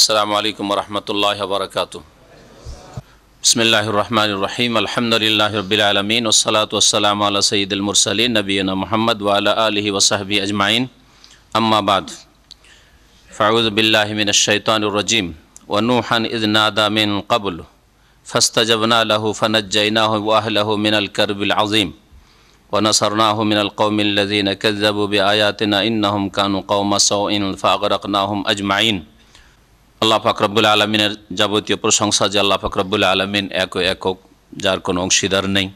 السلام عليكم ورحمة الله وبركاته بسم الله الرحمن الرحيم الحمد لله رب العالمين والصلاة والسلام على سيد المرسلين نبينا محمد وعلى آله وصحبه أجمعين أما بعد فأعوذ بالله من الشيطان الرجيم ونوحا إذ نادى من قبل فاستجبنا له فنجيناه وأهله من الكرب العظيم ونصرناه من القوم الذين كذبوا بآياتنا إنهم كانوا قوم سوء فأغرقناهم أجمعين আল্লাহ ফাকরাবুল আলমিনের যাবতীয় প্রশংসা যে আল্লাহ ফাকরাবুল আলমিন এক একক যার কোনো অংশীদার নেই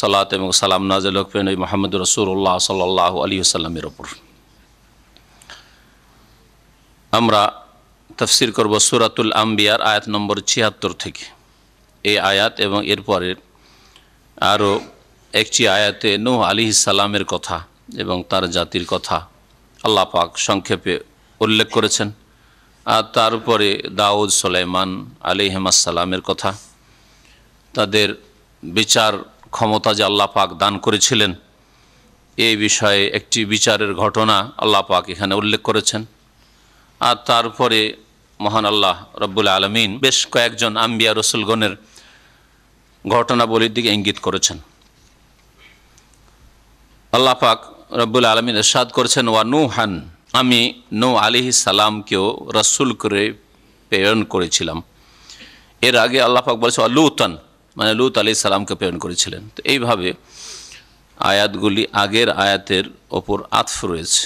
সালাত এবং সালাম নাজল হকেন ওই মোহাম্মদ রসুল্লাহ সাল্লাহ আলী সাল্লামের ওপর আমরা তফসির করব সুরাতুল আম্বিয়ার আয়াত নম্বর ছিয়াত্তর থেকে এই আয়াত এবং এরপরের আরও একটি আয়াতে নূহ আলী সালামের কথা এবং তার জাতির কথা আল্লাহ পাক সংক্ষেপে উল্লেখ করেছেন আর তারপরে দাউদ সোলাইমান আলিহেমাসালামের কথা তাদের বিচার ক্ষমতা যে আল্লাহ পাক দান করেছিলেন এই বিষয়ে একটি বিচারের ঘটনা আল্লাহ পাক এখানে উল্লেখ করেছেন আর তারপরে মহান আল্লাহ রব্বুল আলমিন বেশ কয়েকজন আম্বিয়া রসুলগণের ঘটনাবলীর দিকে ইঙ্গিত করেছেন আল্লাহ পাক রব্বুল আলমিন এরশাদ করেছেন ওয়া নু হান আমি নৌ আলিহি সালামকেও রসুল করে প্রেরণ করেছিলাম এর আগে আল্লাহাক বলেছে লুতন মানে লুত আলি সালামকে প্রেরণ করেছিলেন তো এইভাবে আয়াতগুলি আগের আয়াতের ওপর আতফ রয়েছে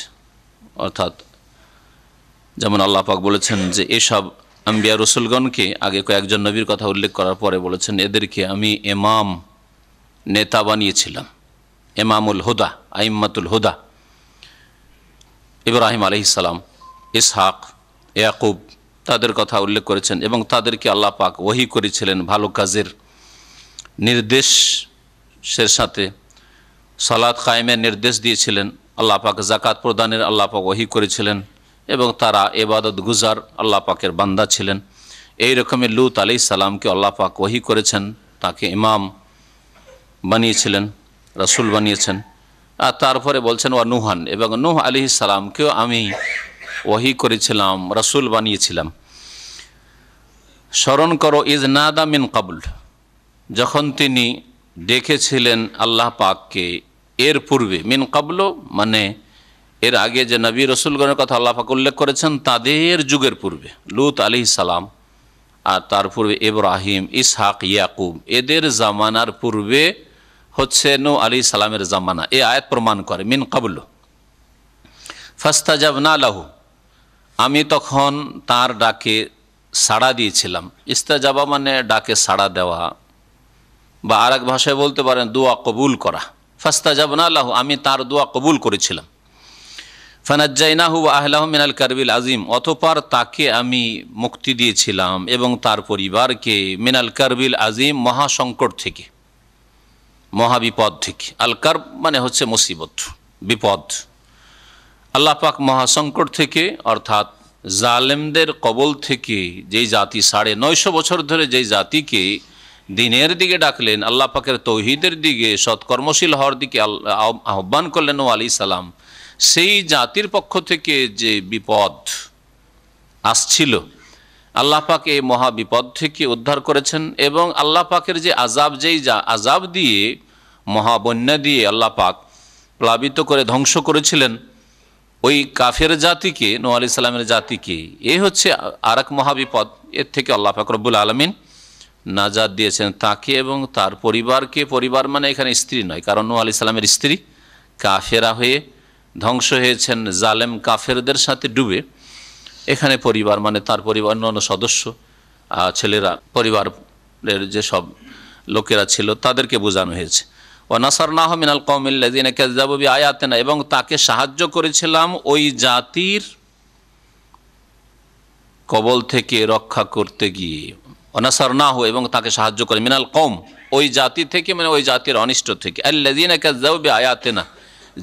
অর্থাৎ যেমন আল্লাপাক বলেছেন যে এসব আম্বিয়া রসুলগণকে আগে কয়েকজন নবীর কথা উল্লেখ করার পরে বলেছেন এদেরকে আমি এমাম নেতা বানিয়েছিলাম এমামুল হুদা আইম্মাতুল হুদা ইব্রাহিম আলহিসাল্লাম ইসহাক ইয়াকুব তাদের কথা উল্লেখ করেছেন এবং তাদেরকে আল্লাহ পাক ওহি করেছিলেন ভালো কাজের নির্দেশের সাথে সালাদ কায়েমের নির্দেশ দিয়েছিলেন আল্লাহ পাক জাকাত প্রদানের আল্লাহ পাক ওহি করেছিলেন এবং তারা এবাদত গুজার আল্লাহ পাকের বান্দা ছিলেন এই রকমের লুত আলি সালামকে আল্লাহ পাক ওহি করেছেন তাকে ইমাম বানিয়েছিলেন রাসুল বানিয়েছেন আর তারপরে বলছেন ওয়া নুহান এবং নুহ আলি সালামকেও আমি ওহি করেছিলাম রসুল বানিয়েছিলাম স্মরণ করো ইজ নাদা মিন কাবুল যখন তিনি দেখেছিলেন আল্লাহ পাককে এর পূর্বে মিন কাবুল মানে এর আগে যে নবী রসুলগণের কথা আল্লাহ পাক উল্লেখ করেছেন তাদের যুগের পূর্বে লুত আলি সালাম আর তার পূর্বে ইব্রাহিম ইসহাক ইয়াকুব এদের জামানার পূর্বে হচ্ছে নু আলী সালামের জামানা এ আয়াত প্রমাণ করে মিন কাবুল না লাহু আমি তখন তার ডাকে সাড়া দিয়েছিলাম ইস্তাজাবা মানে ডাকে সাড়া দেওয়া বা আর ভাষায় বলতে পারেন দোয়া কবুল করা না লাহু আমি তার দোয়া কবুল করেছিলাম ফানাজ্জাইনাহু আহলাহ মিনাল কারবিল আজিম অতপর তাকে আমি মুক্তি দিয়েছিলাম এবং তার পরিবারকে মিনাল কারবিল আজিম মহাসংকট থেকে মহাবিপদ ঠিক আলকার মানে হচ্ছে মুসিবত বিপদ আল্লাহ পাক মহাসংকট থেকে অর্থাৎ জালেমদের কবল থেকে যেই জাতি সাড়ে নয়শো বছর ধরে যেই জাতিকে দিনের দিকে ডাকলেন আল্লাহ পাকের তৌহিদের দিকে সৎকর্মশীল হওয়ার দিকে আহ্বান করলেন ও আলী সালাম সেই জাতির পক্ষ থেকে যে বিপদ আসছিল আল্লাহ পাক এই মহাবিপদ থেকে উদ্ধার করেছেন এবং আল্লাহ পাকের যে আজাব যেই আজাব দিয়ে মহাবন্যা দিয়ে আল্লাহ পাক প্লাবিত করে ধ্বংস করেছিলেন ওই কাফের জাতিকে নো আলি সাল্লামের জাতিকে এ হচ্ছে আর এক মহাবিপদ এর থেকে আল্লাহ পাক রব্বুল আলমিন নাজাদ দিয়েছেন তাকে এবং তার পরিবারকে পরিবার মানে এখানে স্ত্রী নয় কারণ নো আলি সাল্লামের স্ত্রী কাফেরা হয়ে ধ্বংস হয়েছেন জালেম কাফেরদের সাথে ডুবে এখানে পরিবার মানে তার পরিবার অন্য সদস্য ছেলেরা পরিবারের যেসব লোকেরা ছিল তাদেরকে বোঝানো হয়েছে ওয়ানাসারনাহ মিনাল কৌমিল্লাদিন কেজাবি আয়াতেনা এবং তাকে সাহায্য করেছিলাম ওই জাতির কবল থেকে রক্ষা করতে গিয়ে অনাসারনাহ এবং তাকে সাহায্য করে মিনাল কম ওই জাতি থেকে মানে ওই জাতির অনিষ্ট থেকে আল্লাদিন কেজাবি আয়াতেনা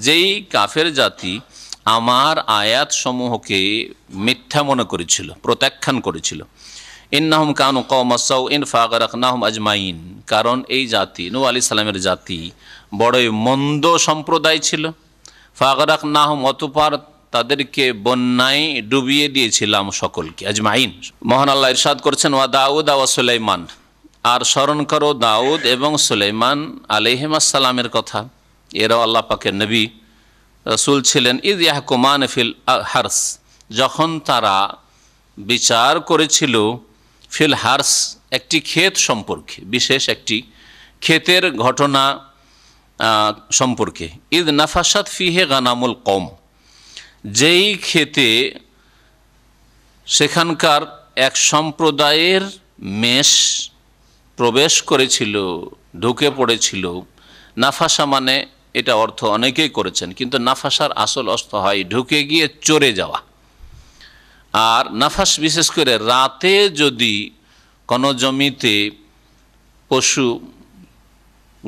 যেই কাফের জাতি আমার আয়াতসমূহকে মিথ্যা মনে করেছিল প্রত্যাখ্যান করেছিল ইন্নাহম কানু কৌমাসাউ ইন নাহম আজমাইন কারণ এই জাতি নু আলি সালামের জাতি বড়ই মন্দ সম্প্রদায় ছিল ফাগরাক নাহম অতপার তাদেরকে বন্যায় ডুবিয়ে দিয়েছিলাম সকলকে আজমাইন মোহন আল্লাহ ইরশাদ করছেন ওয়া দাউদ আওয়া সুলাইমান আর স্মরণ করো দাউদ এবং সুলাইমান সালামের কথা এরাও আল্লাহ পাকের নবী রসুল ছিলেন ইদ ইয়াহকুমান ফিল হার্স যখন তারা বিচার করেছিল ফিল হার্স একটি ক্ষেত সম্পর্কে বিশেষ একটি ক্ষেতের ঘটনা সম্পর্কে ঈদ নাফাসাদ ফিহে গানামুল কম যেই ক্ষেতে সেখানকার এক সম্প্রদায়ের মেষ প্রবেশ করেছিল ঢুকে পড়েছিল নাফাসা মানে এটা অর্থ অনেকেই করেছেন কিন্তু নাফাসার আসল অর্থ হয় ঢুকে গিয়ে চড়ে যাওয়া আর নাফাস বিশেষ করে রাতে যদি কোনো জমিতে পশু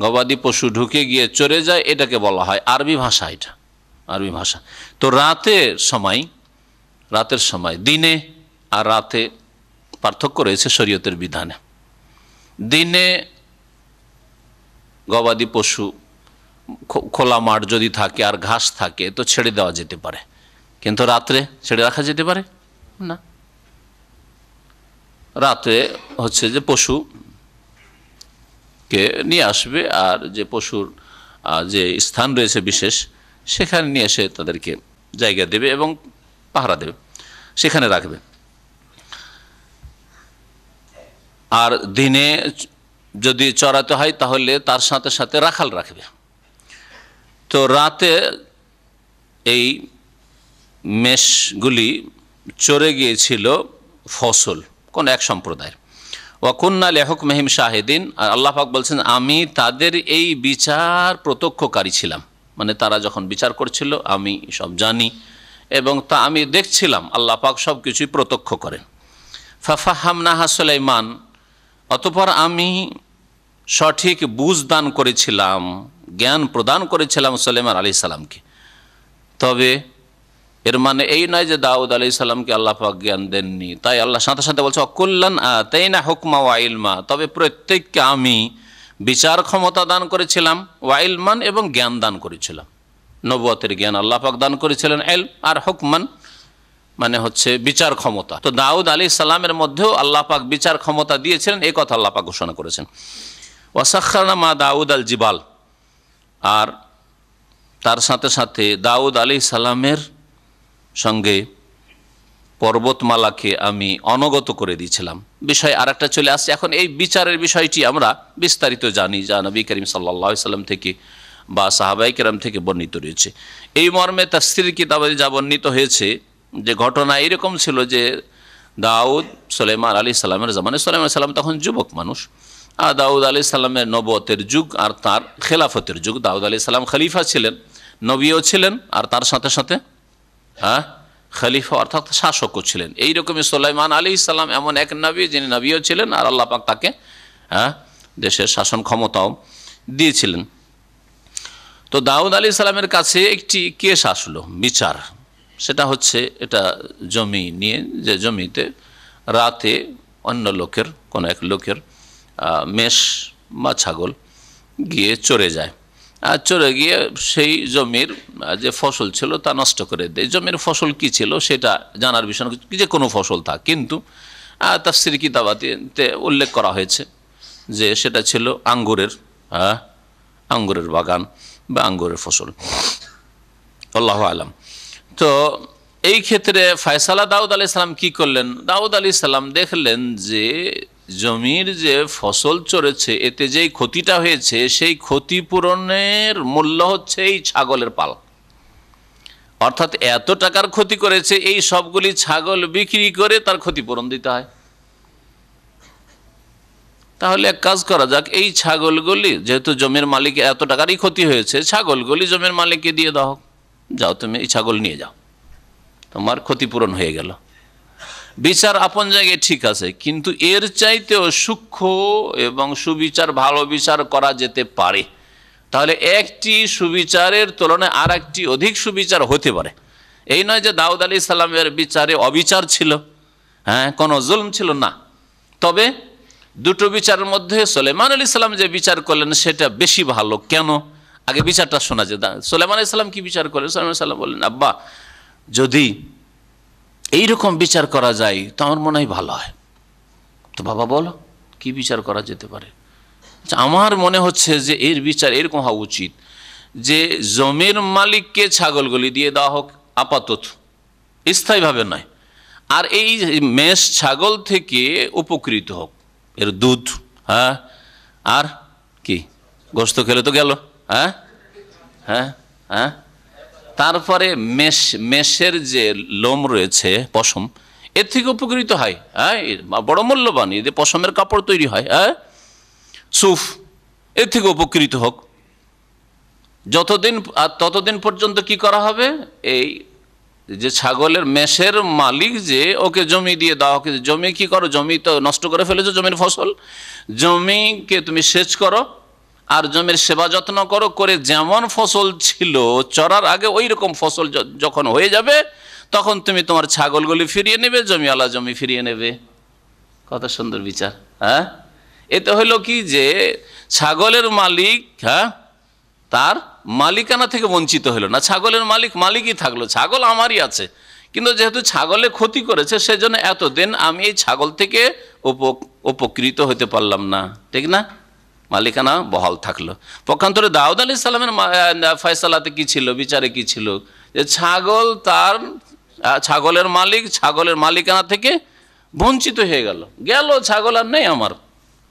গবাদি পশু ঢুকে গিয়ে চড়ে যায় এটাকে বলা হয় আরবি ভাষা এটা আরবি ভাষা তো রাতের সময় রাতের সময় দিনে আর রাতে পার্থক্য রয়েছে শরীয়তের বিধানে দিনে গবাদি পশু খোলা মাঠ যদি থাকে আর ঘাস থাকে তো ছেড়ে দেওয়া যেতে পারে কিন্তু রাত্রে ছেড়ে রাখা যেতে পারে না রাতে হচ্ছে যে পশুকে নিয়ে আসবে আর যে পশুর যে স্থান রয়েছে বিশেষ সেখানে নিয়ে এসে তাদেরকে জায়গা দেবে এবং পাহারা দেবে সেখানে রাখবে আর দিনে যদি চড়াতে হয় তাহলে তার সাথে সাথে রাখাল রাখবে তো রাতে এই মেষগুলি চরে গিয়েছিল ফসল কোন এক সম্প্রদায়ের ওয়াকুন্না লেহক মেহিম শাহেদিন আর আল্লাহাক বলছেন আমি তাদের এই বিচার প্রত্যক্ষকারী ছিলাম মানে তারা যখন বিচার করছিল আমি সব জানি এবং তা আমি দেখছিলাম আল্লাহ পাক সব কিছুই প্রত্যক্ষ করেন ফাফা হামনাহা সুলাইমান অতপর আমি সঠিক বুঝ দান করেছিলাম জ্ঞান প্রদান করেছিলাম সুলাইমান আলি সালামকে তবে এর মানে এই নয় যে দাউদ আলি সাল্লামকে আল্লাহ পাক জ্ঞান দেননি তাই আল্লাহ সাথে সাথে বলছে অকল্যাণ তাই না হুকমা ওয়াইলমা তবে প্রত্যেককে আমি বিচার ক্ষমতা দান করেছিলাম ওয়াইলমান এবং জ্ঞান দান করেছিলাম নবতের জ্ঞান আল্লাহ পাক দান করেছিলেন এল আর হুকমান মানে হচ্ছে বিচার ক্ষমতা তো দাউদ আলি সাল্লামের মধ্যেও আল্লাহ পাক বিচার ক্ষমতা দিয়েছিলেন এই কথা আল্লাহ পাক ঘোষণা করেছেন ওয়াসাক্ষানা মা দাউদ আল জিবাল আর তার সাথে সাথে দাউদ আলি সালামের সঙ্গে পর্বতমালাকে আমি অনগত করে দিয়েছিলাম বিষয় আর একটা চলে আসছে এখন এই বিচারের বিষয়টি আমরা বিস্তারিত জানি যা নবী করিম সাল্লা সাল্লাম থেকে বা সাহাবাই কেরাম থেকে বর্ণিত রয়েছে এই মর্মে তার তাফসির কিতাবে যা বর্ণিত হয়েছে যে ঘটনা এরকম ছিল যে দাউদ সোলেমান আলী সাল্লামের জামানে সোলেমান সাল্লাম তখন যুবক মানুষ আর দাউদ আলি সাল্লামের নবতের যুগ আর তার খেলাফতের যুগ দাউদ আলি সাল্লাম খলিফা ছিলেন নবীও ছিলেন আর তার সাথে সাথে হ্যাঁ খলিফা অর্থাৎ শাসকও ছিলেন এইরকমই সোলাইমান আলী ইসলাম এমন এক নবী যিনি নবীও ছিলেন আর আল্লাহ পাক তাকে হ্যাঁ দেশের শাসন ক্ষমতাও দিয়েছিলেন তো দাউদ আলী ইসলামের কাছে একটি কেস আসলো বিচার সেটা হচ্ছে এটা জমি নিয়ে যে জমিতে রাতে অন্য লোকের কোনো এক লোকের মেষ বা ছাগল গিয়ে চড়ে যায় চলে গিয়ে সেই জমির যে ফসল ছিল তা নষ্ট করে দেয় জমির ফসল কি ছিল সেটা জানার বিষয় যে কোনো ফসল থাক কিন্তু তাফসির কিতাবাতিতে উল্লেখ করা হয়েছে যে সেটা ছিল আঙ্গুরের আঙ্গুরের বাগান বা আঙ্গুরের ফসল আল্লাহ আলাম তো এই ক্ষেত্রে ফয়সালা দাউদ আলি সালাম কি করলেন দাউদ আলি সালাম দেখলেন যে জমির যে ফসল চড়েছে এতে যেই ক্ষতিটা হয়েছে সেই ক্ষতিপূরণের মূল্য হচ্ছে এই ছাগলের পাল অর্থাৎ এত টাকার ক্ষতি করেছে এই সবগুলি ছাগল বিক্রি করে তার ক্ষতিপূরণ দিতে হয় তাহলে এক কাজ করা যাক এই ছাগলগুলি যেহেতু জমির মালিক এত টাকারই ক্ষতি হয়েছে ছাগলগুলি জমির মালিককে দিয়ে দাও যাও তুমি এই ছাগল নিয়ে যাও তোমার ক্ষতিপূরণ হয়ে গেল বিচার আপন জায়গায় ঠিক আছে কিন্তু এর চাইতেও সূক্ষ্ম এবং সুবিচার ভালো বিচার করা যেতে পারে তাহলে একটি সুবিচারের তুলনায় আর একটি অধিক সুবিচার হতে পারে এই নয় যে দাউদ আলী ইসলামের বিচারে অবিচার ছিল হ্যাঁ কোনো জুলম ছিল না তবে দুটো বিচারের মধ্যে সোলেমান আলী ইসলাম যে বিচার করলেন সেটা বেশি ভালো কেন আগে বিচারটা শোনা যেত সোলেমান ইসলাম কি বিচার করলেন সোলেমান ইসলাম বললেন আব্বা যদি এই রকম বিচার করা যায় তো আমার মনে হয় ভালো হয় তো বাবা বলো কি বিচার করা যেতে পারে আচ্ছা, আমার মনে হচ্ছে যে এর বিচার এরকম হওয়া উচিত যে জমির মালিককে ছাগলগুলি দিয়ে দেওয়া হোক আপাতত স্থায়ীভাবে নয় আর এই মেষ ছাগল থেকে উপকৃত হোক এর দুধ হ্যাঁ আর কি গোস্ত খেলে তো গেল হ্যাঁ হ্যাঁ হ্যাঁ তারপরে মেষ মেষের যে লোম রয়েছে পশম এর থেকে উপকৃত হয় হ্যাঁ বড় মূল্যবান এতে পশমের কাপড় তৈরি হয় হ্যাঁ সুফ এর থেকে উপকৃত হোক যতদিন আর ততদিন পর্যন্ত কি করা হবে এই যে ছাগলের মেষের মালিক যে ওকে জমি দিয়ে দাও জমি কি করো জমি তো নষ্ট করে ফেলেছো জমির ফসল জমিকে তুমি সেচ করো আর জমির সেবা যত্ন করো করে যেমন ফসল ছিল চড়ার আগে ওই রকম ফসল যখন হয়ে যাবে তখন তুমি তোমার ছাগলগুলি ফিরিয়ে নেবে জমিওয়ালা জমি ফিরিয়ে নেবে কত সুন্দর বিচার হ্যাঁ এতে হলো কি যে ছাগলের মালিক হ্যাঁ তার মালিকানা থেকে বঞ্চিত হলো না ছাগলের মালিক মালিকই থাকলো ছাগল আমারই আছে কিন্তু যেহেতু ছাগলে ক্ষতি করেছে সেজন্য এতদিন আমি এই ছাগল থেকে উপকৃত হতে পারলাম না ঠিক না মালিকানা বহাল থাকলো পক্ষান্তরে দাউদ আলী সালামের ফয়সালাতে কি ছিল বিচারে কি ছিল যে ছাগল তার ছাগলের মালিক ছাগলের মালিকানা থেকে বঞ্চিত হয়ে গেল গেল ছাগল আর নেই আমার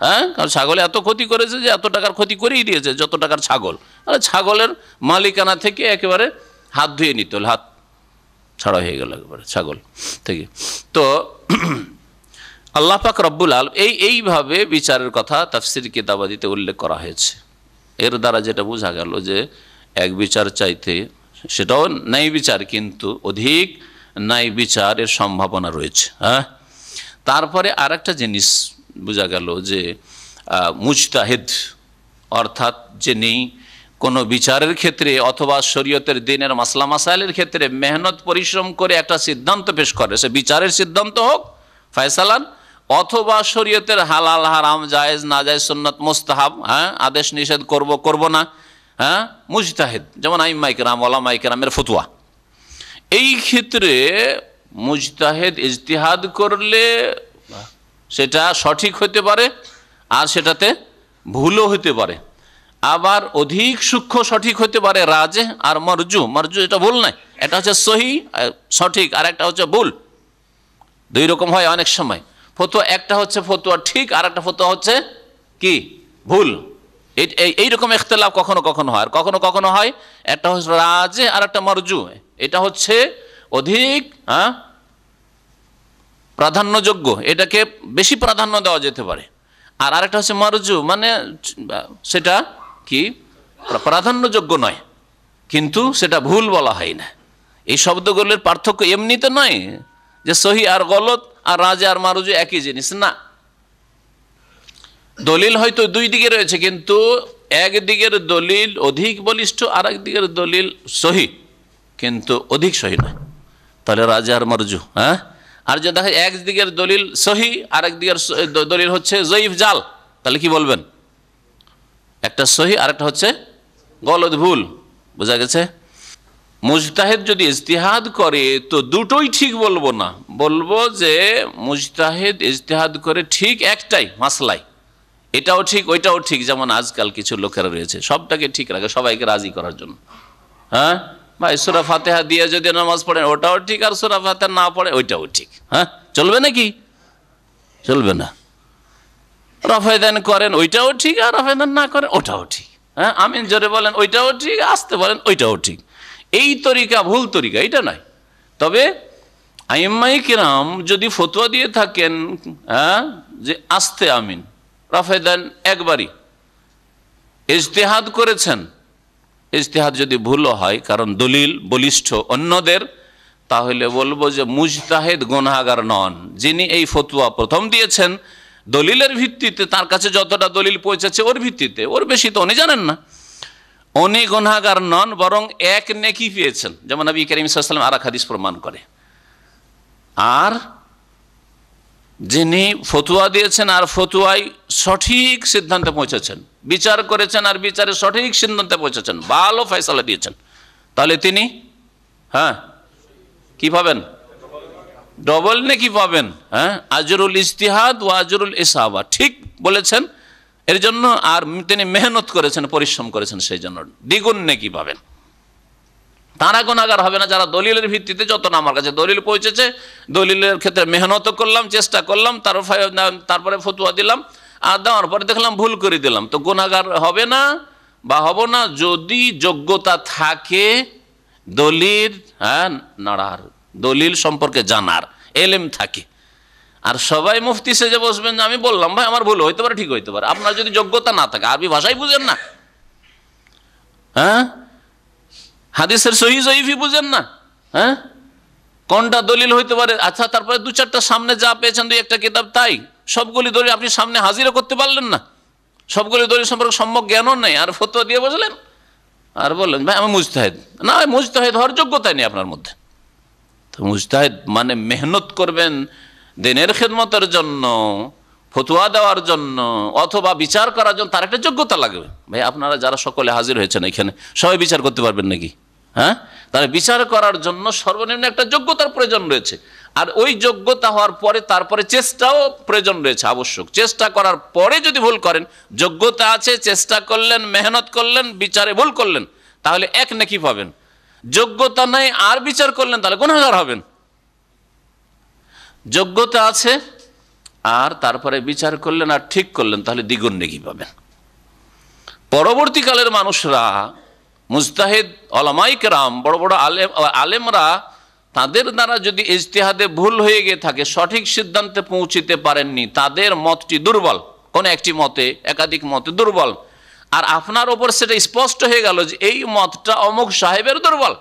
হ্যাঁ কারণ ছাগলে এত ক্ষতি করেছে যে এত টাকার ক্ষতি করেই দিয়েছে যত টাকার ছাগল আর ছাগলের মালিকানা থেকে একেবারে হাত ধুয়ে নিত হাত ছাড়া হয়ে গেল একেবারে ছাগল থেকে তো আল্লাপাক রব্বুল আলম এই এইভাবে বিচারের কথা তাফসির কিতাবাদিতে উল্লেখ করা হয়েছে এর দ্বারা যেটা বোঝা গেল যে এক বিচার চাইতে সেটাও ন্যায় বিচার কিন্তু অধিক ন্যায় বিচারের সম্ভাবনা রয়েছে হ্যাঁ তারপরে আর একটা জিনিস বোঝা গেল যে মুজতাহেদ অর্থাৎ যিনি কোনো বিচারের ক্ষেত্রে অথবা শরীয়তের দিনের মাসলা মাসাইলের ক্ষেত্রে মেহনত পরিশ্রম করে একটা সিদ্ধান্ত পেশ করে সে বিচারের সিদ্ধান্ত হোক ফয়সালান অথবা শরীয়তের হালাল হারাম জায়েজ না জায়েজ সন্নত মোস্তাহাব হ্যাঁ আদেশ নিষেধ করব করব না হ্যাঁ মুজতাহেদ যেমন আইম মাইকরাম ওলা মাইকরামের ফতুয়া এই ক্ষেত্রে মুজতাহেদ ইজতিহাদ করলে সেটা সঠিক হতে পারে আর সেটাতে ভুলও হতে পারে আবার অধিক সূক্ষ্ম সঠিক হতে পারে রাজে আর মর্জু মর্জু এটা ভুল নাই এটা হচ্ছে সহি সঠিক আর একটা হচ্ছে ভুল দুই রকম হয় অনেক সময় ফতোয়া একটা হচ্ছে ফতোয়া ঠিক আর একটা ফতোয়া হচ্ছে কি ভুল এইরকম ইখতলাফ কখনো কখনো হয় আর কখনো কখনো হয় একটা হচ্ছে রাজে আর একটা মরজু এটা হচ্ছে অধিক হ্যাঁ প্রাধান্যযোগ্য এটাকে বেশি প্রাধান্য দেওয়া যেতে পারে আর আরেকটা হচ্ছে মরজু মানে সেটা কি প্রাধান্যযোগ্য নয় কিন্তু সেটা ভুল বলা হয় না এই শব্দগুলোর পার্থক্য এমনিতে নয় যে সহি আর গলত আর রাজে আর মারুজু একই জিনিস না দলিল হয়তো দুই দিকে রয়েছে কিন্তু একদিকের দলিল অধিক বলিষ্ঠ আর একদিকের দলিল সহি কিন্তু অধিক সহি নয় তাহলে রাজা আর মারুজু হ্যাঁ আর যদি দেখা একদিকের দলিল সহি আর একদিকের দলিল হচ্ছে জয়ীফ জাল তাহলে কি বলবেন একটা সহি আর একটা হচ্ছে গলত ভুল বোঝা গেছে মুজতাহেদ যদি ইজতিহাদ করে তো দুটোই ঠিক বলবো না বলবো যে মুজতাহেদ ইজতিহাদ করে ঠিক একটাই মাসলাই এটাও ঠিক ওইটাও ঠিক যেমন আজকাল কিছু লোকেরা রয়েছে সবটাকে ঠিক রাখে সবাইকে রাজি করার জন্য হ্যাঁ ভাই সুরা ফাতেহা দিয়ে যদি নামাজ পড়েন ওটাও ঠিক আর সুরা ফাতে না পড়ে ওইটাও ঠিক হ্যাঁ চলবে নাকি চলবে না রফায়দান করেন ওইটাও ঠিক আর রফায়দান না করেন ওটাও ঠিক হ্যাঁ আমিন জোরে বলেন ওইটাও ঠিক আসতে বলেন ওইটাও ঠিক এই তরিকা ভুল তরিকা এটা নয় তবে আইএমআই কিরাম যদি ফতুয়া দিয়ে থাকেন হ্যাঁ যে আস্তে আমিন রাফেদান একবারই ইজতেহাদ করেছেন ইজতেহাদ যদি ভুলও হয় কারণ দলিল বলিষ্ঠ অন্যদের তাহলে বলবো যে মুজতাহেদ গনাগার নন যিনি এই ফতুয়া প্রথম দিয়েছেন দলিলের ভিত্তিতে তার কাছে যতটা দলিল পৌঁছেছে ওর ভিত্তিতে ওর বেশি তো উনি জানেন না অনেক গুনাগার নন বরং এক নেকি পেয়েছেন যেমন নবী করিম সাল্লাম আর হাদিস প্রমাণ করে আর যিনি ফতুয়া দিয়েছেন আর ফতুয়াই সঠিক সিদ্ধান্তে পৌঁছেছেন বিচার করেছেন আর বিচারে সঠিক সিদ্ধান্তে পৌঁছেছেন ভালো ফয়সালা দিয়েছেন তাহলে তিনি হ্যাঁ কি পাবেন ডবল নেকি পাবেন হ্যাঁ আজরুল ইস্তিহাদ ও আজরুল ইসাবা ঠিক বলেছেন এর জন্য আর তিনি মেহনত করেছেন পরিশ্রম করেছেন সেই জন্য দ্বিগুণ নেকি পাবেন তারা গুণাগার হবে না যারা দলিলের ভিত্তিতে যত না আমার কাছে দলিল পৌঁছেছে দলিলের ক্ষেত্রে মেহনত করলাম চেষ্টা করলাম তার তারপরে ফতুয়া দিলাম আর দেওয়ার পরে দেখলাম ভুল করে দিলাম তো গুণাগার হবে না বা হব না যদি যোগ্যতা থাকে দলিল হ্যাঁ নাড়ার দলিল সম্পর্কে জানার এলেম থাকে আর সবাই মুফতি সেজে বসবেন আমি বললাম ভাই আমার ভুল হইতে পারে ঠিক হইতে পারে আপনার যদি যোগ্যতা না থাকে আরবি ভাষাই বুঝেন না হ্যাঁ হাদিসের সহি জয়ীফি বুঝেন না হ্যাঁ কোনটা দলিল হইতে পারে আচ্ছা তারপরে দু চারটা সামনে যা পেয়েছেন দুই একটা কিতাব তাই সবগুলি দলিল আপনি সামনে হাজিরও করতে পারলেন না সবগুলি দলিল সম্পর্কে সম্যক জ্ঞানও নেই আর ফতোয়া দিয়ে বসলেন আর বললেন ভাই আমি মুজতাহেদ না মুজতাহেদ হওয়ার যোগ্যতাই নেই আপনার মধ্যে তো মুজতাহেদ মানে মেহনত করবেন দিনের খেদমতের জন্য ফতুয়া দেওয়ার জন্য অথবা বিচার করার জন্য তার একটা যোগ্যতা লাগবে ভাই আপনারা যারা সকলে হাজির হয়েছেন এখানে সবাই বিচার করতে পারবেন নাকি হ্যাঁ তাহলে বিচার করার জন্য সর্বনিম্ন একটা যোগ্যতার প্রয়োজন রয়েছে আর ওই যোগ্যতা হওয়ার পরে তারপরে চেষ্টাও প্রয়োজন রয়েছে আবশ্যক চেষ্টা করার পরে যদি ভুল করেন যোগ্যতা আছে চেষ্টা করলেন মেহনত করলেন বিচারে ভুল করলেন তাহলে এক নাকি পাবেন যোগ্যতা নাই আর বিচার করলেন তাহলে গুণাগার হবেন যোগ্যতা আছে আর তারপরে বিচার করলেন আর ঠিক করলেন তাহলে দ্বিগুণ নেগি পাবেন পরবর্তীকালের মানুষরা মুস্তাহিদ অলামাইক রাম বড় বড় আলেম আলেমরা তাদের দ্বারা যদি ইজতেহাদে ভুল হয়ে গিয়ে থাকে সঠিক সিদ্ধান্তে পৌঁছিতে পারেননি তাদের মতটি দুর্বল কোন একটি মতে একাধিক মতে দুর্বল আর আপনার ওপর সেটা স্পষ্ট হয়ে গেল যে এই মতটা অমুক সাহেবের দুর্বল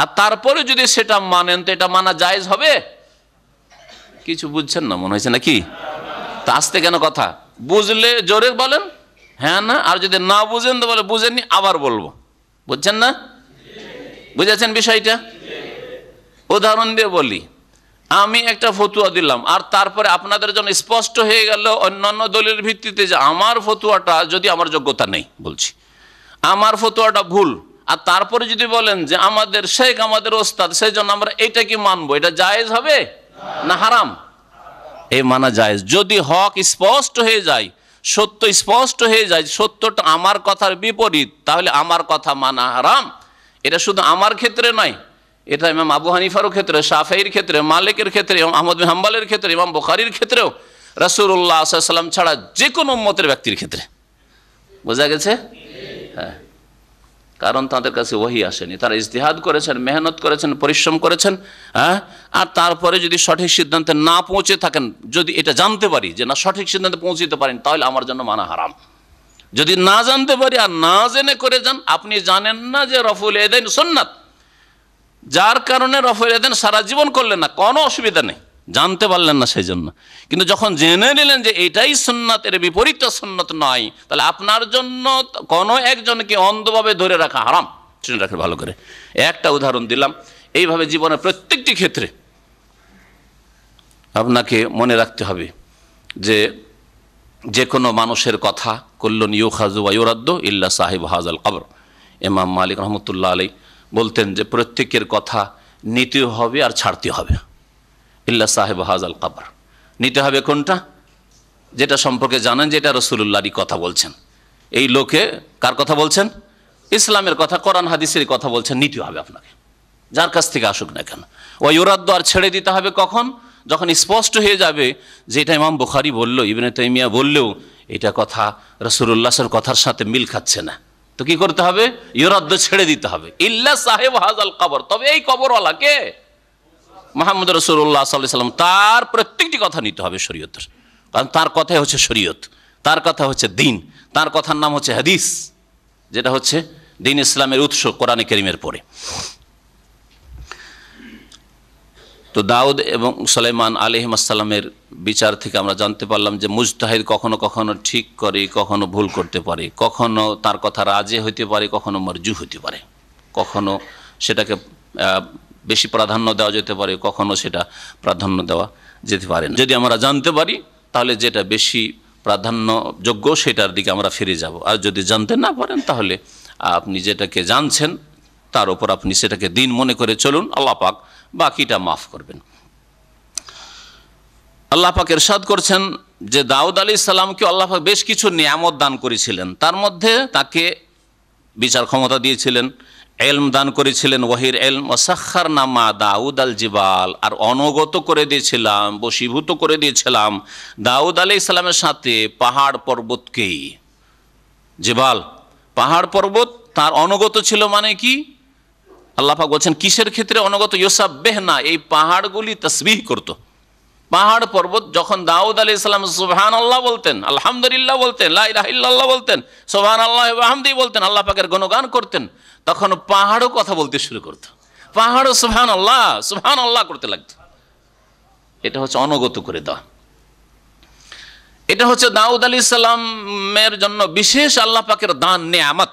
আর তারপরে যদি সেটা মানেন তো এটা মানা জায়জ হবে কিছু বুঝছেন না মনে হয়েছে নাকি তা আসতে কেন কথা বুঝলে জোরে বলেন হ্যাঁ না আর যদি না বুঝেন তো বলে বুঝেননি আবার বলবো বুঝছেন না বুঝেছেন বিষয়টা উদাহরণ দিয়ে বলি আমি একটা ফতুয়া দিলাম আর তারপরে আপনাদের জন্য স্পষ্ট হয়ে গেল অন্যান্য দলের ভিত্তিতে যে আমার ফতুয়াটা যদি আমার যোগ্যতা নেই বলছি আমার ফতুয়াটা ভুল আর তারপরে যদি বলেন যে আমাদের শেখ আমাদের ওস্তাদ সেই জন্য আমরা কি মানবো এটা জায়েজ হবে না হারাম এ মানা যায় যদি হক স্পষ্ট হয়ে যায় সত্য স্পষ্ট হয়ে যায় সত্যটা আমার কথার বিপরীত তাহলে আমার কথা মানা হারাম এটা শুধু আমার ক্ষেত্রে নয় এটা ইমাম আবু হানিফারও ক্ষেত্রে সাফাইয়ের ক্ষেত্রে মালিকের ক্ষেত্রে আহমদ হাম্বালের ক্ষেত্রে ইমাম বোখারির ক্ষেত্রেও রসুল্লাহ সাল্লাম ছাড়া যে কোনো মতের ব্যক্তির ক্ষেত্রে বোঝা গেছে হ্যাঁ কারণ তাদের কাছে ওহি আসেনি তারা ইজতিহাদ করেছেন মেহনত করেছেন পরিশ্রম করেছেন হ্যাঁ আর তারপরে যদি সঠিক সিদ্ধান্তে না পৌঁছে থাকেন যদি এটা জানতে পারি যে না সঠিক সিদ্ধান্তে পৌঁছিতে পারেন তাহলে আমার জন্য মানা হারাম যদি না জানতে পারি আর না জেনে করে যান আপনি জানেন না যে রফুল এদেন সোননাথ যার কারণে রফুল এদেন সারা জীবন করলেন না কোনো অসুবিধা নেই জানতে পারলেন না সেই জন্য কিন্তু যখন জেনে নিলেন যে এটাই সুন্নাতের বিপরীত সুন্নত নয় তাহলে আপনার জন্য কোনো একজনকে অন্ধভাবে ধরে রাখা হারাম শুনে রাখে ভালো করে একটা উদাহরণ দিলাম এইভাবে জীবনের প্রত্যেকটি ক্ষেত্রে আপনাকে মনে রাখতে হবে যে যে কোনো মানুষের কথা কল্লন ইউ খাজু ইউরাদ্দ ইল্লা সাহেব হাজাল কবর এমাম মালিক রহমতুল্লাহ আলী বলতেন যে প্রত্যেকের কথা নিতে হবে আর ছাড়তে হবে ইল্লা সাহেব হাজ আল কাবর নিতে হবে কোনটা যেটা সম্পর্কে জানেন যেটা রসুল্লাহরই কথা বলছেন এই লোকে কার কথা বলছেন ইসলামের কথা কোরআন হাদিসের কথা বলছেন নিতে হবে আপনাকে যার কাছ থেকে আসুক না কেন ওই ওরাদ্দ আর ছেড়ে দিতে হবে কখন যখন স্পষ্ট হয়ে যাবে যে এটা ইমাম বুখারি বললো ইবনে তাইমিয়া বললেও এটা কথা রসুল্লাসের কথার সাথে মিল খাচ্ছে না তো কি করতে হবে ইরাদ্দ ছেড়ে দিতে হবে ইল্লা সাহেব হাজাল কবর তবে এই কবরওয়ালা কে মাহমুদ রসুল্লাহ সাল্লাম তার প্রত্যেকটি কথা নিতে হবে শরীয়তের কারণ তার কথাই হচ্ছে শরীয়ত তার কথা হচ্ছে দিন তার কথার নাম হচ্ছে হাদিস যেটা হচ্ছে দিন ইসলামের উৎস কোরআনে করিমের পরে তো দাউদ এবং সালেমান আলিহিম আসসালামের বিচার থেকে আমরা জানতে পারলাম যে মুজতাহিদ কখনো কখনো ঠিক করে কখনো ভুল করতে পারে কখনো তার কথা রাজে হইতে পারে কখনো মরজু হইতে পারে কখনো সেটাকে বেশি প্রাধান্য দেওয়া যেতে পারে কখনো সেটা প্রাধান্য দেওয়া যেতে পারে না যদি আমরা জানতে পারি তাহলে যেটা বেশি প্রাধান্যযোগ্য সেটার দিকে আমরা ফিরে যাব আর যদি জানতে না পারেন তাহলে আপনি যেটাকে জানছেন তার উপর আপনি সেটাকে দিন মনে করে চলুন আল্লাপাক বাকিটা মাফ করবেন আল্লাপাক এরশাদ করছেন যে দাউদ আলী ইসলামকে আল্লাহাক বেশ কিছু নিয়ামত দান করেছিলেন তার মধ্যে তাকে বিচার ক্ষমতা দিয়েছিলেন এলম দান করেছিলেন ওয়াহির এলম ওসাক্ষার নামা দাউদ আল জিবাল আর অনগত করে দিয়েছিলাম বসীভূত করে দিয়েছিলাম দাউদ আলি ইসলামের সাথে পাহাড় পর্বতকেই জিবাল পাহাড় পর্বত তার অনগত ছিল মানে কি আল্লাহাক বলছেন কিসের ক্ষেত্রে অনগত ইয়োসাব বেহনা এই পাহাড়গুলি তসবিহ করতো পাহাড় পর্বত যখন দাউদ আলি ইসলাম সোহান আল্লাহ বলতেন আলহামদুলিল্লাহ বলতেন লাহ বলতেন সোহান আল্লাহ আহমদি বলতেন আল্লাহ পাকের গণগান করতেন তখন পাহাড়ও কথা বলতে শুরু করত পাহাড়ও সোহান আল্লাহ সুহান আল্লাহ করতে লাগত এটা হচ্ছে অনগত করে দেওয়া এটা হচ্ছে দাউদ আলি সাল্লামের জন্য বিশেষ আল্লাহ পাকের দান নেয় আমার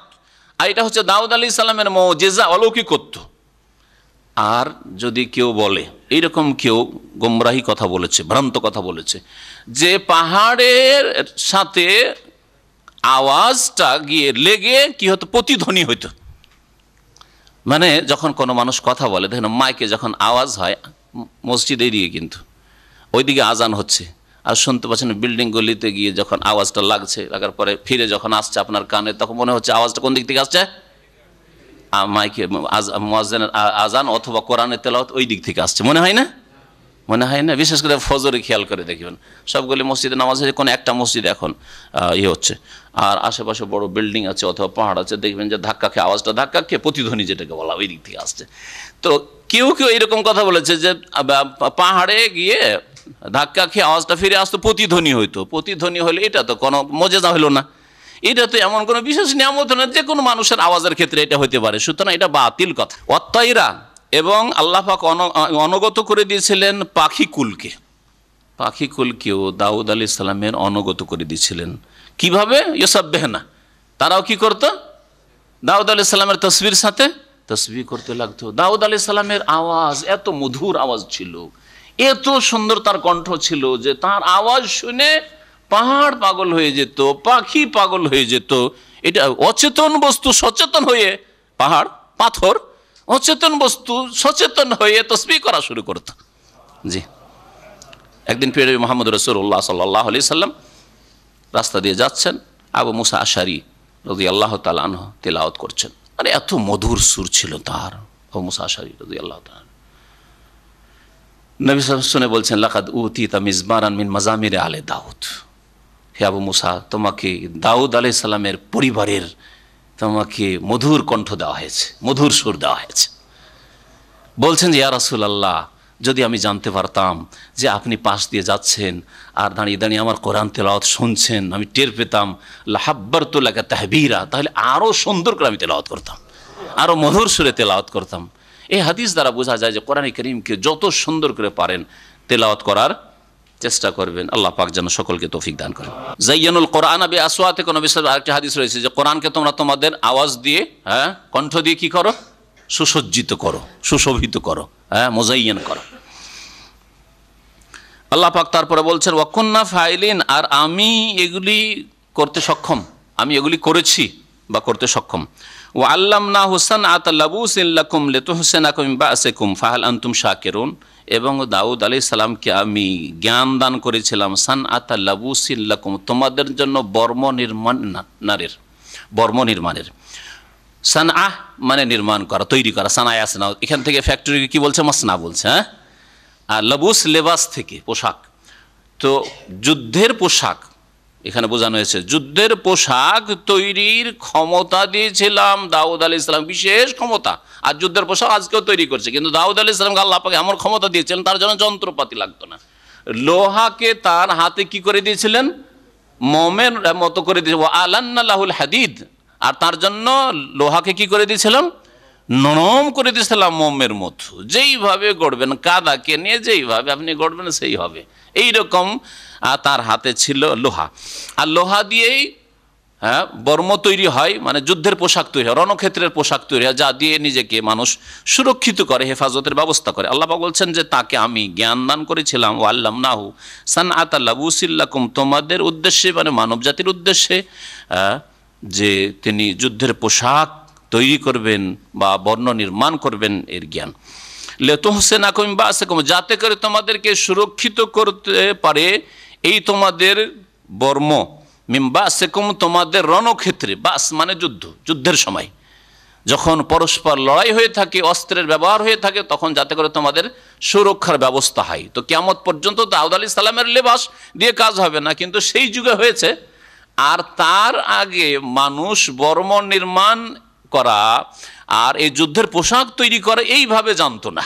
আর এটা হচ্ছে দাউদ আলি সাল্লামের মৌজেজা অলৌকিকত্ব আর যদি কেউ বলে এইরকম কেউ গোমরাহি কথা বলেছে ভ্রান্ত কথা বলেছে যে পাহাড়ের সাথে আওয়াজটা গিয়ে লেগে কি হতো প্রতিধ্বনি হইত মানে যখন কোনো মানুষ কথা বলে দেখেন মাইকে যখন আওয়াজ হয় মসজিদ দিকে কিন্তু ওইদিকে আজান হচ্ছে আর শুনতে পাচ্ছেন বিল্ডিং গলিতে গিয়ে যখন আওয়াজটা লাগছে লাগার পরে ফিরে যখন আসছে আপনার কানে তখন মনে হচ্ছে আওয়াজটা কোন দিক থেকে আসছে মাইকে মোয়াজানের আজান অথবা কোরআনের তেলাওত ওই দিক থেকে আসছে মনে হয় না মনে হয় না বিশেষ করে ফজরে খেয়াল করে দেখবেন সবগুলি মসজিদে নামাজ হয়েছে কোনো একটা মসজিদ এখন ইয়ে হচ্ছে আর আশেপাশে বড় বিল্ডিং আছে অথবা পাহাড় আছে দেখবেন যে ধাক্কা খেয়ে আওয়াজটা ধাক্কা খেয়ে প্রতিধ্বনি যেটাকে বলা ওই দিক থেকে আসছে তো কেউ কেউ এরকম কথা বলেছে যে পাহাড়ে গিয়ে ধাক্কা খেয়ে আওয়াজটা ফিরে আসতো প্রতিধ্বনি হইতো প্রতিধ্বনি হলে এটা তো কোনো মজেজা হলো না এটা তো এমন কোনো বিশেষ নিয়ামত না যে কোনো মানুষের আওয়াজের ক্ষেত্রে এটা হতে পারে সুতরাং এটা বাতিল কথা অত্যাইরা এবং আল্লাহাক অনগত করে দিয়েছিলেন পাখি কুলকে পাখি কুলকেও দাউদ আলি ইসলামের অনগত করে দিয়েছিলেন কিভাবে ইয়সাব বেহেনা তারাও কি করত দাউদ আলি সাল্লামের তসবির সাথে তসবি করতে লাগতো দাউদ আলি সাল্লামের আওয়াজ এত মধুর আওয়াজ ছিল এত সুন্দর তার কণ্ঠ ছিল যে তার আওয়াজ শুনে পাহাড় পাগল হয়ে যেত পাখি পাগল হয়ে যেত এটা অচেতন বস্তু সচেতন হয়ে পাহাড় পাথর অচেতন বস্তু সচেতন হয়ে তসবি করা শুরু করত জি একদিন পেরে মোহাম্মদ রসুল্লাহ সাল্লাহ আলি সাল্লাম রাস্তা দিয়ে যাচ্ছেন আবু মুসা আশারি রদি আল্লাহ তালান তেলাওত করছেন মানে এত মধুর সুর ছিল তার আবু মুসা আশারি রদি আল্লাহ নবী সাহেব শুনে বলছেন লাকাদ উতি তামিজ মারান মিন মাজামিরে আলে দাউদ হে আবু মুসা তোমাকে দাউদ আলি সালামের পরিবারের তোমাকে মধুর কণ্ঠ দেওয়া হয়েছে মধুর সুর দেওয়া হয়েছে বলছেন যে ইয়ারাসুল আল্লাহ যদি আমি জানতে পারতাম যে আপনি পাশ দিয়ে যাচ্ছেন আর দাঁড়িয়ে দাঁড়িয়ে আমার কোরআন তেলাওয়াত শুনছেন আমি টের পেতাম লাহাব্বার তোলাকা তাহবিরা তাহলে আরও সুন্দর করে আমি তেলাওয়াত করতাম আরও মধুর সুরে তেলাওয়াত করতাম এই হাদিস দ্বারা বোঝা যায় যে কোরআন করিমকে যত সুন্দর করে পারেন তেলাওয়াত করার চেষ্টা করবেন আল্লাহ পাক যেন সকলকে তৌফিক দান করেন জাইয়ানুল কোরআন আবি আসোয়াতে কোনো বিষয় আরেকটি হাদিস রয়েছে যে কোরআনকে তোমরা তোমাদের আওয়াজ দিয়ে হ্যাঁ কণ্ঠ দিয়ে কি করো সুসজ্জিত করো সুশোভিত করো হ্যাঁ মোজাইয়ান করো আল্লাহ পাক তারপরে বলছেন ওয়াকুন্না ফাইলিন আর আমি এগুলি করতে সক্ষম আমি এগুলি করেছি বা করতে সক্ষম ও আল্লাম না হুসান আতাল্লাবুসিল্লাকুম লেতুহসেনাকুম বা আশেকুম ফাহাল আন্তুম শাকেরুন এবং দাউদ আলি সালামকে আমি জ্ঞান দান করেছিলাম সান আতাল্লাবুসিল্লাকুম তোমাদের জন্য বর্ম নির্মাণ নারের বর্ম নির্মাণের সান আহ মানে নির্মাণ করা তৈরি করা সানায় আসনা এখান থেকে ফ্যাক্টরি কি বলছে মাসনা বলছে হ্যাঁ আর লবুস লেবাস থেকে পোশাক তো যুদ্ধের পোশাক এখানে বোঝানো হয়েছে যুদ্ধের পোশাক তৈরির ক্ষমতা দিয়েছিলাম দাউদ আলী ইসলাম বিশেষ ক্ষমতা আর যুদ্ধের পোশাক আজকেও তৈরি করছে কিন্তু দাউদ আলী ইসলামকে আল্লাপাকে এমন ক্ষমতা দিয়েছিলেন তার জন্য যন্ত্রপাতি লাগতো না লোহাকে তার হাতে কি করে দিয়েছিলেন মমের মতো করে দিয়েছিল লাহুল হাদিদ আর তার জন্য লোহাকে কি করে দিয়েছিলাম নরম করে দিয়েছিলাম মোমের মতো যেইভাবে গড়বেন কাদাকে নিয়ে যেইভাবে আপনি গড়বেন সেই হবে এই রকম তার হাতে ছিল লোহা আর লোহা দিয়েই হ্যাঁ বর্ম তৈরি হয় মানে যুদ্ধের পোশাক তৈরি হয় রণক্ষেত্রের পোশাক তৈরি হয় যা দিয়ে নিজেকে মানুষ সুরক্ষিত করে হেফাজতের ব্যবস্থা করে আল্লাহবা বলছেন যে তাকে আমি জ্ঞান দান করেছিলাম ও আল্লাম নাহু সান আতাল্লাবুসিল্লাকুম তোমাদের উদ্দেশ্যে মানে মানব জাতির উদ্দেশ্যে যে তিনি যুদ্ধের পোশাক তৈরি করবেন বা বর্ণ নির্মাণ করবেন এর জ্ঞান লেতো হোসেন আকম বা আসকম যাতে করে তোমাদেরকে সুরক্ষিত করতে পারে এই তোমাদের বর্ম মিম্বা সেকম তোমাদের রণক্ষেত্রে বাস মানে যুদ্ধ যুদ্ধের সময় যখন পরস্পর লড়াই হয়ে থাকে অস্ত্রের ব্যবহার হয়ে থাকে তখন যাতে করে তোমাদের সুরক্ষার ব্যবস্থা হয় তো কেমত পর্যন্ত দাউদ আলী সালামের লেবাস দিয়ে কাজ হবে না কিন্তু সেই যুগে হয়েছে আর তার আগে মানুষ বর্ম নির্মাণ করা আর এই যুদ্ধের পোশাক তৈরি করা এইভাবে জানতো না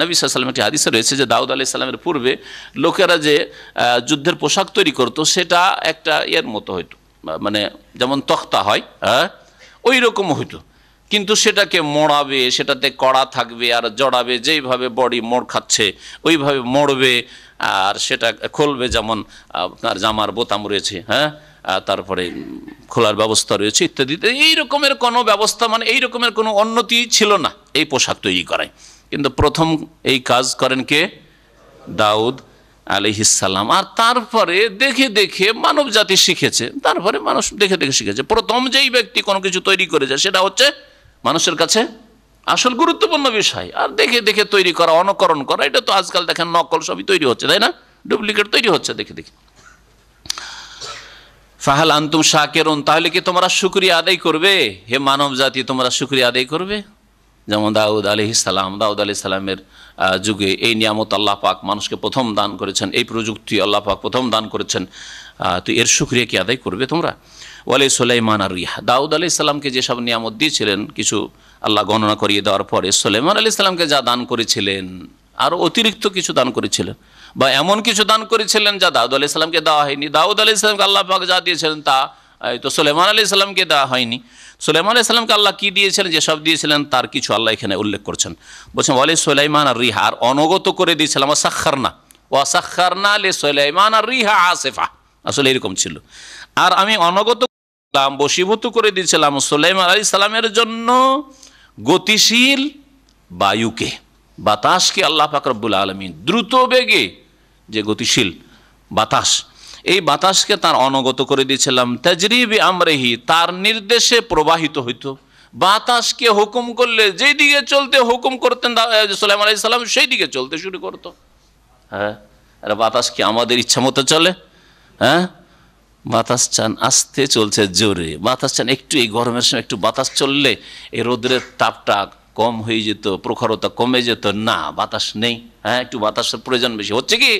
নবী সাল্লাম একটি হাদিসে রয়েছে যে দাউদ আলি সাল্লামের পূর্বে লোকেরা যে যুদ্ধের পোশাক তৈরি করতো সেটা একটা এর মতো হইতো মানে যেমন তক্তা হয় হ্যাঁ ওই রকম হইতো কিন্তু সেটাকে মোড়াবে সেটাতে কড়া থাকবে আর জড়াবে যেইভাবে বডি মোড় খাচ্ছে ওইভাবে মোড়বে আর সেটা খুলবে যেমন আপনার জামার বোতাম রয়েছে হ্যাঁ তারপরে খোলার ব্যবস্থা রয়েছে ইত্যাদি এই রকমের কোনো ব্যবস্থা মানে এই রকমের কোনো উন্নতি ছিল না এই পোশাক তৈরি করায় কিন্তু প্রথম এই কাজ করেন কে দাউদ আলিহিসাল্লাম আর তারপরে দেখে দেখে মানব জাতি শিখেছে তারপরে মানুষ দেখে দেখে শিখেছে প্রথম যেই ব্যক্তি কোনো কিছু তৈরি করেছে সেটা হচ্ছে মানুষের কাছে আসল গুরুত্বপূর্ণ বিষয় আর দেখে দেখে তৈরি করা অনুকরণ করা এটা তো আজকাল দেখেন নকল সবই তৈরি হচ্ছে তাই না ডুপ্লিকেট তৈরি হচ্ছে দেখে দেখে ফাহাল আন্তুম শাকেরুন তাহলে কি তোমরা শুক্রিয়া আদায় করবে হে মানব জাতি তোমরা শুক্রিয়া আদায় করবে যেমন দাউদ আলি সালাম দাউদ আলি সালামের যুগে এই নিয়ামত আল্লাহ পাক মানুষকে প্রথম দান করেছেন এই প্রযুক্তি আল্লাহ পাক প্রথম দান করেছেন তো এর সুক্রিয়া কি আদায় করবে তোমরা ওয়ালি সোলাইমান আর রিহা দাউদ আলি ইসলামকে যেসব নিয়ামত দিয়েছিলেন কিছু আল্লাহ গণনা করিয়ে দেওয়ার পরে সোলাইমান আলি ইসলামকে যা দান করেছিলেন আরও অতিরিক্ত কিছু দান করেছিলেন বা এমন কিছু দান করেছিলেন যা দাউদ আলি সাল্লামকে দেওয়া হয়নি দাউদ আলি সাল্লামকে আল্লাহ পাক যা দিয়েছিলেন তা তো সুলেমান আলি সাল্লামকে দেওয়া হয়নি সুলেমান সাল্লামকে আল্লাহ কী দিয়েছিলেন যেসব দিয়েছিলেন তার কিছু আল্লাহ এখানে উল্লেখ করছেন বলছেন ওয়ালি সুলাইমান আর রিহা আর অনগত করে দিয়েছিলাম ওয়াসাক্ষারনা না আলি সুলাইমান আর রিহা আসেফা আসলে এরকম ছিল আর আমি অনগত বসীভূত করে দিয়েছিলাম সুলাইমান আলি সাল্লামের জন্য গতিশীল বায়ুকে বাতাসকে আল্লাহ ফাকরবুল আলমী দ্রুত বেগে যে গতিশীল বাতাস এই বাতাসকে তার অনগত করে দিয়েছিলাম তাজরিবি আমরেহি তার নির্দেশে প্রবাহিত হইত বাতাসকে হুকুম করলে যেই দিকে চলতে হুকুম করতেন সালাম আলাইসাল্লাম সেই দিকে চলতে শুরু করতো হ্যাঁ আর বাতাস কি আমাদের ইচ্ছা মতো চলে হ্যাঁ বাতাস চান আসতে চলছে জোরে বাতাস চান একটু এই গরমের সময় একটু বাতাস চললে এই রোদ্রের তাপটা কম হয়ে যেত প্রখরতা কমে যেত না বাতাস নেই হ্যাঁ একটু বাতাসের প্রয়োজন বেশি হচ্ছে কি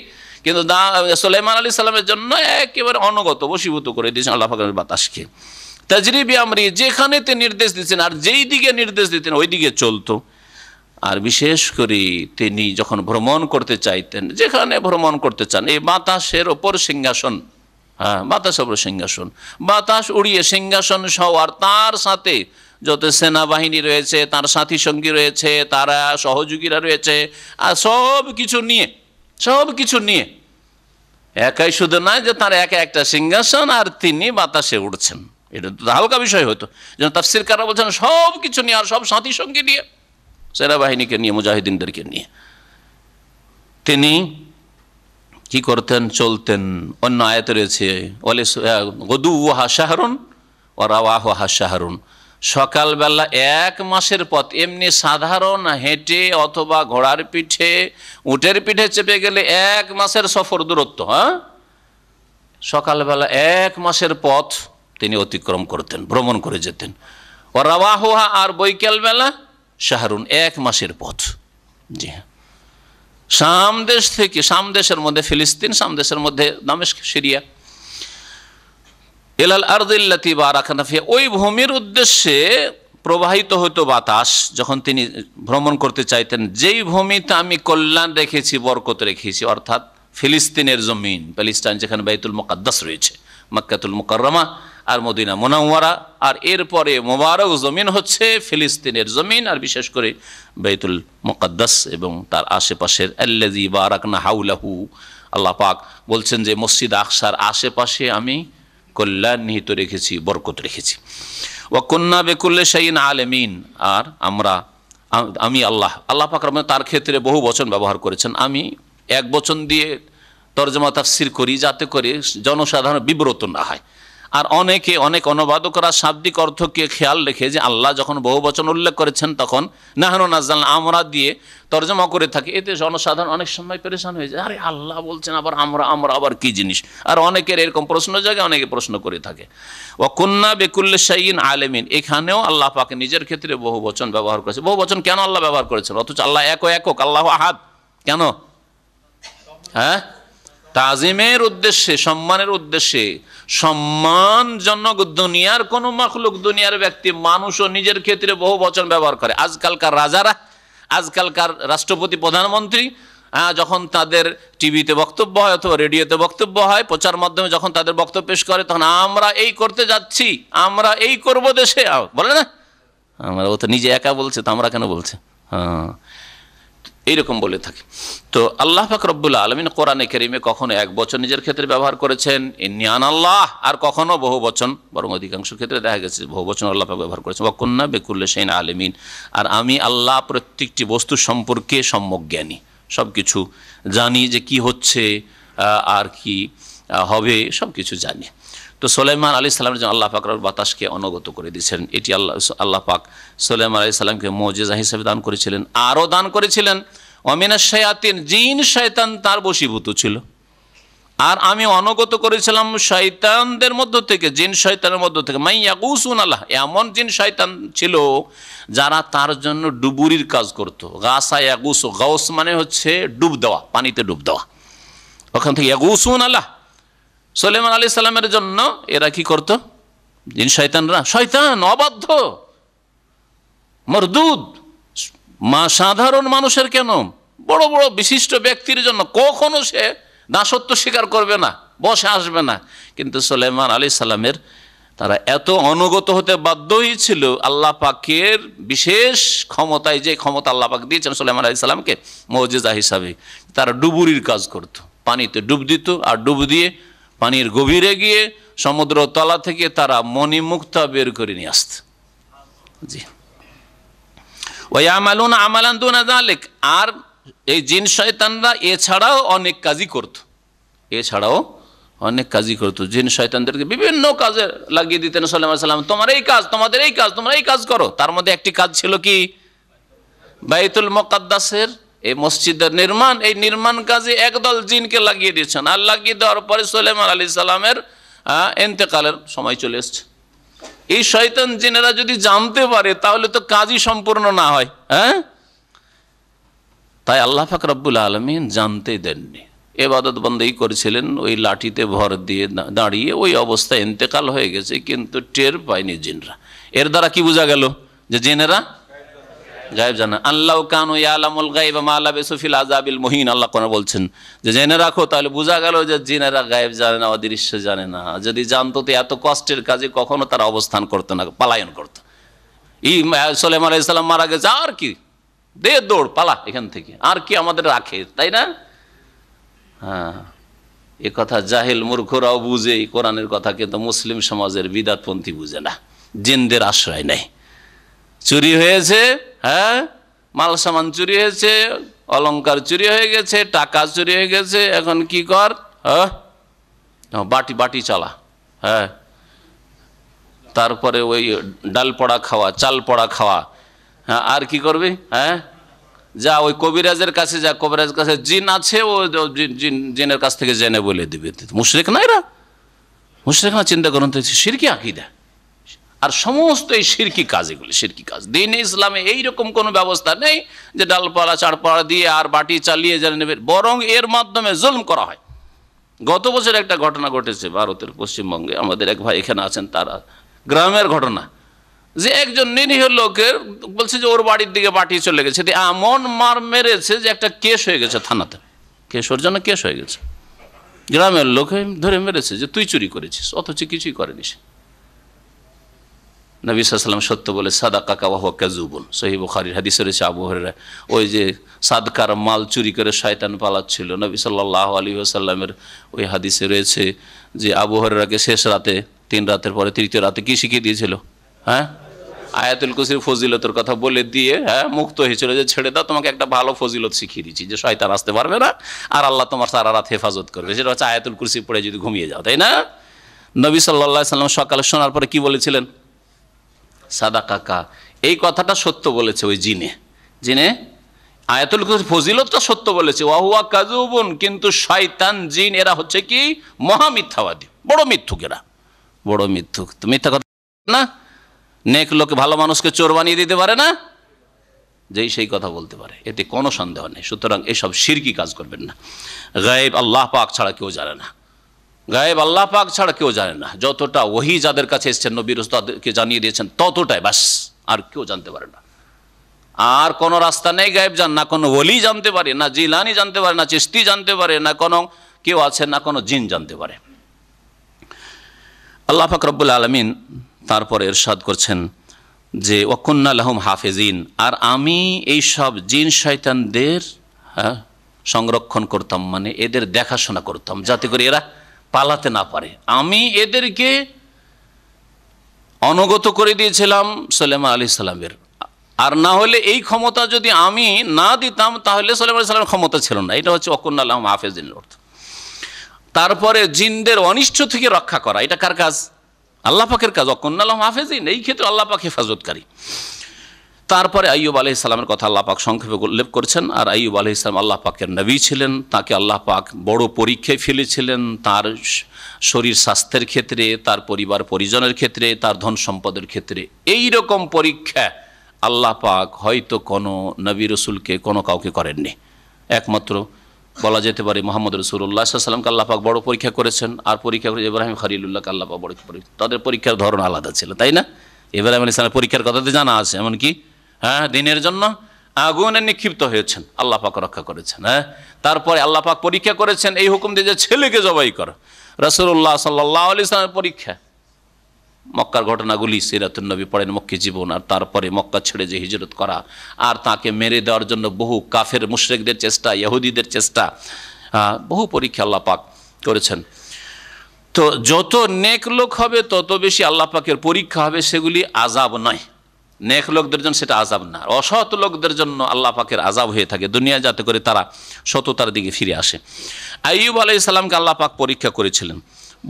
কিন্তু দা সোলাইমান আলী সাল্লামের জন্য একেবারে অনগত বসীভূত করে দিয়েছেন আল্লাহ ফাকের বাতাসকে তাজরিবি আমরি যেখানে তিনি নির্দেশ দিচ্ছেন আর যেই দিকে নির্দেশ দিতেন ওই দিকে চলতো আর বিশেষ করে তিনি যখন ভ্রমণ করতে চাইতেন যেখানে ভ্রমণ করতে চান এই বাতাসের ওপর সিংহাসন হ্যাঁ বাতাসের ওপর সিংহাসন বাতাস উড়িয়ে সিংহাসন সহ আর তার সাথে যত সেনাবাহিনী রয়েছে তার সাথী সঙ্গী রয়েছে তারা সহযোগীরা রয়েছে আর সব কিছু নিয়ে সব কিছু নিয়ে একাই শুধু না যে তার একা একটা সিংহাসন আর তিনি বাতাসে উঠছেন এটা তো হালকা বিষয় হতো যেন তাফসির কারা বলছেন সব কিছু নিয়ে আর সব সাথী সঙ্গী নিয়ে সেনাবাহিনীকে নিয়ে মুজাহিদিনদেরকে নিয়ে তিনি কি করতেন চলতেন অন্য আয়াত রয়েছে গদু ও শাহরুন ও রাওয়াহ শাহরুন সকালবেলা এক মাসের পথ এমনি সাধারণ হেঁটে অথবা ঘোড়ার পিঠে উটের পিঠে চেপে গেলে এক মাসের সফর দূরত্ব হ্যাঁ সকালবেলা এক মাসের পথ তিনি অতিক্রম করতেন ভ্রমণ করে যেতেন ও রাওয়াহা আর বৈকালবেলা শাহরুন এক মাসের পথ জি হ্যাঁ সামদেশ থেকে সামদেশের মধ্যে ফিলিস্তিন সামদেশের মধ্যে দামেশ সিরিয়া এলাল আর্দিল্লাতি বা রাখানাফিয়া ওই ভূমির উদ্দেশ্যে প্রবাহিত হতো বাতাস যখন তিনি ভ্রমণ করতে চাইতেন যেই ভূমিতে আমি কল্যাণ রেখেছি বরকত রেখেছি অর্থাৎ ফিলিস্তিনের জমিন প্যালিস্তান যেখানে বাইতুল মোকাদ্দাস রয়েছে মাক্কাতুল মোকাররমা আর মদিনা মোনাওয়ারা আর এরপরে মোবারক জমিন হচ্ছে ফিলিস্তিনের জমিন আর বিশেষ করে বেতুল মোকাদ্দাস এবং তার আশেপাশের এল্লেজি বারাকনা হাউলাহু আল্লাহ পাক বলছেন যে মসজিদ আকসার আশেপাশে আমি কল্যাণ নিহিত রেখেছি বরকত রেখেছি ও কন্যা বেকুল্লে আল আলমিন আর আমরা আমি আল্লাহ আল্লাহ পাকরম তার ক্ষেত্রে বহু বচন ব্যবহার করেছেন আমি এক বচন দিয়ে তর্জমা তাফসির করি যাতে করে জনসাধারণ বিব্রত না হয় আর অনেকে অনেক অনুবাদকরা শাব্দিক অর্থকে খেয়াল রেখে যে আল্লাহ যখন বহু বচন উল্লেখ করেছেন তখন নাহানো নাজাল আমরা দিয়ে তর্জমা করে থাকি এতে জনসাধারণ অনেক সময় পরেশান হয়ে যায় আরে আল্লাহ বলছেন আবার আমরা আমরা আবার কি জিনিস আর অনেকের এরকম প্রশ্ন জাগে অনেকে প্রশ্ন করে থাকে ও কন্যা বেকুল্ল সাইন আলেমিন এখানেও আল্লাহ পাকে নিজের ক্ষেত্রে বহু বচন ব্যবহার করেছে বহু বচন কেন আল্লাহ ব্যবহার করেছেন অথচ আল্লাহ এক একক আল্লাহ আহাদ কেন হ্যাঁ তাজিমের উদ্দেশ্যে সম্মানের উদ্দেশ্যে সম্মানজনক দুনিয়ার কোন মখলুক দুনিয়ার ব্যক্তি মানুষও নিজের ক্ষেত্রে বহু বচন ব্যবহার করে আজকালকার রাজারা আজকালকার রাষ্ট্রপতি প্রধানমন্ত্রী যখন তাদের টিভিতে বক্তব্য হয় অথবা রেডিওতে বক্তব্য হয় প্রচার মাধ্যমে যখন তাদের বক্তব্য পেশ করে তখন আমরা এই করতে যাচ্ছি আমরা এই করব দেশে বলে না আমরা ও তো নিজে একা বলছে তো আমরা কেন বলছে হ্যাঁ এইরকম বলে থাকি তো আল্লাহ পাক রব্বুল আলমিন কোরআনে কেরিমে কখনো এক বছর নিজের ক্ষেত্রে ব্যবহার করেছেন নিয়ান আল্লাহ আর কখনো বহু বচন বরং অধিকাংশ ক্ষেত্রে দেখা গেছে বহু বচন আল্লাহ পাক ব্যবহার করেছেন ওকন্যা বেকুল্লে সেন আলমিন আর আমি আল্লাহ প্রত্যেকটি বস্তু সম্পর্কে সম্যক জ্ঞানী সব কিছু জানি যে কি হচ্ছে আর কি হবে সব কিছু জানে তো সোলাইমান আলী সালামের জন্য আল্লাহ পাক বাতাসকে অনগত করে দিয়েছেন এটি আল্লাহ আল্লাহ পাক সোলাইমান আলী সাল্লামকে মজেজা হিসেবে দান করেছিলেন আরও দান করেছিলেন অমিনা শায়াতিন জিন শয়তান তার বশীভূত ছিল আর আমি অনগত করেছিলাম শয়তানদের মধ্য থেকে জিন শয়তানের মধ্য থেকে মাইয়া কুসুন আল্লাহ এমন জিন শয়তান ছিল যারা তার জন্য ডুবুরির কাজ করতো গাছা ইয়াগুস গাউস মানে হচ্ছে ডুব দেওয়া পানিতে ডুব দেওয়া ওখান থেকে ইয়াগুসুন আল্লাহ সোলেমান আলী সাল্লামের জন্য এরা কি করত জিন শয়তানরা শয়তান অবাধ্য মরদুদ মা সাধারণ মানুষের কেন বড় বড় বিশিষ্ট ব্যক্তির জন্য কখনো সে দাসত্ব স্বীকার করবে না বসে আসবে না কিন্তু সোলেমান আলী সাল্লামের তারা এত অনুগত হতে বাধ্যই ছিল আল্লাহ পাকের বিশেষ ক্ষমতায় যে ক্ষমতা আল্লাহ পাক দিয়েছেন সোলেমান আলী সাল্লামকে মৌজেজা হিসাবে তারা ডুবুরির কাজ করত পানিতে ডুব দিত আর ডুব দিয়ে পানির গভীরে গিয়ে সমুদ্র তলা থেকে তারা মণিমুক্তা বের করে নিয়ে আসত জি ওই আমালুন আমালান দুনা আর এই জিন শয়তানরা এছাড়াও অনেক কাজই করত এছাড়াও অনেক কাজই করত জিন শয়তানদেরকে বিভিন্ন কাজে লাগিয়ে দিতেন সাল্লাম সাল্লাম তোমার এই কাজ তোমাদের এই কাজ তোমরা এই কাজ করো তার মধ্যে একটি কাজ ছিল কি বাইতুল মকাদ্দাসের এই মসজিদের নির্মাণ এই নির্মাণ কাজে একদল জিনকে লাগিয়ে দিয়েছেন আর লাগিয়ে দেওয়ার পরে সোলেমান আলী সালামের এন্তেকালের সময় চলে এসছে এই শৈতান জিনেরা যদি জানতে পারে তাহলে তো কাজই সম্পূর্ণ না হয় হ্যাঁ তাই আল্লাহ ফাকরাবুল আলমিন জানতে দেননি এবাদত বন্দেই করেছিলেন ওই লাঠিতে ভর দিয়ে দাঁড়িয়ে ওই অবস্থায় এন্তেকাল হয়ে গেছে কিন্তু টের পায়নি জিনরা এর দ্বারা কি বোঝা গেল যে জেনেরা গায়েব জানা আল্লাহ কানু ইয়ালামুল গায়েব মাল্লা বেসফিল আজাবিল মুহিন আল্লাহ কোন বলছেন যে জেনে রাখো তাহলে বোঝা গেল যে জিনেরা গায়েব জানে না অদৃশ্য জানে না যদি জানতো তো এত কষ্টের কাজে কখনো তারা অবস্থান করতো না পালায়ন করতো ই সোলেম আলাইসাল্লাম মারা গেছে আর কি দে দৌড় পালা এখান থেকে আর কি আমাদের রাখে তাই না হ্যাঁ এ কথা জাহেল মূর্খরাও বুঝে এই কোরআনের কথা কিন্তু মুসলিম সমাজের বিদাতপন্থী বুঝে না জিনদের আশ্রয় নেয় চুরি হয়েছে হ্যাঁ মাল সামান চুরি হয়েছে অলঙ্কার চুরি হয়ে গেছে টাকা চুরি হয়ে গেছে এখন কি কর হ্যাঁ বাটি বাটি চালা হ্যাঁ তারপরে ওই ডাল পড়া খাওয়া চাল পড়া খাওয়া হ্যাঁ আর কি করবি হ্যাঁ যা ওই কবিরাজের কাছে যা কবিরাজের কাছে জিন আছে ও জিন জিনের কাছ থেকে জেনে বলে দিবে মুশ্রেক নাই এরা মুশ্রেক না চিন্তা করুন তো সিরকি আঁকি দেয় আর সমস্ত এই সিরকি কাজ এগুলি সিরকি কাজ দিন ইসলামে এইরকম কোনো ব্যবস্থা নেই যে ডালপালা চারপাড়া দিয়ে আর বাটি চালিয়ে জানে নেবে বরং এর মাধ্যমে জুলম করা হয় গত বছর একটা ঘটনা ঘটেছে ভারতের পশ্চিমবঙ্গে আমাদের এক ভাই এখানে আছেন তারা গ্রামের ঘটনা যে একজন নিরীহ লোকের বলছে যে ওর বাড়ির দিকে বাটি চলে গেছে এমন মার মেরেছে যে একটা কেস হয়ে গেছে থানাতে কেস ওর জন্য কেস হয়ে গেছে গ্রামের লোকে ধরে মেরেছে যে তুই চুরি করেছিস অথচ কিছুই করেনিস নবী সাল্লাম সত্য বলে সাদা সাদাকা কাজু বল সহি বুখারির হাদিস রয়েছে আবু ওই যে সাদকার মাল চুরি করে শয়তান পালাচ্ছিল নবী সাল্লাহ আলী আসাল্লামের ওই হাদিসে রয়েছে যে আবু হরেরাকে শেষ রাতে তিন রাতের পরে তৃতীয় রাতে কি শিখিয়ে দিয়েছিল হ্যাঁ আয়াতুল কুসির ফজিলতের কথা বলে দিয়ে হ্যাঁ মুক্ত হয়েছিল যে ছেড়ে দাও তোমাকে একটা ভালো ফজিলত শিখিয়ে দিচ্ছি যে শয়তান আসতে পারবে না আর আল্লাহ তোমার সারা রাত হেফাজত করবে সেটা হচ্ছে আয়াতুল কুসি পড়ে যদি ঘুমিয়ে যাও তাই না নবী সাল্লা সাল্লাম সকালে শোনার পরে কি বলেছিলেন সাদাকাকা এই কথাটা সত্য বলেছে ওই জিনে জিনে আয়াতুল কুসুর ফজিলতটা সত্য বলেছে ওয়াহুয়া কাজুবুন কিন্তু শয়তান জিন এরা হচ্ছে কি মহামিথ্যাবাদী বড় মিথ্যুক এরা বড় মিথ্যুক তো মিথ্যা কথা না নেক লোক ভালো মানুষকে চোর বানিয়ে দিতে পারে না যেই সেই কথা বলতে পারে এতে কোনো সন্দেহ নেই সুতরাং এসব সিরকি কাজ করবেন না গায়েব আল্লাহ পাক ছাড়া কেউ জানে না গায়েব আল্লাহ পাক ছাড়া কেউ জানে না যতটা ওহি যাদের কাছে এসছেন নবীর তাদেরকে জানিয়ে দিয়েছেন ততটাই বাস আর কেউ জানতে পারে না আর কোনো রাস্তা নেই গায়েব জান না কোনো ওলি জানতে পারে না জিলানি জানতে পারে না চিস্তি জানতে পারে না কোনো কেউ আছে না কোনো জিন জানতে পারে আল্লাহ পাক রব্বুল আলমিন তারপরে এরশাদ করছেন যে ওকন্না লহম হাফেজিন আর আমি এই সব জিন শয়তানদের হ্যাঁ, সংরক্ষণ করতাম মানে এদের দেখাশোনা করতাম যাতে করে এরা পালাতে না পারে আমি এদেরকে অনগত করে দিয়েছিলাম সালেমা আলি সাল্লামের আর না হলে এই ক্ষমতা যদি আমি না দিতাম তাহলে সালেমা আলি সাল্লামের ক্ষমতা ছিল না এটা হচ্ছে অকন্যা আলহাম হাফেজিন অর্থ তারপরে জিনদের অনিষ্ট থেকে রক্ষা করা এটা কার কাজ আল্লাহ পাকের কাজ অকন্যা আলহাম হাফেজিন এই ক্ষেত্রে আল্লাহ পাক হেফাজতকারী তারপরে আইব আলহ ইসলামের কথা আল্লাহ পাক সংক্ষেপে উল্লেখ করেছেন আর আইয়ুব আলহ ইসলাম আল্লাহ পাকের নবী ছিলেন তাকে আল্লাহ পাক বড় পরীক্ষায় ফেলেছিলেন তার শরীর স্বাস্থ্যের ক্ষেত্রে তার পরিবার পরিজনের ক্ষেত্রে তার ধন সম্পদের ক্ষেত্রে এই রকম পরীক্ষা আল্লাহ পাক হয়তো কোনো নবী রসুলকে কোনো কাউকে করেননি একমাত্র বলা যেতে পারে মোহাম্মদ রসুল্লাহ সাল্লামকে পাক বড় পরীক্ষা করেছেন আর পরীক্ষা করে ইব্রাহিম আল্লাহ পাক বড় পরীক্ষা তাদের পরীক্ষার ধরন আলাদা ছিল তাই না এবার আমি ইসলামের পরীক্ষার কথা তো জানা আছে এমনকি হ্যাঁ দিনের জন্য আগুনে নিক্ষিপ্ত হয়েছেন আল্লাহ পাক রক্ষা করেছেন হ্যাঁ তারপরে আল্লাপাক পরীক্ষা করেছেন এই হুকুম দিয়ে যে ছেলেকে জবাই কর রসুল্লাহ সাল্লাহ আলি ইসলামের পরীক্ষা মক্কার ঘটনাগুলি সিরাতুল নবী পড়েন মক্কি জীবন আর তারপরে মক্কা ছেড়ে যে হিজরত করা আর তাকে মেরে দেওয়ার জন্য বহু কাফের মুশ্রেকদের চেষ্টা ইহুদিদের চেষ্টা বহু পরীক্ষা আল্লাপাক করেছেন তো যত নেক লোক হবে তত বেশি আল্লাপাকের পরীক্ষা হবে সেগুলি আজাব নয় নেক লোকদের জন্য সেটা আজাব না অসৎ লোকদের জন্য আল্লাহ পাকের আজাব হয়ে থাকে দুনিয়া যাতে করে তারা সততার দিকে ফিরে আসে আইয়ুব আলাই ইসলামকে আল্লাহ পাক পরীক্ষা করেছিলেন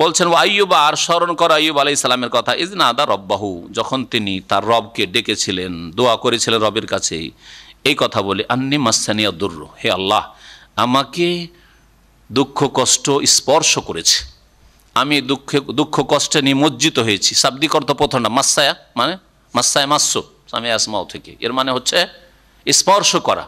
বলছেন ও আইব আর স্মরণ করা আইব আলাই ইসলামের কথা ইজ না আদা রব্বাহু যখন তিনি তার রবকে ডেকেছিলেন দোয়া করেছিলেন রবের কাছে এই কথা বলে আন্নি মাসানিয়া দুর্র হে আল্লাহ আমাকে দুঃখ কষ্ট স্পর্শ করেছে আমি দুঃখে দুঃখ কষ্টে নিমজ্জিত হয়েছি শাব্দিক প্রথমটা না মাসায়া মানে মাসায় মাসু স্বামী আসমাও থেকে এর মানে হচ্ছে স্পর্শ করা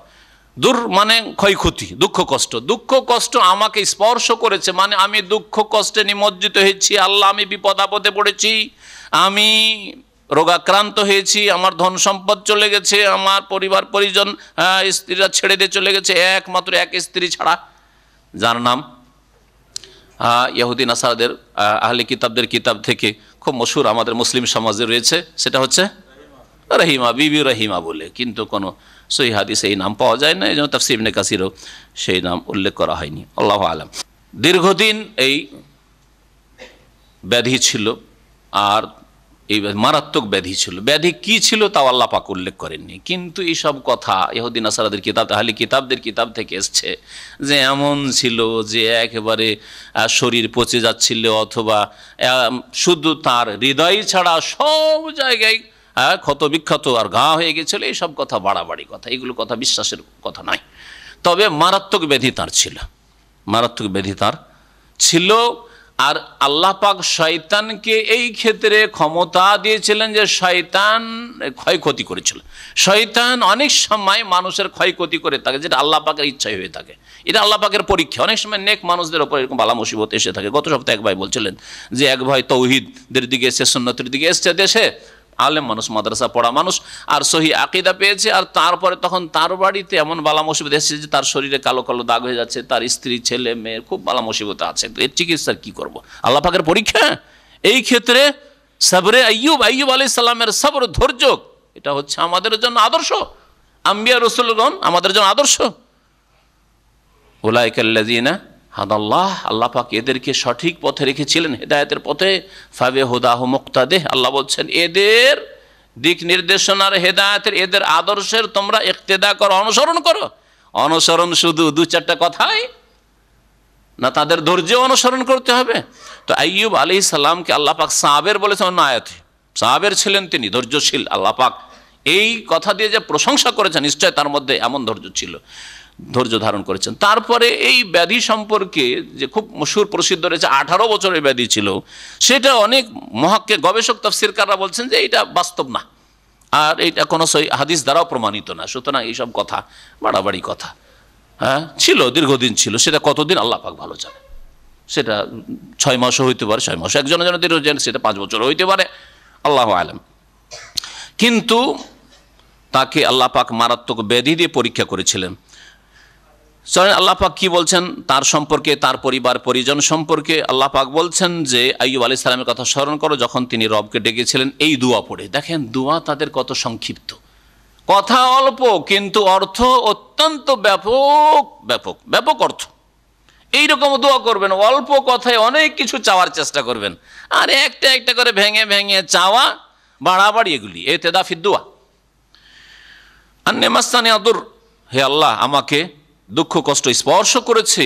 দূর মানে ক্ষয়ক্ষতি দুঃখ কষ্ট দুঃখ কষ্ট আমাকে স্পর্শ করেছে মানে আমি দুঃখ কষ্টে নিমজ্জিত হয়েছি আল্লাহ আমি বিপদ আপদে পড়েছি আমি রোগাক্রান্ত হয়েছি আমার ধন সম্পদ চলে গেছে আমার পরিবার পরিজন স্ত্রীরা ছেড়ে দিয়ে চলে গেছে একমাত্র এক স্ত্রী ছাড়া যার নাম ইয়াহুদ্দিন আসাদের আহলি কিতাবদের কিতাব থেকে খুব মশুর আমাদের মুসলিম সমাজে রয়েছে সেটা হচ্ছে রহিমা বিবি রহিমা বলে কিন্তু কোনো সই হাদিস এই নাম পাওয়া যায় না এই জন্য তাফসি ইবনে কাসিরও সেই নাম উল্লেখ করা হয়নি আল্লাহ আলম দীর্ঘদিন এই ব্যাধি ছিল আর এই মারাত্মক ব্যাধি ছিল ব্যাধি কি ছিল তাও আল্লাহ পাক উল্লেখ করেননি কিন্তু এইসব কথা ইহুদ্দিন আসারাদের কিতাব তাহলে কিতাবদের কিতাব থেকে এসছে যে এমন ছিল যে একেবারে শরীর পচে যাচ্ছিল অথবা শুধু তার হৃদয় ছাড়া সব জায়গায় ক্ষত বিক্ষত আর ঘা হয়ে গেছিল এইসব কথা বাড়াবাড়ি কথা এগুলো কথা বিশ্বাসের কথা নয় তবে মারাত্মক ব্যাধি তার ছিল মারাত্মক ব্যাধি তার ছিল আর আল্লাহ পাক শয়তানকে এই ক্ষেত্রে ক্ষমতা দিয়েছিলেন যে শয়তান ক্ষয়ক্ষতি করেছিল শয়তান অনেক সময় মানুষের ক্ষয়ক্ষতি করে থাকে যেটা আল্লাহ পাকের ইচ্ছাই হয়ে থাকে এটা আল্লাহ পাকের পরীক্ষা অনেক সময় নেক মানুষদের ওপর এরকম বালা মুসিবত এসে থাকে গত সপ্তাহে এক ভাই বলছিলেন যে এক ভাই তৌহিদদের দিকে এসে সন্ন্যতের দিকে এসছে দেশে আলেম মানুষ মাদ্রাসা পড়া মানুষ আর সহি আকিদা পেয়েছে আর তারপরে তখন তার বাড়িতে এমন বালা মুসিবত এসেছে যে তার শরীরে কালো কালো দাগ হয়ে যাচ্ছে তার স্ত্রী ছেলে মেয়ের খুব বালা মুসিবত আছে এর চিকিৎসার কী করবো আল্লাহ পাকের পরীক্ষা এই ক্ষেত্রে সাবরে আইব আইব আলি সাল্লামের সাবর ধৈর্য এটা হচ্ছে আমাদের জন্য আদর্শ আম্বিয়া রসুলগণ আমাদের জন্য আদর্শ ওলাইকাল্লাজিনা হাদাল্লাহ আল্লাহ পাক এদেরকে সঠিক পথে রেখেছিলেন হেদায়তের পথে ফাবে হুদাহ মুক্তাদেহ আল্লাহ বলছেন এদের দিক নির্দেশনার হেদায়তের এদের আদর্শের তোমরা একতেদা করো অনুসরণ করো অনুসরণ শুধু দু চারটা কথাই না তাদের ধৈর্য অনুসরণ করতে হবে তো আইয়ুব আলি সাল্লামকে আল্লাহ সাবের বলেছেন অন্য আয়াতে সাহাবের ছিলেন তিনি ধৈর্যশীল আল্লাহ এই কথা দিয়ে যে প্রশংসা করেছেন নিশ্চয় তার মধ্যে এমন ধৈর্য ছিল ধৈর্য ধারণ করেছেন তারপরে এই ব্যাধি সম্পর্কে যে খুব মশুর প্রসিদ্ধ রয়েছে আঠারো বছরের ব্যাধি ছিল সেটা অনেক মহাক্কে গবেষক তফসিরকাররা বলছেন যে এটা বাস্তব না আর এটা কোনো সই হাদিস দ্বারাও প্রমাণিত না সুতরাং এইসব কথা বাড়াবাড়ি কথা হ্যাঁ ছিল দীর্ঘদিন ছিল সেটা কতদিন আল্লাহ পাক ভালো জানে সেটা ছয় মাসও হইতে পারে ছয় মাস একজন জন্য দীর্ঘ সেটা পাঁচ বছর হইতে পারে আল্লাহ আলম কিন্তু তাকে আল্লাহ পাক মারাত্মক ব্যাধি দিয়ে পরীক্ষা করেছিলেন সরেন আল্লাপাক কি বলছেন তার সম্পর্কে তার পরিবার পরিজন সম্পর্কে আল্লাহ পাক বলছেন যে আইব আলি সালামের কথা স্মরণ করো যখন তিনি রবকে ডেকেছিলেন এই দোয়া পড়ে দেখেন দোয়া তাদের কত সংক্ষিপ্ত কথা অল্প কিন্তু অর্থ অত্যন্ত ব্যাপক ব্যাপক ব্যাপক অর্থ এইরকম দোয়া করবেন অল্প কথায় অনেক কিছু চাওয়ার চেষ্টা করবেন আর একটা একটা করে ভেঙে ভেঙে চাওয়া বাড়াবাড়ি এগুলি এ তেদাফির দোয়া আর নেমাস্তানি আদুর হে আল্লাহ আমাকে দুঃখ কষ্ট স্পর্শ করেছে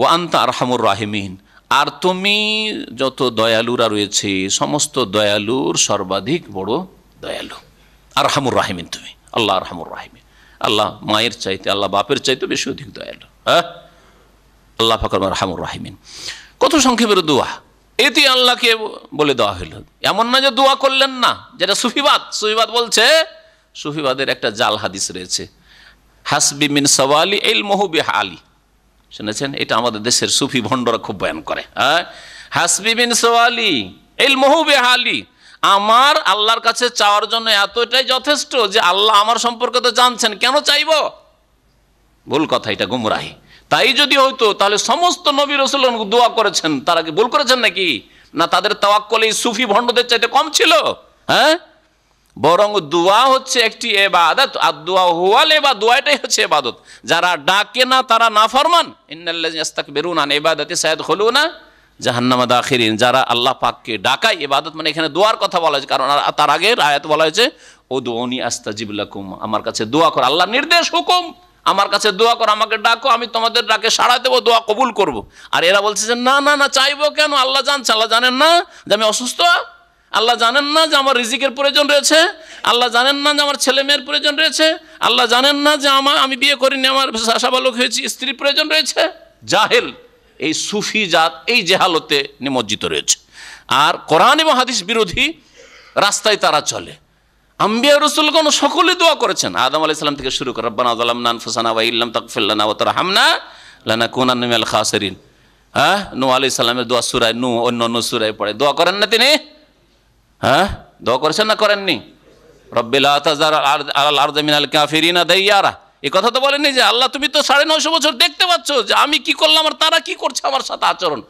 ও আন্তা আরহামুর রাহিমিন আর তুমি যত দয়ালুরা রয়েছে সমস্ত দয়ালুর সর্বাধিক বড় দয়ালু আরহামুর রাহিমিন তুমি আল্লাহ আরহামুর রাহিমিন আল্লাহ মায়ের চাইতে আল্লাহ বাপের চাইতে বেশি অধিক দয়ালু হ্যাঁ আল্লাহ ফাকর আরহামুর রাহিমিন কত সংক্ষেপের দোয়া এটি আল্লাহকে বলে দেওয়া হইল এমন না যে দোয়া করলেন না যেটা সুফিবাদ সুফিবাদ বলছে সুফিবাদের একটা জাল হাদিস রয়েছে হাসবি মিন সওয়ালি এল মহবি আলী শুনেছেন এটা আমাদের দেশের সুফি ভণ্ডরা খুব বয়ান করে হ্যাঁ হাসবি মিন সওয়ালি এল মহবি আলী আমার আল্লাহর কাছে চাওয়ার জন্য এতটাই যথেষ্ট যে আল্লাহ আমার সম্পর্কে তো জানছেন কেন চাইব ভুল কথা এটা গুমরাহি তাই যদি হইতো তাহলে সমস্ত নবী রসুল দোয়া করেছেন তারা কি ভুল করেছেন নাকি না তাদের তাওয়াক্কলে এই সুফি ভণ্ডদের চাইতে কম ছিল হ্যাঁ বরং দোয়া হচ্ছে একটি এবাদত আর দোয়া হুয়ালে বা দোয়াটাই হচ্ছে এবাদত যারা ডাকে না তারা না ফরমান বেরুন আন এবাদতে সায়দ হলু না জাহান্নামা দাখিরিন যারা আল্লাহ পাককে ডাকায় এবাদত মানে এখানে দোয়ার কথা বলা হয়েছে কারণ তার আগে আয়াত বলা হয়েছে ও দোয়নি আস্তাজিবুল্লাকুম আমার কাছে দোয়া কর আল্লাহ নির্দেশ হুকুম আমার কাছে দোয়া কর আমাকে ডাকো আমি তোমাদের ডাকে সাড়া দেবো দোয়া কবুল করব। আর এরা বলছে যে না না না চাইবো কেন আল্লাহ জানছে আল্লাহ জানেন না যে আমি অসুস্থ আল্লাহ জানেন না যে আমার রিজিকের প্রয়োজন রয়েছে আল্লাহ জানেন না যে আমার ছেলে মেয়ের প্রয়োজন রয়েছে আল্লাহ জানেন না যে আমার আমি বিয়ে করিনি আমার সাবালক হয়েছি স্ত্রী প্রয়োজন রয়েছে জাহেল এই সুফি জাত এই জেহালতে নিমজ্জিত রয়েছে আর কোরআন এবং হাদিস বিরোধী রাস্তায় তারা চলে আম্বিয়া রসুলগণ সকলে দোয়া করেছেন আদম আলি সাল্লাম থেকে শুরু করে রব্বানা আদালাম নান ফুসানা ওয়া ইল্লাম তাকফিল্লানা ওয়া হামনা লানা কুনা নিমাল খাসিরিন হ্যাঁ নূহ আলাইহিস সালামের দোয়া সূরা নূহ অন্য অন্য সূরায় পড়ে দোয়া করেন না তিনি হ্যাঁ দোয়া করেছেন না করেননি রব্বিল্লা আল আরজামিনাল কাফিরিনা দাইয়ারা এ কথা তো বলেননি যে আল্লাহ তুমি তো সাড়ে নশো বছর দেখতে পাচ্ছ যে আমি কি করলাম আর তারা কি করছে আমার সাথে আচরণ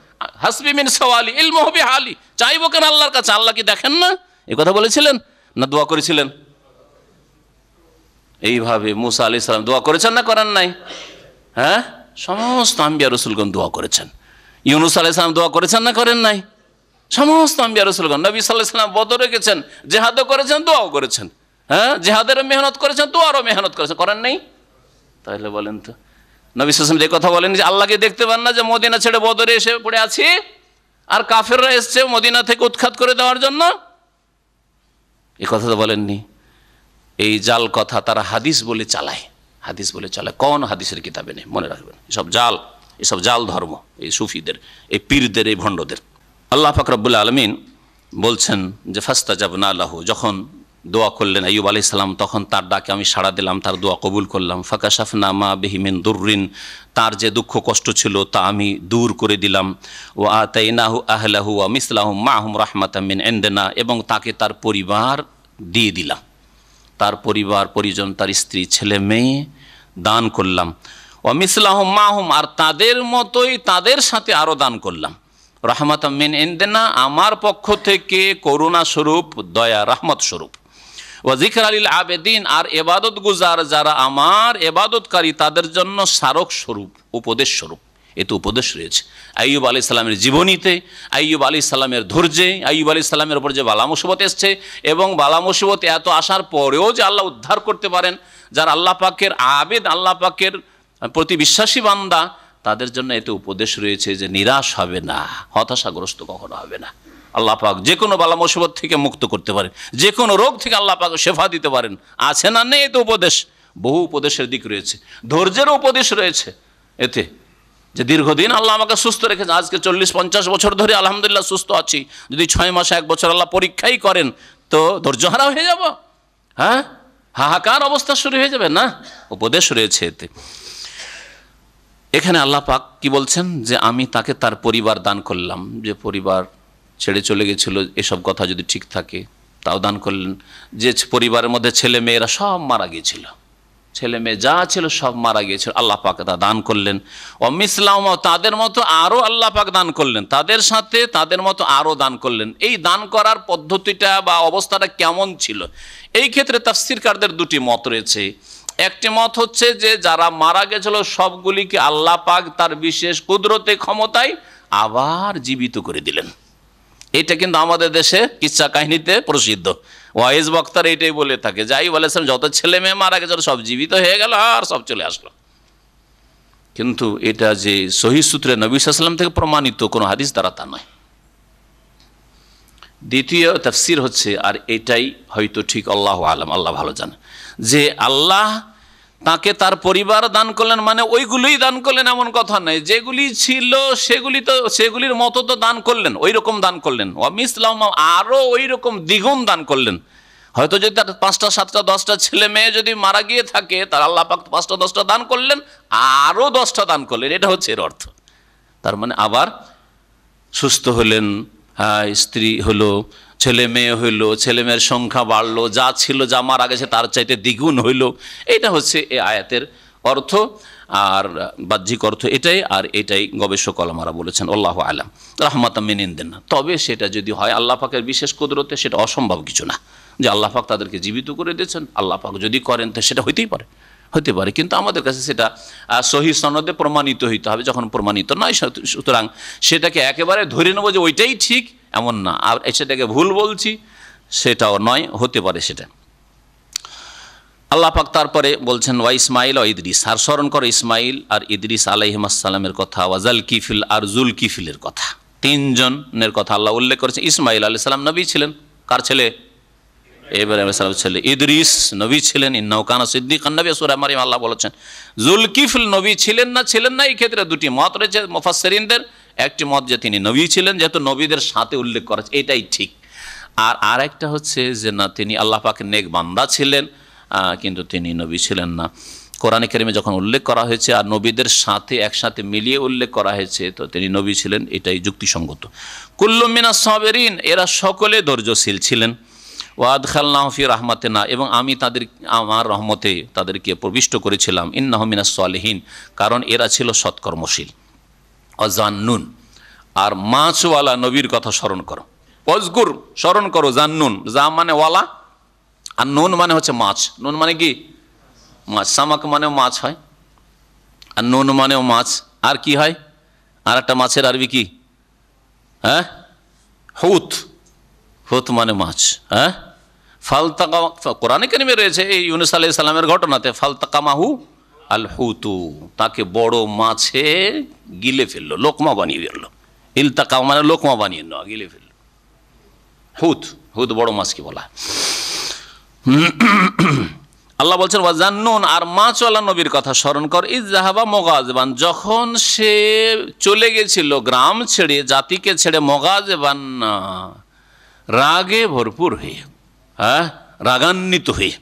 হাসবি মিন সওয়ালি ইলম হবি আলী চাইব কেন আল্লাহর কাছে আল্লাহ কি দেখেন না এ কথা বলেছিলেন না দোয়া করেছিলেন এইভাবে মুসা আলি ইসলাম দোয়া করেছেন না করেন নাই হ্যাঁ সমস্ত আম্বিয়া রসুলগণ দোয়া করেছেন ইউনুস আলাইসালাম দোয়া করেছেন না করেন নাই সমস্ত আম্বিয়া রসুলগণ নবী সাল্লাহাম বদ বদরে গেছেন জেহাদও করেছেন দোয়াও করেছেন হ্যাঁ জেহাদেরও মেহনত করেছেন তো আরও মেহনত করেছেন করেন নেই তাহলে বলেন তো নবী যে কথা বলেন যে আল্লাহকে দেখতে পান না যে মদিনা ছেড়ে বদরে এসে পড়ে আছি আর কাফেররা এসছে মদিনা থেকে উৎখাত করে দেওয়ার জন্য এ কথা তো বলেননি এই জাল কথা তারা হাদিস বলে চালায় হাদিস বলে চালায় কোন হাদিসের কিতাবে নেই মনে রাখবেন এসব জাল এসব জাল ধর্ম এই সুফিদের এই পীরদের এই ভণ্ডদের আল্লাহ ফাকরবুল আলমিন বলছেন যে ফাস্তা জাবনা আল্লাহ যখন দোয়া করলেন আইব আলি ইসলাম তখন তার ডাকে আমি সাড়া দিলাম তার দোয়া কবুল করলাম ফাঁকাশাফনা মা বিহিমিন দুর্রিন তার যে দুঃখ কষ্ট ছিল তা আমি দূর করে দিলাম ও নাহু আহলাহু আ মিসলাহু মাহুম রাহমাতামিন এন্দেনা এবং তাকে তার পরিবার দিয়ে দিলাম তার পরিবার পরিজন তার স্ত্রী ছেলে মেয়ে দান করলাম ও মিসলাহম মাহুম আর তাদের মতোই তাদের সাথে আরও দান করলাম রহমত মিন ইন্দেনা আমার পক্ষ থেকে করুণা স্বরূপ দয়া রহমত স্বরূপ ও জিখর আলীল আবেদিন আর এবাদত গুজার যারা আমার এবাদতকারী তাদের জন্য স্মারক স্বরূপ উপদেশ স্বরূপ এতে উপদেশ রয়েছে আইব আলী সালামের জীবনীতে আইব আলী সালামের ধৈর্যে আইব আলী সালামের ওপর যে বালা মুসিবত এসছে এবং বালা মুসিবত এত আসার পরেও যে আল্লাহ উদ্ধার করতে পারেন যারা আল্লাহ পাকের আবেদ আল্লাহ পাকের প্রতি বিশ্বাসী বান্দা তাদের জন্য এতে উপদেশ রয়েছে যে নিরাশ হবে না হতাশাগ্রস্ত কখনো হবে না আল্লাহ পাক যে কোনো বালা মুসিবত থেকে মুক্ত করতে পারেন যে কোনো রোগ থেকে আল্লাহ পাক শেফা দিতে পারেন আছে না নেই এতে উপদেশ বহু উপদেশের দিক রয়েছে ধৈর্যের উপদেশ রয়েছে এতে যে দীর্ঘদিন আল্লাহ আমাকে সুস্থ রেখেছে আজকে চল্লিশ পঞ্চাশ বছর ধরে আলহামদুলিল্লাহ সুস্থ আছি যদি ছয় মাসে এক বছর আল্লাহ পরীক্ষাই করেন তো ধৈর্যহারা হয়ে যাব হ্যাঁ হাহাকার অবস্থা শুরু হয়ে যাবে না উপদেশ রয়েছে এতে এখানে আল্লাহ পাক কি বলছেন যে আমি তাকে তার পরিবার দান করলাম যে পরিবার ছেড়ে চলে গেছিল এসব কথা যদি ঠিক থাকে তাও দান করলেন যে পরিবারের মধ্যে ছেলে মেয়েরা সব মারা গিয়েছিল ছেলে মেয়ে যা ছিল সব মারা গিয়েছিল আল্লাহ পাক তা দান করলেন অমিসলাম তাদের মতো আরও আল্লাহ পাক দান করলেন তাদের সাথে তাদের মতো আরও দান করলেন এই দান করার পদ্ধতিটা বা অবস্থাটা কেমন ছিল এই ক্ষেত্রে তাফসিরকারদের দুটি মত রয়েছে একটি মত হচ্ছে যে যারা মারা গেছিল সবগুলিকে আল্লাহ পাক তার বিশেষ কুদরতে ক্ষমতায় আবার জীবিত করে দিলেন এটা কিন্তু আমাদের দেশে কিচ্ছা কাহিনীতে প্রসিদ্ধ ওয়াইজ বক্তার এটাই বলে থাকে যাই বলেছেন যত ছেলে মেয়ে মারা গেছিল সব জীবিত হয়ে গেল আর সব চলে আসলো কিন্তু এটা যে সহি সূত্রে নবীলাম থেকে প্রমাণিত কোনো হাদিস দ্বারা তা নয় দ্বিতীয় তাফসির হচ্ছে আর এটাই হয়তো ঠিক আল্লাহ আলম আল্লাহ ভালো জানে যে আল্লাহ তাকে তার পরিবার দান করলেন মানে ওইগুলোই দান করলেন এমন কথা নয় যেগুলি ছিল সেগুলি তো সেগুলির মতো তো দান করলেন ওই রকম দান করলেন ইসলাম আরও ওই রকম দ্বিগুণ দান করলেন হয়তো যদি তার পাঁচটা সাতটা দশটা ছেলে মেয়ে যদি মারা গিয়ে থাকে তার আল্লাহ পাক পাঁচটা দশটা দান করলেন আরও দশটা দান করলেন এটা হচ্ছে এর অর্থ তার মানে আবার সুস্থ হলেন স্ত্রী হলো ছেলে মেয়ে হইলো ছেলে মেয়ের সংখ্যা বাড়লো যা ছিল যা মারা গেছে তার চাইতে দ্বিগুণ হইলো এটা হচ্ছে এ আয়াতের অর্থ আর বাহ্যিক অর্থ এটাই আর এটাই গবেষক আলমারা বলেছেন আল্লাহ আলাম রাহমাতা মেনে দেন না তবে সেটা যদি হয় আল্লাহ পাকের বিশেষ কুদরতে সেটা অসম্ভব কিছু না যে আল্লাহ পাক তাদেরকে জীবিত করে দিয়েছেন আল্লাহ পাক যদি করেন তো সেটা হইতেই পারে হতে পারে কিন্তু আমাদের কাছে সেটা সহি সনদে প্রমাণিত হইতে হবে যখন প্রমাণিত নয় সুতরাং সেটাকে একেবারে ধরে নেবো যে ওইটাই ঠিক এমন না আর সেটাকে ভুল বলছি সেটাও নয় হতে পারে সেটা আল্লাহ পাক তারপরে বলছেন ওয়া ইসমাইল ও ইদরিস আর স্মরণ করো ইসমাইল আর ইদ্রিস আলাইহিমাসাল্লামের কথা ওয়াজাল কিফিল আর জুল কিফিলের কথা তিনজনের কথা আল্লাহ উল্লেখ করেছেন ইসমাইল আলি নবী ছিলেন কার ছেলে ইব্রাহিম সালাম নবী ছিলেন নৌকানা আল্লাহ বলেছেন নবী ছিলেন না ছিলেন না এই ক্ষেত্রে দুটি মত রয়েছে একটি মত যে তিনি নবী ছিলেন যেহেতু নবীদের সাথে উল্লেখ করা এটাই ঠিক আর আর একটা হচ্ছে যে না তিনি আল্লাহ পাকে নেক বান্দা ছিলেন কিন্তু তিনি নবী ছিলেন না কোরআন কেরিমে যখন উল্লেখ করা হয়েছে আর নবীদের সাথে একসাথে মিলিয়ে উল্লেখ করা হয়েছে তো তিনি নবী ছিলেন এটাই যুক্তিসঙ্গত কুল্লুমিনা সাবেরিন এরা সকলে ধৈর্যশীল ছিলেন ওয়াদ খাল্লাহ ফি রহমাতে না এবং আমি তাদের আমার রহমতে তাদেরকে প্রবিষ্ট করেছিলাম ইন্নাহমিনা সালেহীন কারণ এরা ছিল সৎকর্মশীল অজান্নুন আর মাছওয়ালা নবীর কথা স্মরণ করো অজগুর স্মরণ করো জান্নুন জা মানে ওয়ালা আর নুন মানে হচ্ছে মাছ নুন মানে কি মাছ সামাক মানেও মাছ হয় আর নুন মানেও মাছ আর কি হয় আর একটা মাছের আরবি কি হ্যাঁ হুথ হুত মানে মাছ হ্যাঁ ফালতাকা কোরআনে কেনিমে রয়েছে এই ইউনুস আলাইসাল্লামের ঘটনাতে ঘটনাতে ফালতাকামাহু আল হুতু তাকে বড় মাছে গিলে ফেললো লোকমা বানিয়ে ফেললো ইলতাকা মানে লোকমা বানিয়ে নেওয়া গিলে ফেললো হুত হুত বড় মাছকে বলা আল্লাহ বলছেন নুন আর মাছওয়ালা নবীর কথা স্মরণ কর ইজাহাবা মোগাজবান যখন সে চলে গেছিল গ্রাম ছেড়ে জাতিকে ছেড়ে মোগাজবান রাগে ভরপুর হয়ে হ্যাঁ রাগান্বিত হয়ে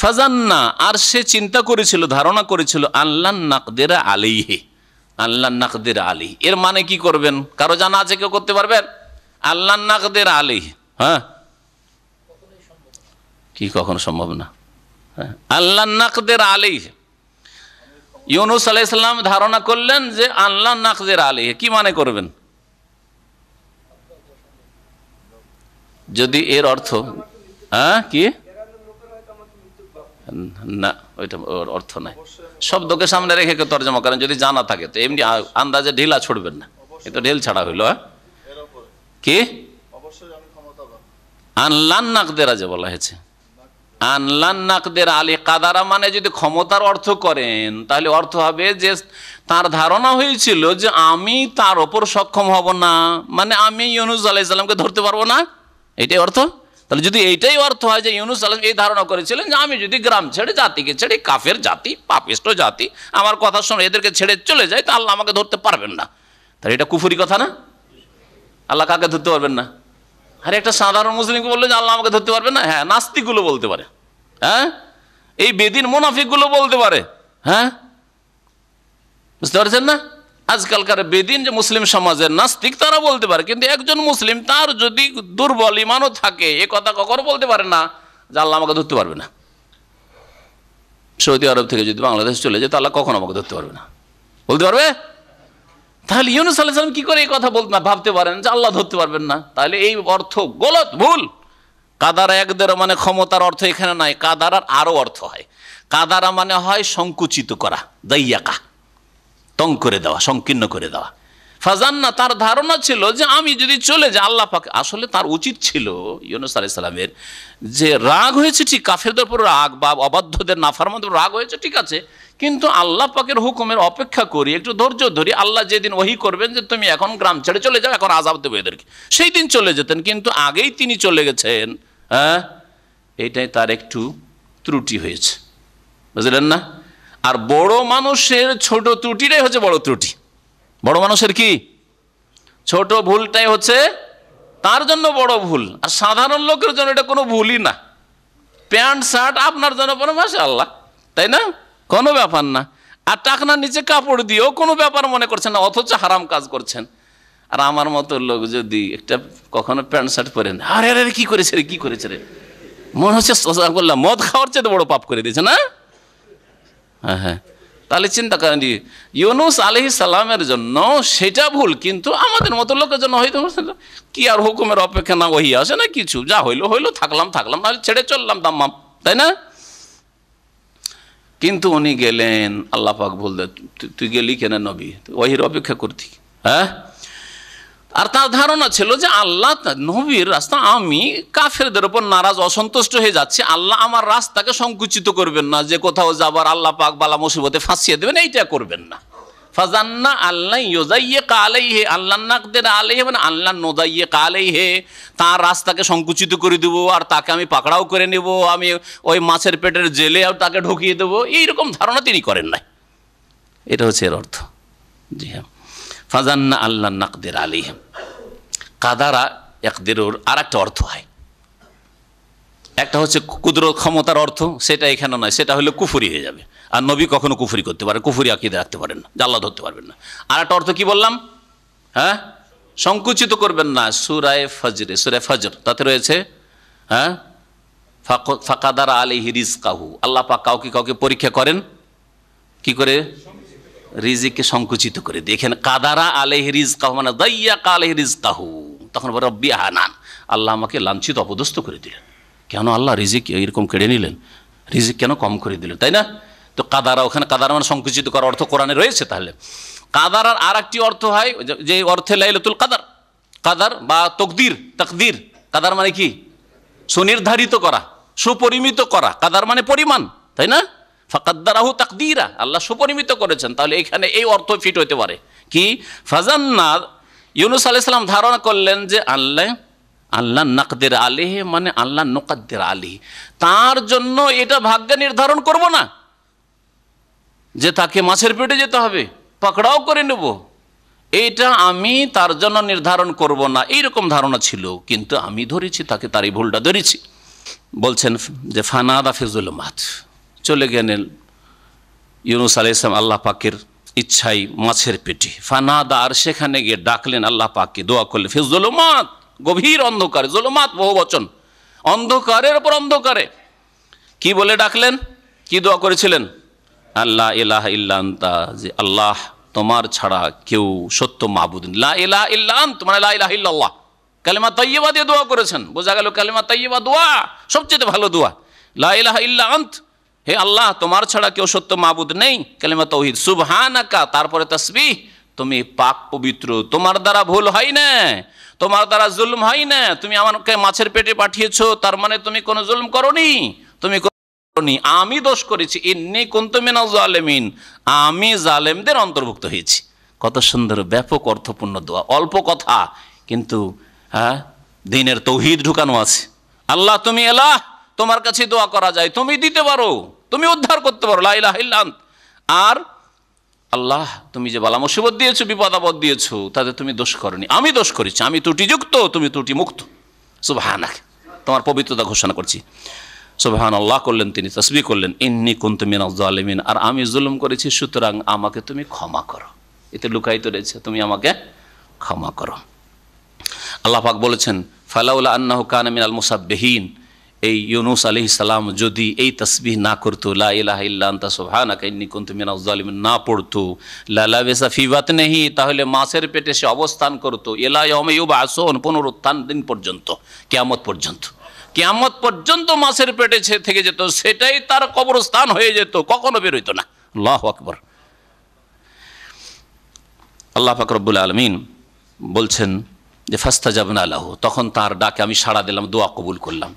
ফাজান্না আর সে চিন্তা করেছিল ধারণা করেছিল আল্লাহ নাকদের নাকদেরা হে আল্লাহ নাকদের আলি এর মানে কি করবেন কারো জানা আছে কেউ করতে পারবেন আল্লাহ নাকদের আলি হ্যাঁ কি কখনো সম্ভব না হ্যাঁ? আল্লাহ নাকদের আলি ইউনুস আলাইসাল্লাম ধারণা করলেন যে আল্লাহ নাকদের আলি কি মানে করবেন যদি এর অর্থ হ্যাঁ কি না ওইটা ওর অর্থ নাই শব্দকে সামনে রেখে কেউ তর্জমা করেন যদি জানা থাকে তো এমনি আন্দাজে ঢিলা ছুটবেন না এ তো ঢিল ছাড়া হইল হ্যাঁ? কি আনলান নাকদেরা যে বলা হয়েছে আনলান নাকদের আলী কাদারা মানে যদি ক্ষমতার অর্থ করেন তাহলে অর্থ হবে যে তার ধারণা হয়েছিল যে আমি তার ওপর সক্ষম হব না মানে আমি ইউনুস আলাইসাল্লামকে ধরতে পারবো না এটাই অর্থ তাহলে যদি এইটাই অর্থ হয় যে ইউনুস আলম এই ধারণা করেছিলেন যে আমি যদি গ্রাম ছেড়ে জাতিকে ছেড়ে কাফের জাতি পাপিষ্ট জাতি আমার কথা শুনে এদেরকে ছেড়ে চলে যায় তাহলে আমাকে ধরতে পারবেন না তাহলে এটা কুফুরি কথা না আল্লাহ কাকে ধরতে পারবেন না আরে একটা সাধারণ মুসলিমকে বললো যে আল্লাহ আমাকে ধরতে পারবে না হ্যাঁ নাস্তিকগুলো বলতে পারে হ্যাঁ এই বেদিন মোনাফিকগুলো বলতে পারে হ্যাঁ বুঝতে পারছেন না আজকালকার বেদিন যে মুসলিম সমাজের নাস্তিক তারা বলতে পারে কিন্তু একজন মুসলিম তার যদি দুর্বল ইমানও থাকে এ কথা কখনো বলতে পারে না যে আল্লাহ আমাকে ধরতে পারবে না সৌদি আরব থেকে যদি বাংলাদেশ চলে যায় তাহলে কখনো আমাকে ধরতে পারবে না বলতে পারবে তাহলে ইউনুস আলাইসালাম কি করে এই কথা বলতে না ভাবতে পারেন যে আল্লাহ ধরতে পারবেন না তাহলে এই অর্থ গলত ভুল কাদারা একদের মানে ক্ষমতার অর্থ এখানে নাই কাদার আরও অর্থ হয় কাদারা মানে হয় সংকুচিত করা দইয়াকা তং করে দেওয়া সংকীর্ণ করে দেওয়া ফাজান্না তার ধারণা ছিল যে আমি যদি চলে যাই আল্লাহ পাক আসলে তার উচিত ছিল ইউনুস আলাইসালামের যে রাগ হয়েছে ঠিক কাফেরদের উপর রাগ বা অবাধ্যদের মধ্যে রাগ হয়েছে ঠিক আছে কিন্তু আল্লাহ পাকের হুকুমের অপেক্ষা করি একটু ধৈর্য ধরি আল্লাহ যেদিন ওহি করবেন যে তুমি এখন গ্রাম ছেড়ে চলে যাও এখন আজাব দেবো এদেরকে সেই দিন চলে যেতেন কিন্তু আগেই তিনি চলে গেছেন হ্যাঁ এটাই তার একটু ত্রুটি হয়েছে বুঝলেন না আর বড় মানুষের ছোট ত্রুটিটাই হচ্ছে বড় ত্রুটি বড় মানুষের কি ছোট ভুলটাই হচ্ছে তার জন্য বড় ভুল আর সাধারণ লোকের জন্য এটা কোনো ভুলই না প্যান্ট শার্ট আপনার জন্য পরে মাসে আল্লাহ তাই না কোনো ব্যাপার না আর টাকনার নিচে কাপড় দিয়েও কোনো ব্যাপার মনে করছেন না অথচ হারাম কাজ করছেন আর আমার মতো লোক যদি একটা কখনো প্যান্ট শার্ট পরে আরে আরে কি করেছে রে কি করেছে রে মনে হচ্ছে করলাম মদ খাওয়ার চেয়ে বড় পাপ করে দিয়েছে না হ্যাঁ, হ্যাঁ তাহলে চিন্তা করেন ইউনুস আলহি সালামের জন্য সেটা ভুল কিন্তু আমাদের মতো লোকের জন্য হয়তো কি আর হুকুমের অপেক্ষা না ওই আসে না কিছু যা হইলো হইলো থাকলাম থাকলাম তাহলে ছেড়ে চললাম দাম্মাম তাই না কিন্তু উনি গেলেন আল্লাহ পাক বলতে তুই গেলি কেন নবী ওহির অপেক্ষা করতি হ্যাঁ আর তার ধারণা ছিল যে আল্লাহ নবীর রাস্তা আমি কাফেরদের ওপর নারাজ অসন্তুষ্ট হয়ে যাচ্ছে আল্লাহ আমার রাস্তাকে সংকুচিত করবেন না যে কোথাও যাবার আল্লাহ পাক বালা মুসিবতে ফাঁসিয়ে দেবেন এইটা করবেন না ফাজান্না আল্লাহ ইয়োজাইয়ে কালেই হে আল্লাহ নাকদের আলেই মানে আল্লাহ নোজাইয়ে কালেই হে তার রাস্তাকে সংকুচিত করে দেবো আর তাকে আমি পাকড়াও করে নেব আমি ওই মাছের পেটের জেলে আর তাকে ঢুকিয়ে দেবো এইরকম ধারণা তিনি করেন নাই এটা হচ্ছে এর অর্থ জি হ্যাঁ ফাজান্না আল্লাহ নাকদের আলী কাদারা একদেরুর আর একটা অর্থ হয় একটা হচ্ছে কুদর ক্ষমতার অর্থ সেটা এখানে নয় সেটা হলে কুফুরি হয়ে যাবে আর নবী কখনো কুফুরি করতে পারে কুফুরি আঁকিয়ে রাখতে পারেন না জাল্লা ধরতে পারবেন না আর একটা অর্থ কী বললাম হ্যাঁ সংকুচিত করবেন না সুরায় ফজরে সুরায় ফজর তাতে রয়েছে হ্যাঁ ফাকাদার আলী হিরিস কাহু আল্লাহ পাক কাউকে কাউকে পরীক্ষা করেন কি করে রিজিককে সংকুচিত করে দেখেন কাদারা আলেহ রিজ কাহু মানে দইয়া কালেহ রিজ কাহু তখন রব্বি আহানান আল্লাহ আমাকে লাঞ্ছিত অপদস্থ করে দিলেন কেন আল্লাহ রিজিক এরকম কেড়ে নিলেন রিজিক কেন কম করে দিলেন তাই না তো কাদারা ওখানে কাদারা মানে সংকুচিত করার অর্থ কোরআনে রয়েছে তাহলে কাদারার আর একটি অর্থ হয় যে অর্থে লাইলতুল কাদার কাদার বা তকদির তকদির কাদার মানে কি সুনির্ধারিত করা সুপরিমিত করা কাদার মানে পরিমাণ তাই না ফাকাদ্দারাহু তাকদিরা আল্লাহ সুপরিমিত করেছেন তাহলে এখানে এই অর্থ ফিট হতে পারে কি ফাজান্নার ইউনুস আলাইসাল্লাম ধারণা করলেন যে আল্লাহ আল্লাহ নাকদের আলিহ মানে আল্লাহ নকাদ্দের আলিহি তার জন্য এটা ভাগ্য নির্ধারণ করব না যে তাকে মাছের পেটে যেতে হবে পাকড়াও করে নেব এটা আমি তার জন্য নির্ধারণ করব না এইরকম ধারণা ছিল কিন্তু আমি ধরেছি তাকে তার এই ভুলটা ধরেছি বলছেন যে ফানাদা ফিজুল মাছ চলে গেলেন ইউনুস আলি ইসলাম আল্লাহ পাকের ইচ্ছাই মাছের পেটে ফানাদা আর সেখানে গিয়ে ডাকলেন আল্লাহ পাককে দোয়া করলেন ফের জোলমাত গভীর অন্ধকারে জোলমাত বহু বচন অন্ধকারের ওপর অন্ধকারে কি বলে ডাকলেন কি দোয়া করেছিলেন আল্লাহ ইলাহ ইল্লান্তা যে আল্লাহ তোমার ছাড়া কেউ সত্য মাহবুদ লা ইলাহ ইল্লান তোমার মানে লা কালিমা তৈয়বা দিয়ে দোয়া করেছেন বোঝা গেল কালিমা তৈয়বা দোয়া সবচেয়ে ভালো দোয়া লা ইলাহ ইল্লা হে আল্লাহ তোমার ছাড়া কেউ সত্য মাবুদ নেই কালিমা তৌহিদ আকা তারপরে তসবি তুমি পাক পবিত্র তোমার দ্বারা ভুল হয় না তোমার দ্বারা জুলম হয় না তুমি আমাকে মাছের পেটে পাঠিয়েছ তার মানে তুমি কোনো জুলম করনি তুমি করনি আমি দোষ করেছি ইন্নি কুন্তমিনা জালেমিন আমি জালেমদের অন্তর্ভুক্ত হয়েছি কত সুন্দর ব্যাপক অর্থপূর্ণ দোয়া অল্প কথা কিন্তু হ্যাঁ দিনের তৌহিদ ঢুকানো আছে আল্লাহ তুমি এলা তোমার কাছে দোয়া করা যায় তুমি দিতে পারো তুমি উদ্ধার করতে পারো লাইলাহিল্লান আর আল্লাহ তুমি যে বালা মুসিবত দিয়েছো বিপদ আপদ দিয়েছো তাতে তুমি দোষ করনি আমি দোষ করেছি আমি ত্রুটিযুক্ত তুমি ত্রুটি মুক্ত সুবাহানাক তোমার পবিত্রতা ঘোষণা করছি সুবাহান আল্লাহ করলেন তিনি তসবি করলেন ইন্নি কুন্তুমিন আজমিন আর আমি জুলুম করেছি সুতরাং আমাকে তুমি ক্ষমা করো এতে লুকায়িত রয়েছে তুমি আমাকে ক্ষমা করো আল্লাহ পাক বলেছেন ফালাউল আন্না কানামিন মিনাল মুসাববেহীন এই ইউনুস আলি ইসালাম যদি এই তসবিহ না করতো লাহানিম না পড়তো লালা বেসা ফিবাত নেহি তাহলে মাছের পেটে সে অবস্থান করতো এলাইবা আসন পুনরুত্থান দিন পর্যন্ত কেয়ামত পর্যন্ত কেয়ামত পর্যন্ত মাছের পেটে সে থেকে যেত সেটাই তার কবরস্থান হয়ে যেত কখনো বেরোইতো না আল্লাহ আকবর আল্লাহ ফাকরবুল আলমিন বলছেন যে ফাস্তা যাবেন আল্লাহ তখন তার ডাকে আমি সাড়া দিলাম দোয়া কবুল করলাম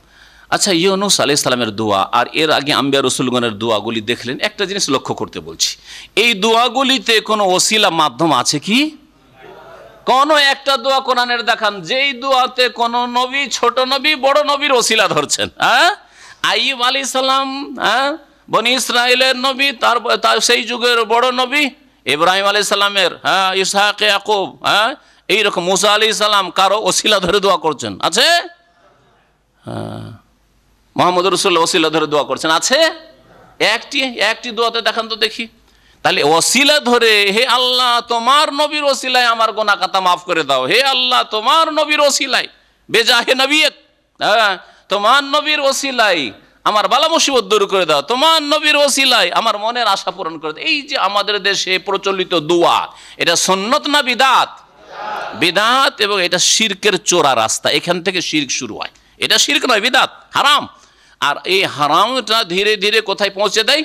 আচ্ছা ইউনুস আলাহ সালামের দোয়া আর এর আগে আম্বিয়া রসুলগণের দোয়াগুলি দেখলেন একটা জিনিস লক্ষ্য করতে বলছি এই দোয়াগুলিতে কোনো ওসিলা মাধ্যম আছে কি কোন একটা দোয়া কোরআনের দেখান যেই দোয়াতে কোন নবী ছোট নবী বড় নবীর ওসিলা ধরছেন হ্যাঁ আইব আলি সালাম হ্যাঁ বনি ইসরায়েলের নবী তার সেই যুগের বড় নবী ইব্রাহিম আলি সালামের হ্যাঁ ইসাহাক আকুব হ্যাঁ এইরকম মুসা আলি সালাম কারো ওসিলা ধরে দোয়া করছেন আছে হ্যাঁ মোহাম্মদ রসুল্লাহ ওসিলা ধরে দোয়া করছেন আছে একটি একটি দোয়াতে দেখান তো দেখি তাহলে ওসিলা ধরে হে আল্লাহ তোমার নবীর ওসিলায় আমার গোনা কাতা মাফ করে দাও হে আল্লাহ তোমার নবীর ওসিলায় বেজা হে নবী হ্যাঁ তোমার নবীর ওসিলাই আমার বালা মুসিবত দূর করে দাও তোমার নবীর ওসিলাই আমার মনের আশা পূরণ করে দাও এই যে আমাদের দেশে প্রচলিত দোয়া এটা সন্নত না বিদাত বিদাত এবং এটা শির্কের চোরা রাস্তা এখান থেকে শির্ক শুরু হয় এটা শির্ক নয় বিদাত হারাম আর এই হারামটা ধীরে ধীরে কোথায় পৌঁছে দেয়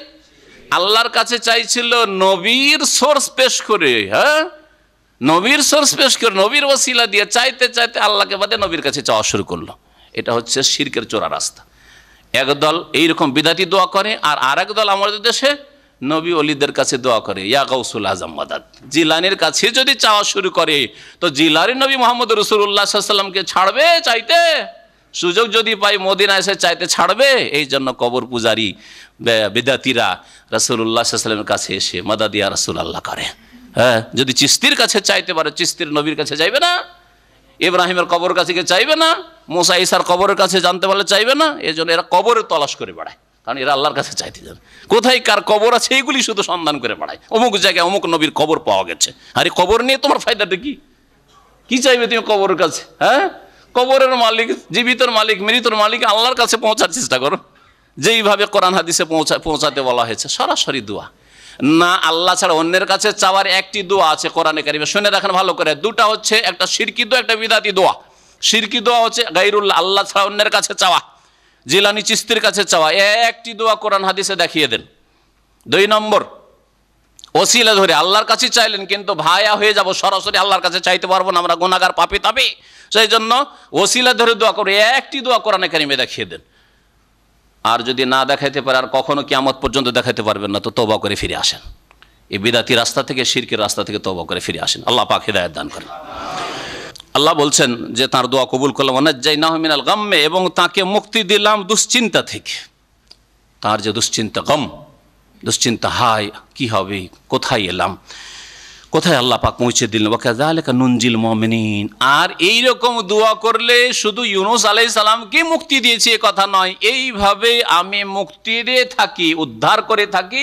আল্লাহর কাছে চাইছিল নবীর সোর্স পেশ করে হ্যাঁ নবীর সোর্স পেশ করে নবীর ওসিলা দিয়ে চাইতে চাইতে আল্লাহকে বাদে নবীর কাছে চাওয়া শুরু করলো এটা হচ্ছে শির্কের চোরা রাস্তা একদল এইরকম বিদাতি দোয়া করে আর আরেক দল আমাদের দেশে নবী অলিদের কাছে দোয়া করে ইয়া গৌসুল আজম মাদাদ জিলানির কাছে যদি চাওয়া শুরু করে তো জিলারি নবী মোহাম্মদ রসুল্লাহামকে সাল্লামকে ছাড়বে চাইতে সুযোগ যদি পাই মদিনা এসে চাইতে ছাড়বে এই জন্য কবর পূজারী বেদাতিরা রাসুল্লাহ কাছে এসে মাদাদিয়া রাসুল আল্লাহ করে হ্যাঁ যদি চিস্তির কাছে চাইতে পারে চিস্তির নবীর কাছে যাইবে না ইব্রাহিমের কবর কাছে কে চাইবে না মোসা ইসার কবরের কাছে জানতে পারলে চাইবে না এই জন্য এরা কবরে তলাশ করে বেড়ায় কারণ এরা আল্লাহর কাছে চাইতে যান কোথায় কার কবর আছে এইগুলি শুধু সন্ধান করে বেড়ায় অমুক জায়গায় অমুক নবীর কবর পাওয়া গেছে আরে কবর নিয়ে তোমার ফায়দাটা কি কি চাইবে তুমি কবরের কাছে হ্যাঁ কবরের মালিক জীবিতর মালিক মৃতর মালিক আল্লাহর কাছে পৌঁছার চেষ্টা করো যেইভাবে কোরআন হাদিসে পৌঁছা পৌঁছাতে বলা হয়েছে সরাসরি দোয়া না আল্লাহ ছাড়া অন্যের কাছে চাওয়ার একটি দোয়া আছে কোরআনে কারিমে শুনে রাখেন ভালো করে দুটা হচ্ছে একটা সিরকি দোয়া একটা বিদাতি দোয়া সিরকি দোয়া হচ্ছে গাইরুল্লাহ আল্লাহ ছাড়া অন্যের কাছে চাওয়া জিলানি চিস্তির কাছে চাওয়া একটি দোয়া কোরআন হাদিসে দেখিয়ে দেন দুই নম্বর ওসিলা ধরে আল্লাহর কাছে চাইলেন কিন্তু ভায়া হয়ে যাব সরাসরি আল্লাহর কাছে চাইতে পারবো না আমরা গুণাগার পাপি তাপে সেই জন্য ওসিলা ধরে দোয়া করে একটি দোয়া কোরআনে কারিমে দেখিয়ে দেন আর যদি না দেখাইতে পারে আর কখনো কিয়ামত পর্যন্ত দেখাতে পারবেন না তো তবা করে ফিরে আসেন এই বিদাতি রাস্তা থেকে সিরকের রাস্তা থেকে তবা করে ফিরে আসেন আল্লাহ পাক হৃদায়ত দান করেন আল্লাহ বলছেন যে তার দোয়া কবুল করলাম অনাজ্জাই নাহমিনাল গাম্মে এবং তাকে মুক্তি দিলাম দুশ্চিন্তা থেকে তার যে দুশ্চিন্তা গম দুশ্চিন্তা হায় কি হবে কোথায় এলাম কোথায় আল্লাহ পাক পৌঁছে দিলেন ওয়াকাজা আলেকা নুনজিল মমিনিন আর এই রকম দোয়া করলে শুধু ইউনুস আলাই সালামকে মুক্তি দিয়েছে এ কথা নয় এইভাবে আমি মুক্তি দিয়ে থাকি উদ্ধার করে থাকি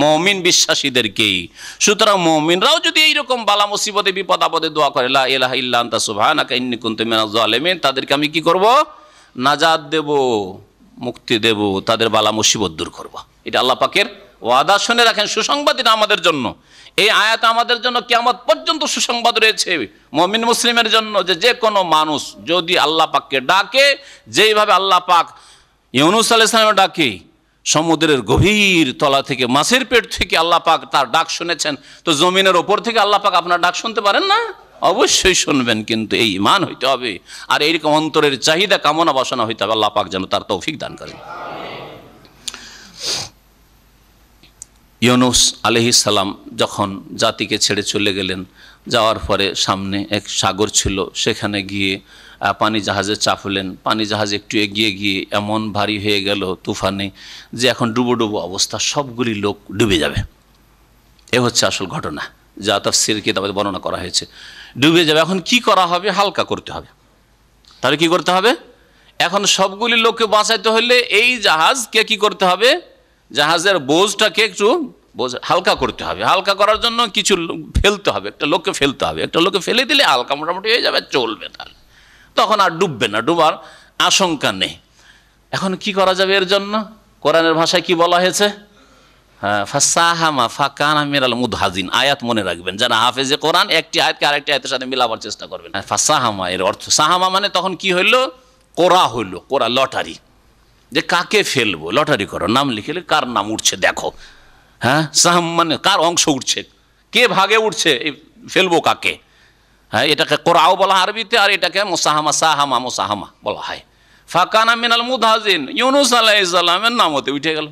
মমিন বিশ্বাসীদেরকেই সুতরাং মমিনরাও যদি এইরকম বালা মুসিবতে বিপদ আপদে দোয়া করে লা ইলাহ ইল্লা আনতা সুবহানাকা ইন্নী কুনতু মিনাজ তাদেরকে আমি কি করব নাজাত দেব মুক্তি দেব তাদের বালা মুসিবত দূর করব এটা আল্লাহ পাকের ওয়াদা শুনে রাখেন সুসংবাদ এটা আমাদের জন্য এই আয়াত আমাদের জন্য কেমন পর্যন্ত সুসংবাদ রয়েছে মমিন মুসলিমের জন্য যে যে কোনো মানুষ যদি আল্লাহ পাককে ডাকে যেইভাবে আল্লাহ পাক ইউনুস আলাইসলামে ডাকে সমুদ্রের গভীর তলা থেকে মাছের পেট থেকে আল্লাহ পাক তার ডাক শুনেছেন তো জমিনের ওপর থেকে আল্লাহ পাক আপনার ডাক শুনতে পারেন না অবশ্যই শুনবেন কিন্তু এই ইমান হইতে হবে আর এইরকম অন্তরের চাহিদা কামনা বাসনা হইতে হবে আল্লাহ পাক যেন তার তৌফিক দান করেন ইউনুস সালাম যখন জাতিকে ছেড়ে চলে গেলেন যাওয়ার পরে সামনে এক সাগর ছিল সেখানে গিয়ে পানি জাহাজে চাপলেন পানি জাহাজ একটু এগিয়ে গিয়ে এমন ভারী হয়ে গেল তুফানে যে এখন ডুবো ডুবো অবস্থা সবগুলি লোক ডুবে যাবে এ হচ্ছে আসল ঘটনা যা তার সিরকে তাদের বর্ণনা করা হয়েছে ডুবে যাবে এখন কি করা হবে হালকা করতে হবে তাহলে কি করতে হবে এখন সবগুলি লোককে বাঁচাইতে হলে এই জাহাজকে কি করতে হবে জাহাজের বোঝটাকে একটু হালকা করতে হবে হালকা করার জন্য কিছু ফেলতে হবে একটা লোককে ফেলতে হবে একটা লোককে ফেলে দিলে হালকা মোটামুটি হয়ে যাবে চলবে তাহলে তখন আর ডুববে না ডুবার আশঙ্কা নেই এখন কি করা যাবে এর জন্য কোরআনের ভাষায় কি বলা হয়েছে হ্যাঁ ফাসাহামা ফাকানা মিরাল মুদহাজিন আয়াত মনে রাখবেন যারা হাফেজে কোরআন একটি আয়াতকে আরেকটি আয়াতের সাথে মিলাবার চেষ্টা করবেন হ্যাঁ, ফাসাহামা এর অর্থ সাহামা মানে তখন কি হইল কোরা হইল কোরা লটারি যে কাকে ফেলবো লটারি করো নাম লিখেলে কার নাম উঠছে দেখো হ্যাঁ সাহ মানে কার অংশ উঠছে কে ভাগে উঠছে ফেলবো কাকে হ্যাঁ এটাকে করাও বলা আরবিতে আর এটাকে মোসাহামা সাহামা মোসাহামা বলা হয় ফাঁকানা মিনাল মুদাহিন ইউনুস আলাহ ইসলামের নামতে উঠে গেল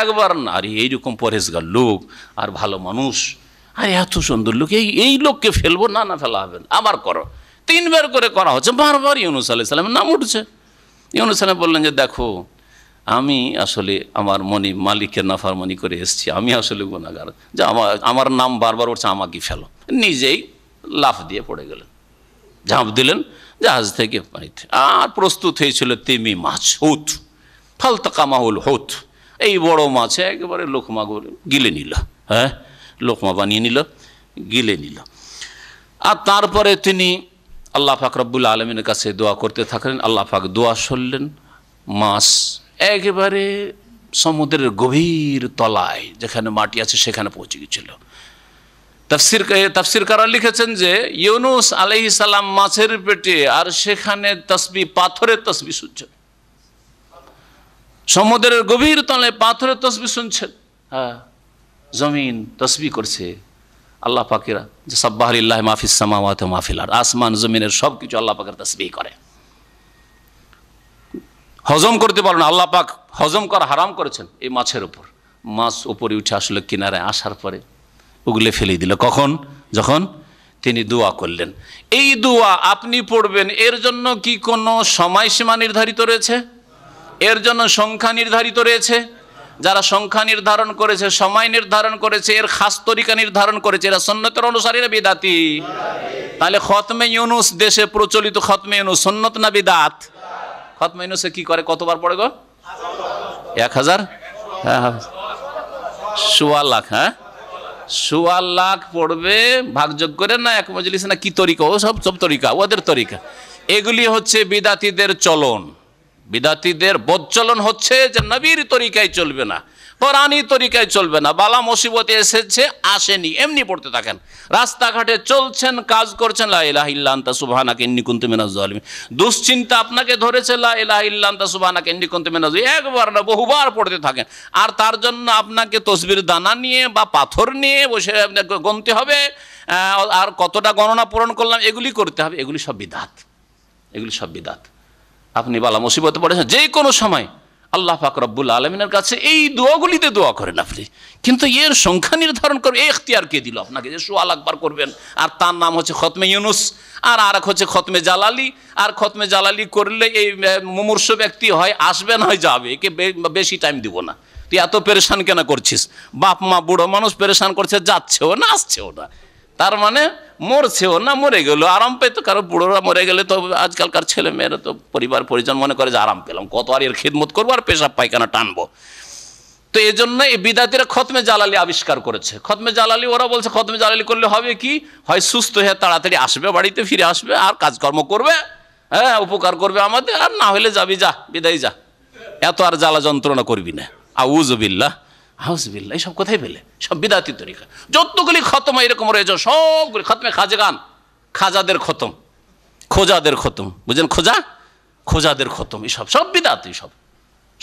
একবার না আরে এইরকম পরেশগার লোক আর ভালো মানুষ আর এত সুন্দর লোক এই এই লোককে ফেলবো না না ফেলা হবে আবার করো তিনবার করে করা হচ্ছে বারবার ইউনুস আলাহ ইসলামের নাম উঠছে ইউনুসালাম বললেন যে দেখো আমি আসলে আমার মনি মালিকের নাফারমনি করে এসছি আমি আসলে গুণাগার যে আমার আমার নাম বারবার উঠছে আমাকে ফেলো নিজেই লাফ দিয়ে পড়ে গেলেন ঝাঁপ দিলেন জাহাজ থেকে পাইতে আর প্রস্তুত হয়েছিল তেমি মাছ হুত ফালতাকামা হল হুত এই বড় মাছে একেবারে লোকমা গিলে নিল হ্যাঁ লোকমা বানিয়ে নিল গিলে নিল আর তারপরে তিনি আল্লাহ ফাক রব্বুল আলমিনের কাছে দোয়া করতে থাকলেন আল্লাহ ফাক দোয়া সরলেন মাছ একেবারে সমুদ্রের গভীর তলায় যেখানে মাটি আছে সেখানে পৌঁছে গেছিল তাফসির তাফসির কারা লিখেছেন যে ইউনুস আলহি সালাম মাছের পেটে আর সেখানে তসবি পাথরের তসবি শুনছেন সমুদ্রের গভীর তলায় পাথরের তসবি শুনছেন হ্যাঁ জমিন তসবি করছে আল্লাহ পাকিরা যে সাব্বাহ আল্লাহ মাহফিস সামাওয়াত মাহফিল আর আসমান জমিনের সব কিছু আল্লাহ পাকের তসবি করে হজম করতে পারো না আল্লাহ পাক হজম করা হারাম করেছেন এই মাছের ওপর মাছ উপরে উঠে আসলে কিনারে আসার পরে উগলে ফেলে দিল কখন যখন তিনি দোয়া করলেন এই দোয়া আপনি পড়বেন এর জন্য কি কোনো সময়সীমা নির্ধারিত রয়েছে এর জন্য সংখ্যা নির্ধারিত রয়েছে যারা সংখ্যা নির্ধারণ করেছে সময় নির্ধারণ করেছে এর খাস তরিকা নির্ধারণ করেছে এরা সন্ন্যতের অনুসারী না বিদাতি তাহলে খতমে ইউনুস দেশে প্রচলিত খতমে ইউনুস সন্ন্যত না বিদাত খতমে ইউনুসে কি করে কতবার পড়ে গো এক হাজার হ্যাঁ সোয়া হ্যাঁ। লাখ হ্যাঁ সোয়া লাখ পড়বে ভাগযোগ করে না এক মজলিস না কি তরিকা ও সব সব তরিকা ওদের তরিকা এগুলি হচ্ছে বিদাতিদের চলন বিদাতিদের বোধচলন হচ্ছে যে নবীর তরিকায় চলবে না পরাণী তরিকায় চলবে না বালা মুসিবতে এসেছে আসেনি এমনি পড়তে থাকেন রাস্তাঘাটে চলছেন কাজ করছেন লাহিল্লান্তা সুবাহানাকে নিকুন্ত মিনাজ আলমী দুশ্চিন্তা আপনাকে ধরেছে লাহিল্লান্তা সুভানাকে নিকুন্ত মেনাজ একবার না বহুবার পড়তে থাকেন আর তার জন্য আপনাকে তসবির দানা নিয়ে বা পাথর নিয়ে বসে আপনাকে গণতে হবে আর কতটা গণনা পূরণ করলাম এগুলি করতে হবে এগুলি সব বিধাত এগুলি সব বিধাত আপনি বালা মুসিবতে পড়েছেন যে কোনো সময় আল্লাহ পাক রব্বুল আলমিনের কাছে এই দোয়াগুলিতে দোয়া করেন আপনি কিন্তু এর সংখ্যা নির্ধারণ করবে এখতিয়ার কে দিল আপনাকে যে সোয়াল আকবার করবেন আর তার নাম হচ্ছে খতমে ইউনুস আর আর এক হচ্ছে খতমে জালালি আর খতমে জালালি করলে এই মুমূর্ষ ব্যক্তি হয় আসবে না হয় যাবে একে বেশি টাইম দিব না তুই এত পেরেশান কেন করছিস বাপ মা বুড়ো মানুষ পেরেশান করছে যাচ্ছেও না আসছেও না তার মানে মরছেও না মরে গেল আরাম পেত কারণ বুড়োরা মরে গেলে তো আজকালকার ছেলে মেয়েরা তো পরিবার পরিজন মনে করে যে আরাম পেলাম কত আর এর খিদমত করবো আর পেশাব পায়খানা টানবো তো এই জন্য এই বিদাতিরা খতমে জালালি আবিষ্কার করেছে খতমে জালালি ওরা বলছে খতমে জালালি করলে হবে কি হয় সুস্থ হয়ে তাড়াতাড়ি আসবে বাড়িতে ফিরে আসবে আর কাজকর্ম করবে হ্যাঁ উপকার করবে আমাদের আর না হলে যাবি যা বিদায় যা এত আর জ্বালা যন্ত্রণা করবি না আউজবিল্লা হাউসবিল্লা এইসব কোথায় পেলে সব বিদাতি তরিকা যতগুলি খতম এরকম রয়েছে সবগুলি খতমে খাজে গান খাজাদের খতম খোজাদের খতম বুঝলেন খোজা খোজাদের খতম এসব সব বিদাতি সব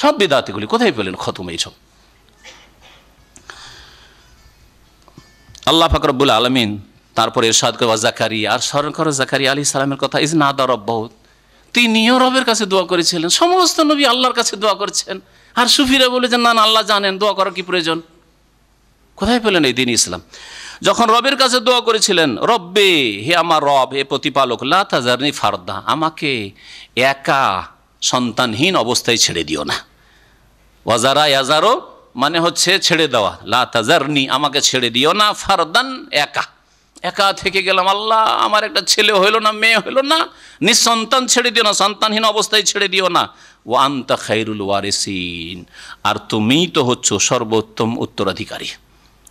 সব বিদাতিগুলি কোথায় পেলেন খতম এইসব আল্লাহ ফাকরবুল আলমিন তারপর এরশাদ করবা জাকারি আর স্মরণ করো জাকারি আলী সালামের কথা ইজ নাদা রব্বাহ তিনিও রবের কাছে দোয়া করেছিলেন সমস্ত নবী আল্লাহর কাছে দোয়া করেছেন আর সুফিরা বলেছেন না আল্লাহ জানেন দোয়া করার কি প্রয়োজন কোথায় পেলেন এই দিন ইসলাম যখন রবের কাছে দোয়া করেছিলেন রব্বে হে আমার রব হে প্রতিপালক লাজারনি ফারদা আমাকে একা সন্তানহীন অবস্থায় ছেড়ে দিও না ওয়াজারা ইয়াজারো মানে হচ্ছে ছেড়ে দেওয়া লাজারনি আমাকে ছেড়ে দিও না ফারদান একা একা থেকে গেলাম আল্লাহ আমার একটা ছেলে হইল না মেয়ে হইল না নিঃসন্তান ছেড়ে দিও না সন্তানহীন অবস্থায় ছেড়ে দিও না ওয়ান্তা খাইরুল ওয়ারেসিন আর তুমিই তো হচ্ছ সর্বোত্তম উত্তরাধিকারী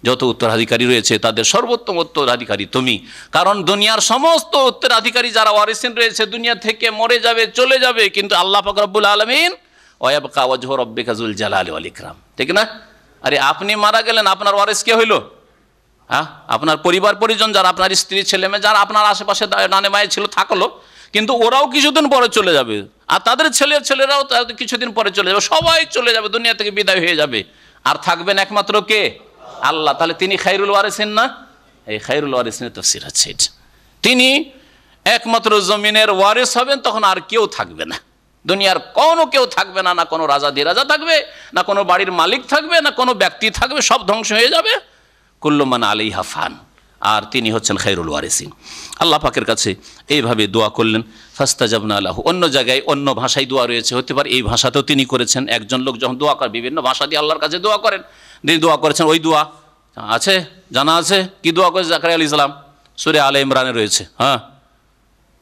যত উত্তরাধিকারী রয়েছে তাদের সর্বোত্তম উত্তরাধিকারী তুমি কারণ দুনিয়ার সমস্ত উত্তরাধিকারী যারা ওয়ারেসিন রয়েছে দুনিয়া থেকে মরে যাবে চলে যাবে কিন্তু আল্লাহ ফকরাবুল আলমিন ওয়াব কাওয়াজহ রব্বে কাজুল জালাল আল ইকরাম ঠিক না আরে আপনি মারা গেলেন আপনার ওয়ারেস কে হইল হ্যাঁ আপনার পরিবার পরিজন যারা আপনার স্ত্রী ছেলে মেয়ে যারা আপনার আশেপাশে ডানে মায়ে ছিল থাকলো কিন্তু ওরাও কিছুদিন পরে চলে যাবে আর তাদের ছেলের ছেলেরাও কিছুদিন পরে চলে যাবে সবাই চলে যাবে দুনিয়া থেকে বিদায় হয়ে যাবে আর থাকবেন একমাত্র কে আল্লাহ তাহলে তিনি খাইরুল ওয়ারেছেন না এই খাইরুল ওয়ারেসিনের তো সিরাছে তিনি একমাত্র জমিনের ওয়ারেস হবেন তখন আর কেউ থাকবে না দুনিয়ার কোনো কেউ থাকবে না না কোনো রাজা দি রাজা থাকবে না কোনো বাড়ির মালিক থাকবে না কোনো ব্যক্তি থাকবে সব ধ্বংস হয়ে যাবে কুল্লমান আলী হাফান আর তিনি হচ্ছেন খাইরুল ওয়ারেসিন আল্লাহ পাকের কাছে এইভাবে দোয়া করলেন ফাস্তা জাবন আল্লাহ অন্য জায়গায় অন্য ভাষায় দোয়া রয়েছে হতে পারে এই ভাষাতেও তিনি করেছেন একজন লোক যখন দোয়া করে বিভিন্ন ভাষা দিয়ে আল্লাহর কাছে দোয়া করেন তিনি দোয়া করেছেন ওই দোয়া আছে জানা আছে কি দোয়া করেছে জাকারি আলি ইসলাম সুরে আলে ইমরানে রয়েছে হ্যাঁ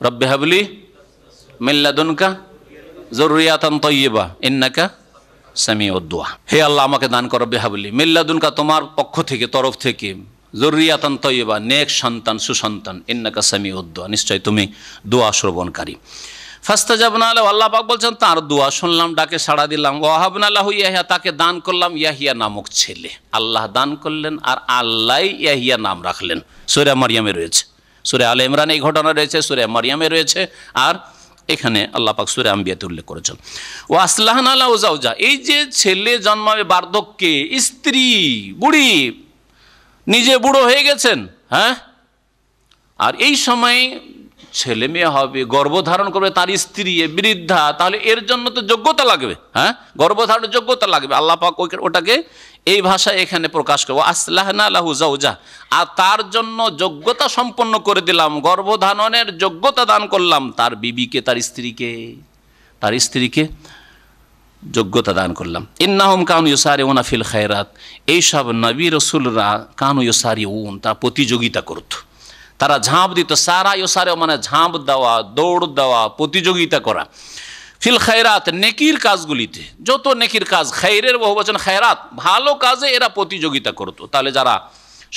রব্বে হাবলি মিল্লাদুনকা জরুরিয়াতান তৈবা ইন্নাকা সামি দোয়া হে আল্লাহ আমাকে দান করো বেহাবলি মিল্লাদুনকা তোমার পক্ষ থেকে তরফ থেকে জরুরিয়াতন তৈবা নেক সন্তান সুসন্তান ইন্নাকা সামি উদ্দোয়া নিশ্চয় তুমি দোয়া শ্রবণকারী ফাস্তা জাবনা আল্লাহ আল্লাহ পাক বলছেন তার দোয়া শুনলাম ডাকে সাড়া দিলাম ওয়াহাবনা আল্লাহ ইয়াহিয়া তাকে দান করলাম ইয়াহিয়া নামক ছেলে আল্লাহ দান করলেন আর আল্লাহ ইয়াহিয়া নাম রাখলেন সুরে মারিয়ামে রয়েছে সুরে আল ইমরান এই ঘটনা রয়েছে সুরে মারিয়ামে রয়েছে আর এখানে আল্লাহ পাক সুরে আম্বিয়াতে উল্লেখ করেছেন ও আসলাহান আল্লাহ ওজাউজা এই যে ছেলে জন্মাবে বার্ধক্যে স্ত্রী বুড়ি নিজে বুড়ো হয়ে গেছেন হ্যাঁ আর এই সময়ে ছেলে মেয়ে হবে গর্বধারণ করবে তার স্ত্রী বৃদ্ধা তাহলে এর জন্য তো যোগ্যতা লাগবে হ্যাঁ গর্বধারণের যোগ্যতা লাগবে আল্লাহ পাক ওটাকে এই ভাষায় এখানে প্রকাশ করবো আসলাহনা আল্লাহ জাউজা আর তার জন্য যোগ্যতা সম্পন্ন করে দিলাম গর্ভধারণের যোগ্যতা দান করলাম তার বিবিকে তার স্ত্রীকে তার স্ত্রীকে যোগ্যতা দান করলাম ইন্নাহম কানু ইসারি ওনা ফিল খায়রাত এইসব নবী রসুলরা কানু ইসারি উন তারা প্রতিযোগিতা করত তারা ঝাঁপ দিত সারা ইসারে মানে ঝাঁপ দেওয়া দৌড় দেওয়া প্রতিযোগিতা করা ফিল খায়রাত নেকির কাজগুলিতে যত নেকির কাজ খাইরের বহু বচন খায়রাত ভালো কাজে এরা প্রতিযোগিতা করত তাহলে যারা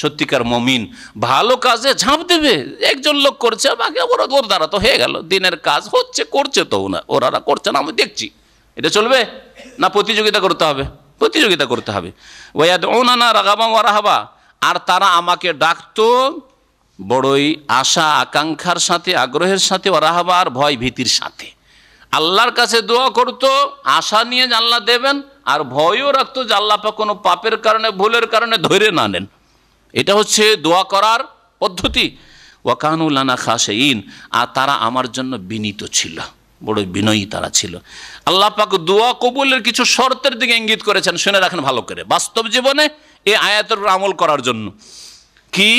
সত্যিকার মমিন ভালো কাজে ঝাঁপ দেবে একজন লোক করছে বাকি ওরা ওর দ্বারা তো হয়ে গেল দিনের কাজ হচ্ছে করছে তো ওরা ওরা করছে না আমি দেখছি এটা চলবে না প্রতিযোগিতা করতে হবে প্রতিযোগিতা করতে হবে ওয়াদ ওনানা রাগাবা ওয়ারাহাবা আর তারা আমাকে ডাকতো বড়ই আশা আকাঙ্ক্ষার সাথে আগ্রহের সাথে ওয়ারাহাবা আর ভয় ভীতির সাথে আল্লাহর কাছে দোয়া করতো আশা নিয়ে জানলা দেবেন আর ভয়ও রাখতো যে আল্লাপা কোনো পাপের কারণে ভুলের কারণে ধরে না নেন এটা হচ্ছে দোয়া করার পদ্ধতি খাসে ইন আর তারা আমার জন্য বিনীত ছিল বড় বিনয়ী তারা ছিল আল্লাহ পাক দোয়া কবুলের কিছু শর্তের দিকে ইঙ্গিত করেছেন শুনে রাখেন ভালো করে বাস্তব জীবনে এই আয়াতের আমল করার জন্য কি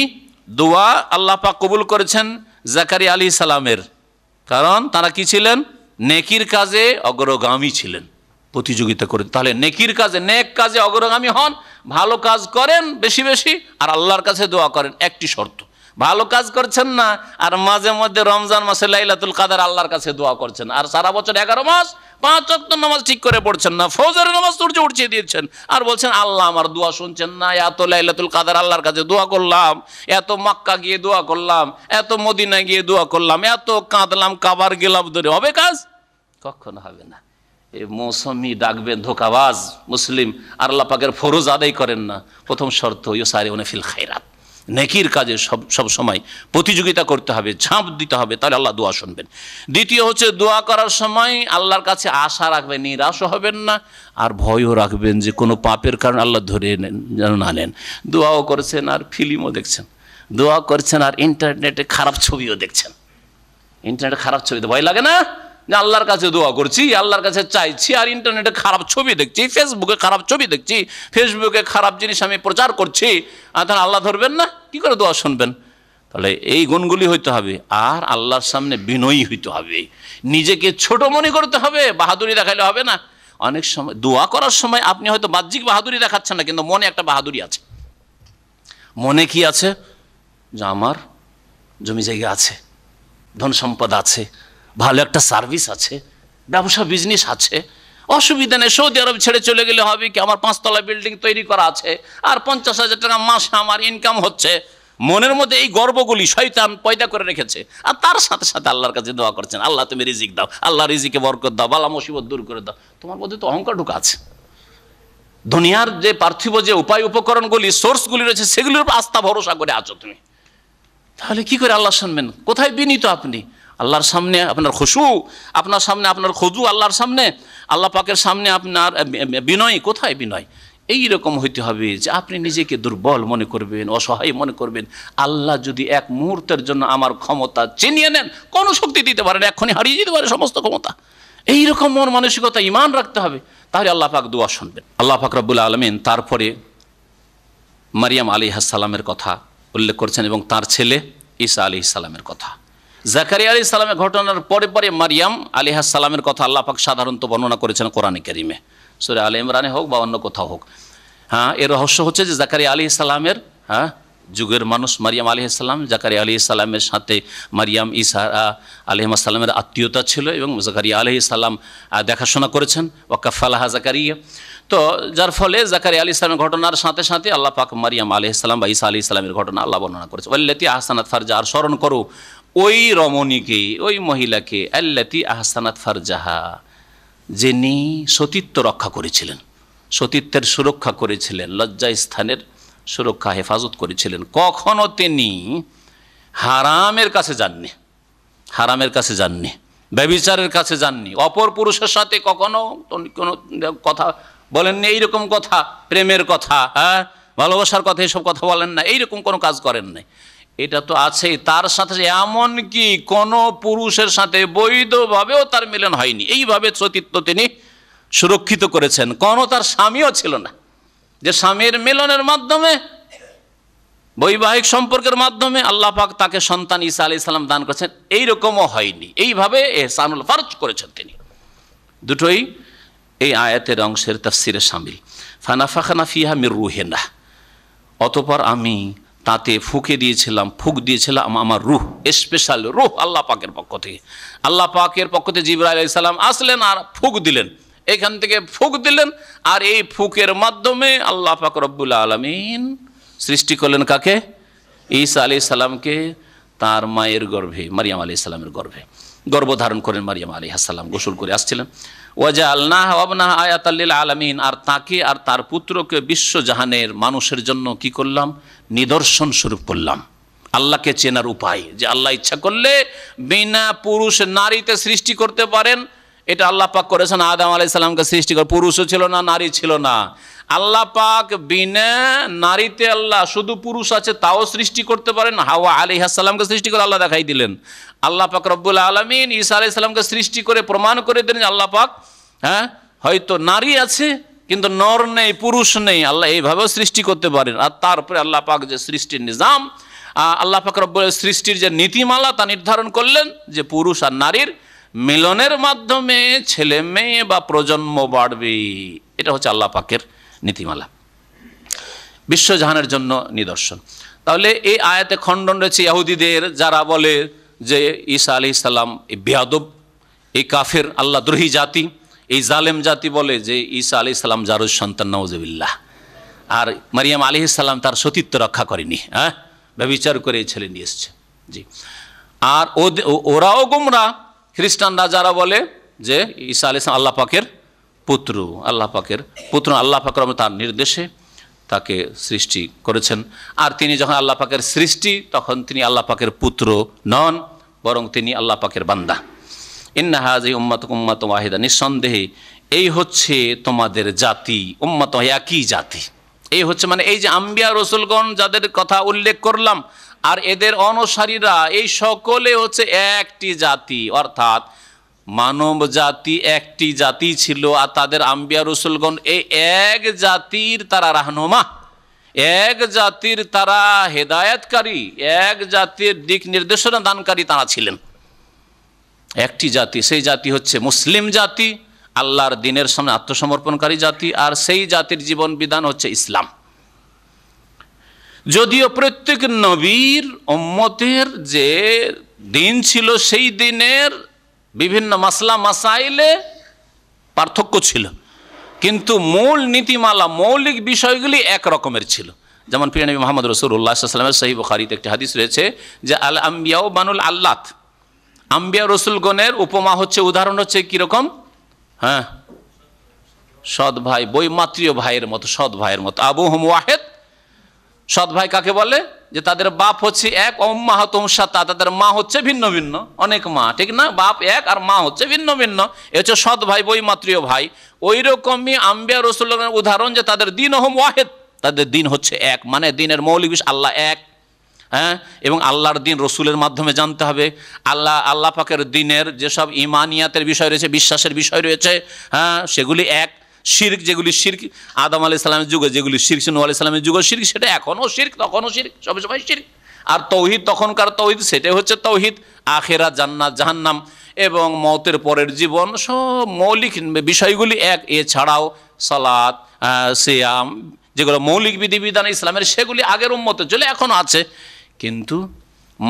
দোয়া আল্লাহ পাক কবুল করেছেন জাকারি আলী সালামের কারণ তারা কি ছিলেন নেকির কাজে অগ্রগামী ছিলেন প্রতিযোগিতা করেন তাহলে নেকির কাজে নেক কাজে অগ্রগামী হন ভালো কাজ করেন বেশি বেশি আর আল্লাহর কাছে দোয়া করেন একটি শর্ত ভালো কাজ করছেন না আর মাঝে মধ্যে রমজান মাসে লাইলাতুল কাদার আল্লাহর কাছে দোয়া করছেন আর সারা বছর এগারো মাস পাঁচ অক্ত নামাজ ঠিক করে পড়ছেন না ফৌজের নামাজ সূর্য উঠিয়ে দিয়েছেন আর বলছেন আল্লাহ আমার দোয়া শুনছেন না এত লাইলাতুল কাদার আল্লাহর কাছে দোয়া করলাম এত মক্কা গিয়ে দোয়া করলাম এত মদিনা গিয়ে দোয়া করলাম এত কাঁদলাম কাবার গেলাম ধরে হবে কাজ কখনো হবে না এই মৌসুমি ডাকবেন ধোকাবাজ মুসলিম আল্লাহ পাকের ফরজ আদায় করেন না প্রথম শর্ত ওনে ফিল খাইরাত নেকির কাজে সব সব সময় প্রতিযোগিতা করতে হবে ঝাঁপ দিতে হবে তাহলে আল্লাহ দোয়া শুনবেন দ্বিতীয় হচ্ছে দোয়া করার সময় আল্লাহর কাছে আশা রাখবেন নিরাশও হবেন না আর ভয়ও রাখবেন যে কোনো পাপের কারণে আল্লাহ ধরে যেন না নেন দোয়াও করছেন আর ফিল্মও দেখছেন দোয়া করছেন আর ইন্টারনেটে খারাপ ছবিও দেখছেন ইন্টারনেটে খারাপ ছবি তো ভয় লাগে না যে আল্লাহর কাছে দোয়া করছি আল্লাহর কাছে চাইছি আর ইন্টারনেটে খারাপ ছবি দেখছি ফেসবুকে খারাপ ছবি দেখছি ফেসবুকে খারাপ জিনিস আমি প্রচার করছি তাহলে আল্লাহ ধরবেন না কি করে দোয়া শুনবেন তাহলে এই গুণগুলি হইতে হবে আর আল্লাহর সামনে বিনয়ী হইতে হবে নিজেকে ছোট মনে করতে হবে বাহাদুরি দেখাইলে হবে না অনেক সময় দোয়া করার সময় আপনি হয়তো বাহ্যিক বাহাদুরি দেখাচ্ছেন না কিন্তু মনে একটা বাহাদুরি আছে মনে কি আছে যে আমার জমি জায়গা আছে ধন সম্পদ আছে ভালো একটা সার্ভিস আছে ব্যবসা বিজনেস আছে অসুবিধা নেই সৌদি আরব ছেড়ে চলে গেলে হবে কি আমার পাঁচতলা বিল্ডিং তৈরি করা আছে আর পঞ্চাশ হাজার টাকা মাসে আমার ইনকাম হচ্ছে মনের মধ্যে এই গর্বগুলি শৈতান পয়দা করে রেখেছে আর তার সাথে সাথে আল্লাহর কাছে দোয়া করছেন আল্লাহ তুমি রিজিক দাও আল্লাহ রিজিকে বরকত দাও বালা মুসিবত দূর করে দাও তোমার মধ্যে তো অহংকার ঢুকা আছে দুনিয়ার যে পার্থিব যে উপায় উপকরণগুলি সোর্সগুলি রয়েছে সেগুলির উপর আস্থা ভরসা করে আছো তুমি তাহলে কি করে আল্লাহ শুনবেন কোথায় বিনীত আপনি আল্লাহর সামনে আপনার খুশু আপনার সামনে আপনার খুজু আল্লাহর সামনে আল্লাহ পাকের সামনে আপনার বিনয় কোথায় বিনয় এই রকম হইতে হবে যে আপনি নিজেকে দুর্বল মনে করবেন অসহায় মনে করবেন আল্লাহ যদি এক মুহূর্তের জন্য আমার ক্ষমতা চিনিয়ে নেন কোনো শক্তি দিতে পারেন এক্ষুনি হারিয়ে যেতে পারে সমস্ত ক্ষমতা এই রকম মন মানসিকতা ইমান রাখতে হবে তাহলে আল্লাহ পাক দোয়া শুনবেন আল্লাহ পাক রব্বুল আলমিন তারপরে মারিয়াম আলী হাসালামের কথা উল্লেখ করছেন এবং তার ছেলে ঈসা আলী ইসালামের কথা জাকারিয়া আলী সালামের ঘটনার পরে পরে মারিয়াম আলিহা সালামের কথা আল্লাপাক সাধারণত বর্ণনা করেছেন কোরআনে করিমে সরে আলী ইমরানে হোক বা অন্য কোথাও হোক হ্যাঁ এর রহস্য হচ্ছে যে জাকারিয়া আলি ইসলামের হ্যাঁ যুগের মানুষ মারিয়াম আলি ইসলাম জাকারি আলি ইসলামের সাথে মারিয়াম ইসা আলহিম সালামের আত্মীয়তা ছিল এবং জাকারিয়া আলি ইসলাম দেখাশোনা করেছেন ওয়াকাফালাহা জাকারিয়া তো যার ফলে জাকারিয়া আলি ইসলামের ঘটনার সাথে সাথে আল্লাহ পাক মারিয়াম আলি ইসলাম বা ইসা আলি ইসলামের ঘটনা আল্লাহ বর্ণনা করেছে ওল্লেতি আহসানাত ফারজা আর স্মরণ করো ওই রমণীকে ওই মহিলাকে আল্লাতি আহসানাত ফারজাহা যিনি সতীত্ব রক্ষা করেছিলেন সতীত্বের সুরক্ষা করেছিলেন লজ্জা স্থানের সুরক্ষা হেফাজত করেছিলেন কখনও তিনি হারামের কাছে যাননি হারামের কাছে যাননি ব্যবিচারের কাছে যাননি অপর পুরুষের সাথে কখনো কোনো কথা বলেননি এইরকম কথা প্রেমের কথা হ্যাঁ ভালোবাসার কথা এসব কথা বলেন না এইরকম কোনো কাজ করেন নাই এটা তো আছেই তার সাথে এমন কি কোন পুরুষের সাথে বৈধভাবেও তার মিলন হয়নি এইভাবে সতীত্ব তিনি সুরক্ষিত করেছেন কোনো তার স্বামীও ছিল না যে স্বামীর মিলনের মাধ্যমে বৈবাহিক সম্পর্কের মাধ্যমে আল্লাহ পাক তাকে সন্তান ঈসা আলি ইসলাম দান করেছেন এইরকমও হয়নি এইভাবে এহসানুল ফারজ করেছেন তিনি দুটোই এই আয়াতের অংশের তাফসিরে সামিল ফানাফা ফিহা মির রুহেনা অতপর আমি তাতে ফুকে দিয়েছিলাম ফুক দিয়েছিলাম আমার রুহ স্পেশাল রুহ আল্লাহ পাকের পক্ষ থেকে আল্লাহ পাকের পক্ষ থেকে জিবর আলাইসাল্লাম আসলেন আর ফুক দিলেন এখান থেকে ফুক দিলেন আর এই ফুকের মাধ্যমে আল্লাহ পাক রব্বুল আলমিন সৃষ্টি করলেন কাকে ঈসা আলি সাল্লামকে তার মায়ের গর্ভে মারিয়াম আলি সাল্লামের গর্ভে ধারণ করেন মারিয়াম আলী হাসাল্লাম গোসল করে আসছিলেন ওয়াজা আল্লাহ আবনাহ আয়াত আলমিন আর তাকে আর তার পুত্রকে বিশ্ব জাহানের মানুষের জন্য কি করলাম নিদর্শন স্বরূপ করলাম আল্লাহকে চেনার উপায় যে আল্লাহ ইচ্ছা করলে বিনা পুরুষ নারীতে সৃষ্টি করতে পারেন এটা আল্লাহ পাক করেছেন আদাম আলাই সাল্লামকে সৃষ্টি করে পুরুষও ছিল না নারী ছিল না আল্লাহ পাক বিনা নারীতে আল্লাহ শুধু পুরুষ আছে তাও সৃষ্টি করতে পারেন হাওয়া আলী হাসাল্লামকে সৃষ্টি করে আল্লাহ দেখাই দিলেন আল্লাহ পাক রব্বুল আলমিন ঈসা আলাইসাল্লামকে সৃষ্টি করে প্রমাণ করে দিলেন আল্লাহ পাক হ্যাঁ হয়তো নারী আছে কিন্তু নর নেই পুরুষ নেই আল্লাহ এইভাবেও সৃষ্টি করতে পারেন আর তারপরে আল্লাহ পাক যে সৃষ্টির নিজাম আল্লাহ পাক সৃষ্টির যে নীতিমালা তা নির্ধারণ করলেন যে পুরুষ আর নারীর মিলনের মাধ্যমে ছেলে মেয়ে বা প্রজন্ম বাড়বে এটা হচ্ছে আল্লাহ পাকের নীতিমালা বিশ্বজাহানের জন্য নিদর্শন তাহলে এই আয়াতে খণ্ডন রয়েছে ইয়াহুদিদের যারা বলে যে ঈসা আলি ইসাল্লাম এই বেয়াদব এই কাফের আল্লাহ দ্রোহী জাতি এই জালেম জাতি বলে যে ঈসা আলি সাল্লাম জারুজ সন্তান নওয়াজবিল্লাহ আর মারিয়াম আলি সাল্লাম তার সতীত্ব রক্ষা করেনি হ্যাঁ ব্যবচার করে ছেলে নিয়ে এসছে জি আর ওরাও গুমরা খ্রিস্টানরা যারা বলে যে ঈসা আলি সালাম আল্লাহ পাকের পুত্র আল্লাহ পাকের পুত্র আল্লাহ পাকের তার নির্দেশে তাকে সৃষ্টি করেছেন আর তিনি যখন আল্লাহ পাকের সৃষ্টি তখন তিনি আল্লাহ পাকের পুত্র নন বরং তিনি আল্লাহ পাকের বান্দা ইন্না হাজ উম্মত উম্মাত উম্মাত ওয়াহিদা নিঃসন্দেহে এই হচ্ছে তোমাদের জাতি উম্মাত একই জাতি এই হচ্ছে মানে এই যে আম্বিয়া রসুলগণ যাদের কথা উল্লেখ করলাম আর এদের অনুসারীরা এই সকলে হচ্ছে একটি জাতি অর্থাৎ মানব জাতি একটি জাতি ছিল আর তাদের আম্বিয়া রসুলগণ এই এক জাতির তারা রাহনুমা এক জাতির তারা হেদায়তকারী এক জাতির দিক নির্দেশনা দানকারী তারা ছিলেন একটি জাতি সেই জাতি হচ্ছে মুসলিম জাতি আল্লাহর দিনের সামনে আত্মসমর্পণকারী জাতি আর সেই জাতির জীবন বিধান হচ্ছে ইসলাম যদিও প্রত্যেক নবীর ওম্মতের যে দিন ছিল সেই দিনের বিভিন্ন মাসলা মাসাইলে পার্থক্য ছিল কিন্তু মূল নীতিমালা মৌলিক বিষয়গুলি এক রকমের ছিল যেমন পিরানবী মোহাম্মদ রসুল্লাহ সাল্লামের সহি খারিদ একটি হাদিস রয়েছে যে আল আমিয়াও বানুল আল্লাহ আম্বিয়া রসুলগণের উপমা হচ্ছে উদাহরণ হচ্ছে কীরকম হ্যাঁ সৎ ভাই বৈমাত্রীয় ভাইয়ের মতো সৎ ভাইয়ের মতো আবু হোম ওয়াহেদ সৎ ভাই কাকে বলে যে তাদের বাপ হচ্ছে এক অম্মাহত সাতা তাদের মা হচ্ছে ভিন্ন ভিন্ন অনেক মা ঠিক না বাপ এক আর মা হচ্ছে ভিন্ন ভিন্ন এ হচ্ছে সৎ ভাই বৈমাত্রীয় ভাই ওই রকমই আম্বিয়া রসুলগণের উদাহরণ যে তাদের দিন হোম ওয়াহেদ তাদের দিন হচ্ছে এক মানে দিনের মৌলিক আল্লাহ এক হ্যাঁ এবং আল্লাহর দিন রসুলের মাধ্যমে জানতে হবে আল্লাহ আল্লাহ পাকের দিনের যেসব ইমানিয়াতের বিষয় রয়েছে বিশ্বাসের বিষয় রয়েছে হ্যাঁ সেগুলি এক শির্ক যেগুলি শির্ক আদাম আলি ইসলামের যুগে যেগুলি শির্ক সিনু আলি ইসলামের যুগে শির্ক সেটা এখনও শির্ক তখনও শির্ক সবসময় শির্ক আর তৌহিদ তখনকার তৌহিদ সেটাই হচ্ছে তৌহিদ আখেরা জান্নাত জাহান্নাম এবং মতের পরের জীবন সব মৌলিক বিষয়গুলি এক এছাড়াও সালাত সিয়াম যেগুলো মৌলিক বিধিবিধান ইসলামের সেগুলি আগের উন্মত চলে এখনও আছে কিন্তু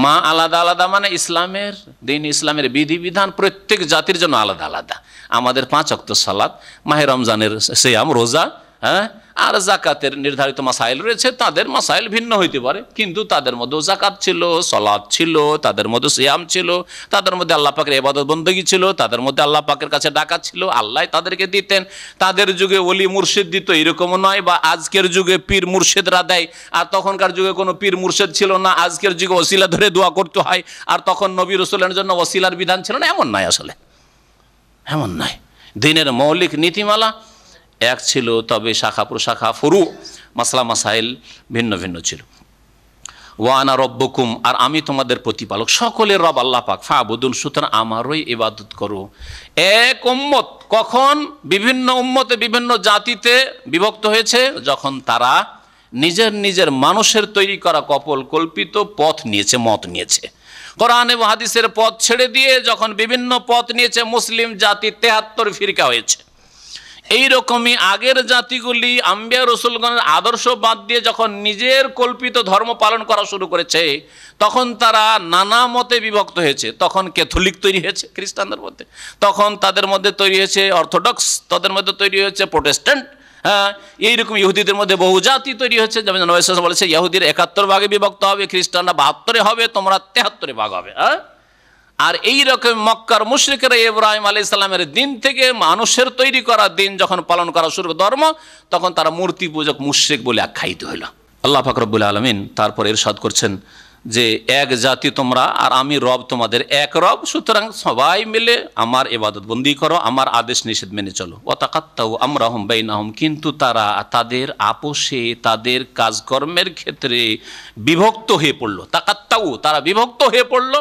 মা আলাদা আলাদা মানে ইসলামের দিন ইসলামের বিধিবিধান প্রত্যেক জাতির জন্য আলাদা আলাদা আমাদের পাঁচ অক্ত সালাদ মাহে রমজানের সেয়াম রোজা হ্যাঁ আর জাকাতের নির্ধারিত মাসাইল রয়েছে তাদের মাসাইল ভিন্ন হইতে পারে কিন্তু তাদের মধ্যেও জাকাত ছিল সলাদ ছিল তাদের মধ্যে সিয়াম ছিল তাদের মধ্যে আল্লাহ পাকের এবাদত বন্দগী ছিল তাদের মধ্যে আল্লাহ পাকের কাছে ডাকা ছিল আল্লাহ তাদেরকে দিতেন তাদের যুগে অলি মুর্শিদ দিত এরকমও নয় বা আজকের যুগে পীর মুর্শিদরা দেয় আর তখনকার যুগে কোনো পীর মুর্শিদ ছিল না আজকের যুগে অশিলা ধরে দোয়া করতে হয় আর তখন নবীর রসুলের জন্য অশিলার বিধান ছিল না এমন নয় আসলে এমন নয় দিনের মৌলিক নীতিমালা এক ছিল তবে শাখা প্রশাখা ফুরু মাসলা মাসাইল ভিন্ন ভিন্ন ছিল ওয়ানা রব্বকুম আর আমি তোমাদের প্রতিপালক সকলের রব আল্লাহ পাক বদুল সুতরাং আমারই ইবাদত করো এক উম্মত কখন বিভিন্ন উম্মতে বিভিন্ন জাতিতে বিভক্ত হয়েছে যখন তারা নিজের নিজের মানুষের তৈরি করা কপল কল্পিত পথ নিয়েছে মত নিয়েছে কোরআন এবং হাদিসের পথ ছেড়ে দিয়ে যখন বিভিন্ন পথ নিয়েছে মুসলিম জাতি তেহাত্তর ফিরকা হয়েছে এই রকমই আগের জাতিগুলি আম্বিয়া রসুলগণের আদর্শ বাদ দিয়ে যখন নিজের কল্পিত ধর্ম পালন করা শুরু করেছে তখন তারা নানা মতে বিভক্ত হয়েছে তখন ক্যাথলিক তৈরি হয়েছে খ্রিস্টানদের মধ্যে তখন তাদের মধ্যে তৈরি হয়েছে অর্থোডক্স তাদের মধ্যে তৈরি হয়েছে প্রোটেস্ট্যান্ট হ্যাঁ এইরকম ইহুদিদের মধ্যে বহু জাতি তৈরি হয়েছে যেমন বলেছে ইহুদির একাত্তর ভাগে বিভক্ত হবে খ্রিস্টানরা বাহাত্তরে হবে তোমরা তেহাত্তরে ভাগ হবে হ্যাঁ আর এই রকম মক্কার মুশ্রিকেরা ইব্রাহিম আলি ইসলামের দিন থেকে মানুষের তৈরি করা দিন যখন পালন করা শুরু ধর্ম তখন তারা মূর্তি পূজক মুশ্রিক বলে আখ্যায়িত হইল আল্লাহ ফাকরবুল আলমিন তারপর এরশাদ করছেন যে এক জাতি তোমরা আর আমি রব তোমাদের এক রব সুতরাং সবাই মিলে আমার এবাদত বন্দি করো আমার আদেশ নিষেধ মেনে চলো ও তাকাত্তাও আমরা হম বেইন হম কিন্তু তারা তাদের আপোষে তাদের কাজকর্মের ক্ষেত্রে বিভক্ত হয়ে পড়লো তাকাত্তাও তারা বিভক্ত হয়ে পড়লো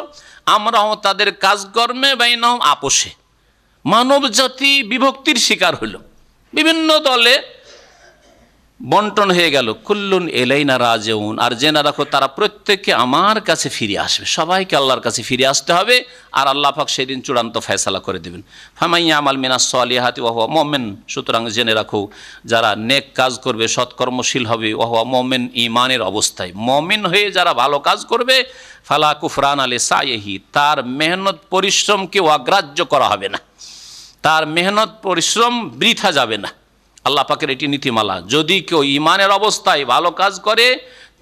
আমরাও তাদের কাজকর্মে বাইনাও আপোষে মানব জাতি বিভক্তির শিকার হইল বিভিন্ন দলে বন্টন হয়ে গেল কুল্লুন না রাজেউন আর জেনা রাখো তারা প্রত্যেককে আমার কাছে ফিরে আসবে সবাইকে আল্লাহর কাছে ফিরে আসতে হবে আর আল্লাহ সেদিন চূড়ান্ত ফেসলা করে দেবেন ফামাইয়া আমাল মিনাস সালিহাতি ওহা মোমেন সুতরাং জেনে রাখো যারা নেক কাজ করবে সৎকর্মশীল হবে ওহা মোমেন ইমানের অবস্থায় মমিন হয়ে যারা ভালো কাজ করবে ফালা কুফরান আলে সায়েহি তার মেহনত পরিশ্রমকে অগ্রাহ্য করা হবে না তার মেহনত পরিশ্রম বৃথা যাবে না আল্লাহ পাকের এটি নীতিমালা যদি কেউ ইমানের অবস্থায় ভালো কাজ করে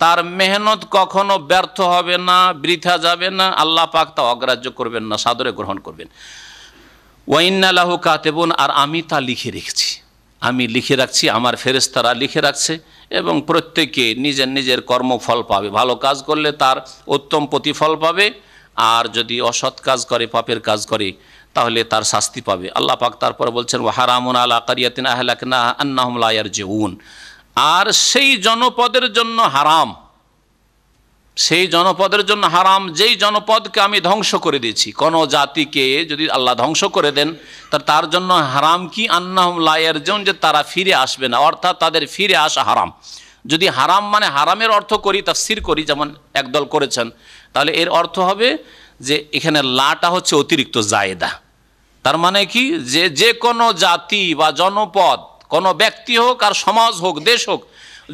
তার মেহনত কখনো ব্যর্থ হবে না বৃথা যাবে না আল্লাহ পাক তা অগ্রাহ্য করবেন না সাদরে গ্রহণ করবেন ওয়াইনালাহু কাতেবন আর আমি তা লিখে রেখেছি আমি লিখে রাখছি আমার ফেরেস্তারা লিখে রাখছে এবং প্রত্যেকে নিজের নিজের কর্মফল পাবে ভালো কাজ করলে তার উত্তম প্রতিফল পাবে আর যদি অসৎ কাজ করে পাপের কাজ করে তাহলে তার শাস্তি পাবে আল্লাহ পাক তারপর বলছেন ওয়াহারামুন আলা কারিয়াতিন আহলাকনা লায়ার যে উন আর সেই জনপদের জন্য হারাম সেই জনপদের জন্য হারাম যেই জনপদকে আমি ধ্বংস করে দিয়েছি কোনো জাতিকে যদি আল্লাহ ধ্বংস করে দেন তা তার জন্য হারাম কি আন্নাহম লায়ের জন যে তারা ফিরে আসবে না অর্থাৎ তাদের ফিরে আসা হারাম যদি হারাম মানে হারামের অর্থ করি তা স্থির করি যেমন একদল করেছেন তাহলে এর অর্থ হবে যে এখানে লাটা হচ্ছে অতিরিক্ত জায়দা তার মানে কি যে যে কোনো জাতি বা জনপদ কোনো ব্যক্তি হোক আর সমাজ হোক দেশ হোক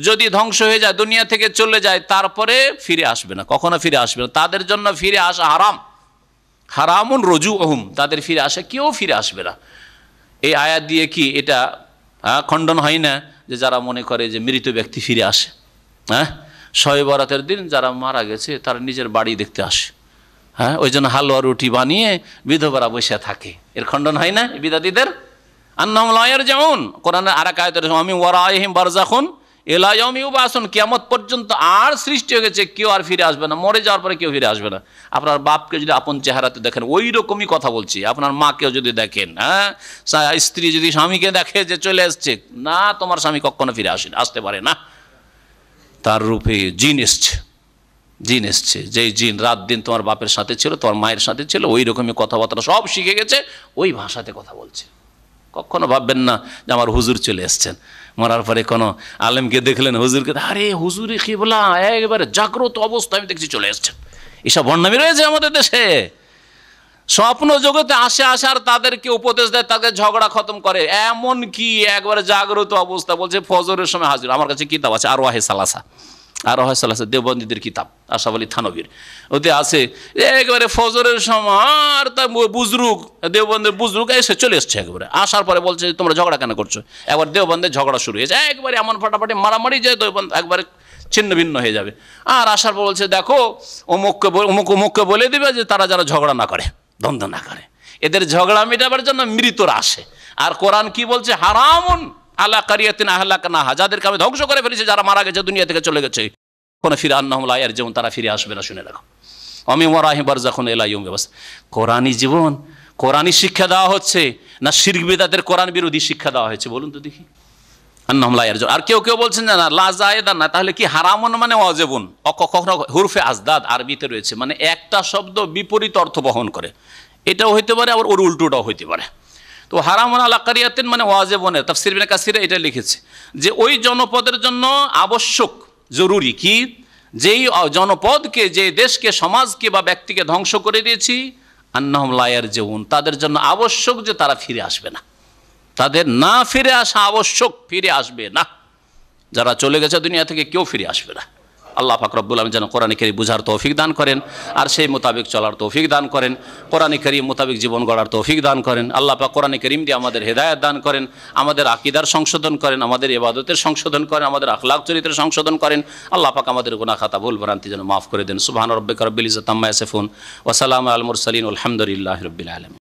যদি ধ্বংস হয়ে যায় দুনিয়া থেকে চলে যায় তারপরে ফিরে আসবে না কখনো ফিরে আসবে না তাদের জন্য ফিরে আসা হারাম হারামুন রজু অহুম তাদের ফিরে আসে কেউ ফিরে আসবে না এই আয়াত দিয়ে কি এটা হ্যাঁ, খণ্ডন হয় না যে যারা মনে করে যে মৃত ব্যক্তি ফিরে আসে হ্যাঁ শয়ে বরাতের দিন যারা মারা গেছে তারা নিজের বাড়ি দেখতে আসে হ্যাঁ ওই জন্য হালুয়া রুটি বানিয়ে বিধবারা বসে থাকে এর খণ্ডন হয় না বিদাতিদের আন্নাম লয়ের যেমন কোরআনের আর এক আয়তের আমি ওয়ারাহিম বারজাখুন এলায়মিউ বা আসুন কেমত পর্যন্ত আর সৃষ্টি হয়ে গেছে কেউ আর ফিরে আসবে না মরে যাওয়ার পরে কেউ ফিরে আসবে না আপনার বাপকে যদি আপন চেহারাতে দেখেন ওই রকমই কথা বলছি আপনার মাকেও যদি দেখেন হ্যাঁ স্ত্রী যদি স্বামীকে দেখে যে চলে এসছে না তোমার স্বামী কখনো ফিরে আসেন আসতে পারে না তার রূপে জিন এসছে জিন এসছে যেই জিন রাত দিন তোমার বাপের সাথে ছিল তোমার মায়ের সাথে ছিল ওই রকমই কথাবার্তা সব শিখে গেছে ওই ভাষাতে কথা বলছে কখনো ভাববেন না যে আমার হুজুর চলে এসছেন মরার পরে কোনো আলেমকে দেখলেন হুজুরকে আরে হুজুরে বলা একবারে জাগ্রত অবস্থা আমি দেখছি চলে এসছেন এসব বর্ণামী রয়েছে আমাদের দেশে স্বপ্ন জগতে আসে আসার তাদেরকে উপদেশ দেয় তাদের ঝগড়া খতম করে এমন কি একবারে জাগ্রত অবস্থা বলছে ফজরের সময় হাজির আমার কাছে কিতাব আছে আর ওয়াহে সালাসা আরও হয় আছে দেবন্দীদের কিতাব আশাফ আলী থানবীর ওতে আছে একবারে ফজরের সময় আর তা বুজরুক দেওবন্দের বুজরুক এসে চলে এসছে একবারে আসার পরে বলছে তোমরা ঝগড়া কেন করছো একবার দেওবন্দের ঝগড়া শুরু হয়েছে একবারে এমন ফাটাফাটি মারামারি যায় দেওবন্ধ একবারে ছিন্ন ভিন্ন হয়ে যাবে আর আসার পর বলছে দেখো অমুককে অমুক অমুককে বলে দেবে যে তারা যারা ঝগড়া না করে দ্বন্দ্ব না করে এদের ঝগড়া মেটাবার জন্য মৃতরা আসে আর কোরআন কি বলছে হারামুন আলা কারিয়াতিন আহলাক না যাদেরকে আমি ধ্বংস করে ফেলেছি যারা মারা গেছে দুনিয়া থেকে চলে গেছে কোনো ফিরে আন্নাহমলা আর যেমন তারা ফিরে আসবে না শুনে রাখো আমি ওরাহিবার যখন এলাইম ব্যবস্থা কোরআনই জীবন কোরআনই শিক্ষা দেওয়া হচ্ছে না শির্ক কোরআন বিরোধী শিক্ষা দেওয়া হয়েছে বলুন তো দেখি আর কেউ কেউ বলছেন না লাজায়দা না তাহলে কি হারামন মানে অজেবন কখনো হুরফে আজদাদ আরবিতে রয়েছে মানে একটা শব্দ বিপরীত অর্থ বহন করে এটাও হইতে পারে আবার ওর উল্টোটাও হইতে পারে তো হারাম আলা কারিয়াতিন মানে ওয়াজেবনে তাফসির বিন কাসিরে এটা লিখেছে যে ওই জনপদের জন্য আবশ্যক জরুরি কি যেই জনপদকে যে দেশকে সমাজকে বা ব্যক্তিকে ধ্বংস করে দিয়েছি আন্নাহম লায়ার জেউন তাদের জন্য আবশ্যক যে তারা ফিরে আসবে না তাদের না ফিরে আসা আবশ্যক ফিরে আসবে না যারা চলে গেছে দুনিয়া থেকে কেউ ফিরে আসবে না আল্লাহ ফাকরবুল আলম যেন কোরআন করিম বুঝার তৌফিক দান করেন আর সেই মোতাবেক চলার তৌফিক দান করেন কোরআন করিম মোতাবেক জীবন গড়ার তৌফিক দান করেন আল্লাহ পাক কোরআন করিম দিয়ে আমাদের হেদায়ত দান করেন আমাদের আকিদার সংশোধন করেন আমাদের ইবাদতের সংশোধন করেন আমাদের আখলাক চরিত্রের সংশোধন করেন আল্লাহ পাক আমাদের গুনা খাতা ভুল ভ্রান্তি যেন মাফ করে দেন সুবাহান রব্বিক রব্বিল ইজতাম্মা ইয়াসিফুন ওসালাম আলমুর সালিন আলহামদুলিল্লাহ আলহামদুলিল্লাহি আলম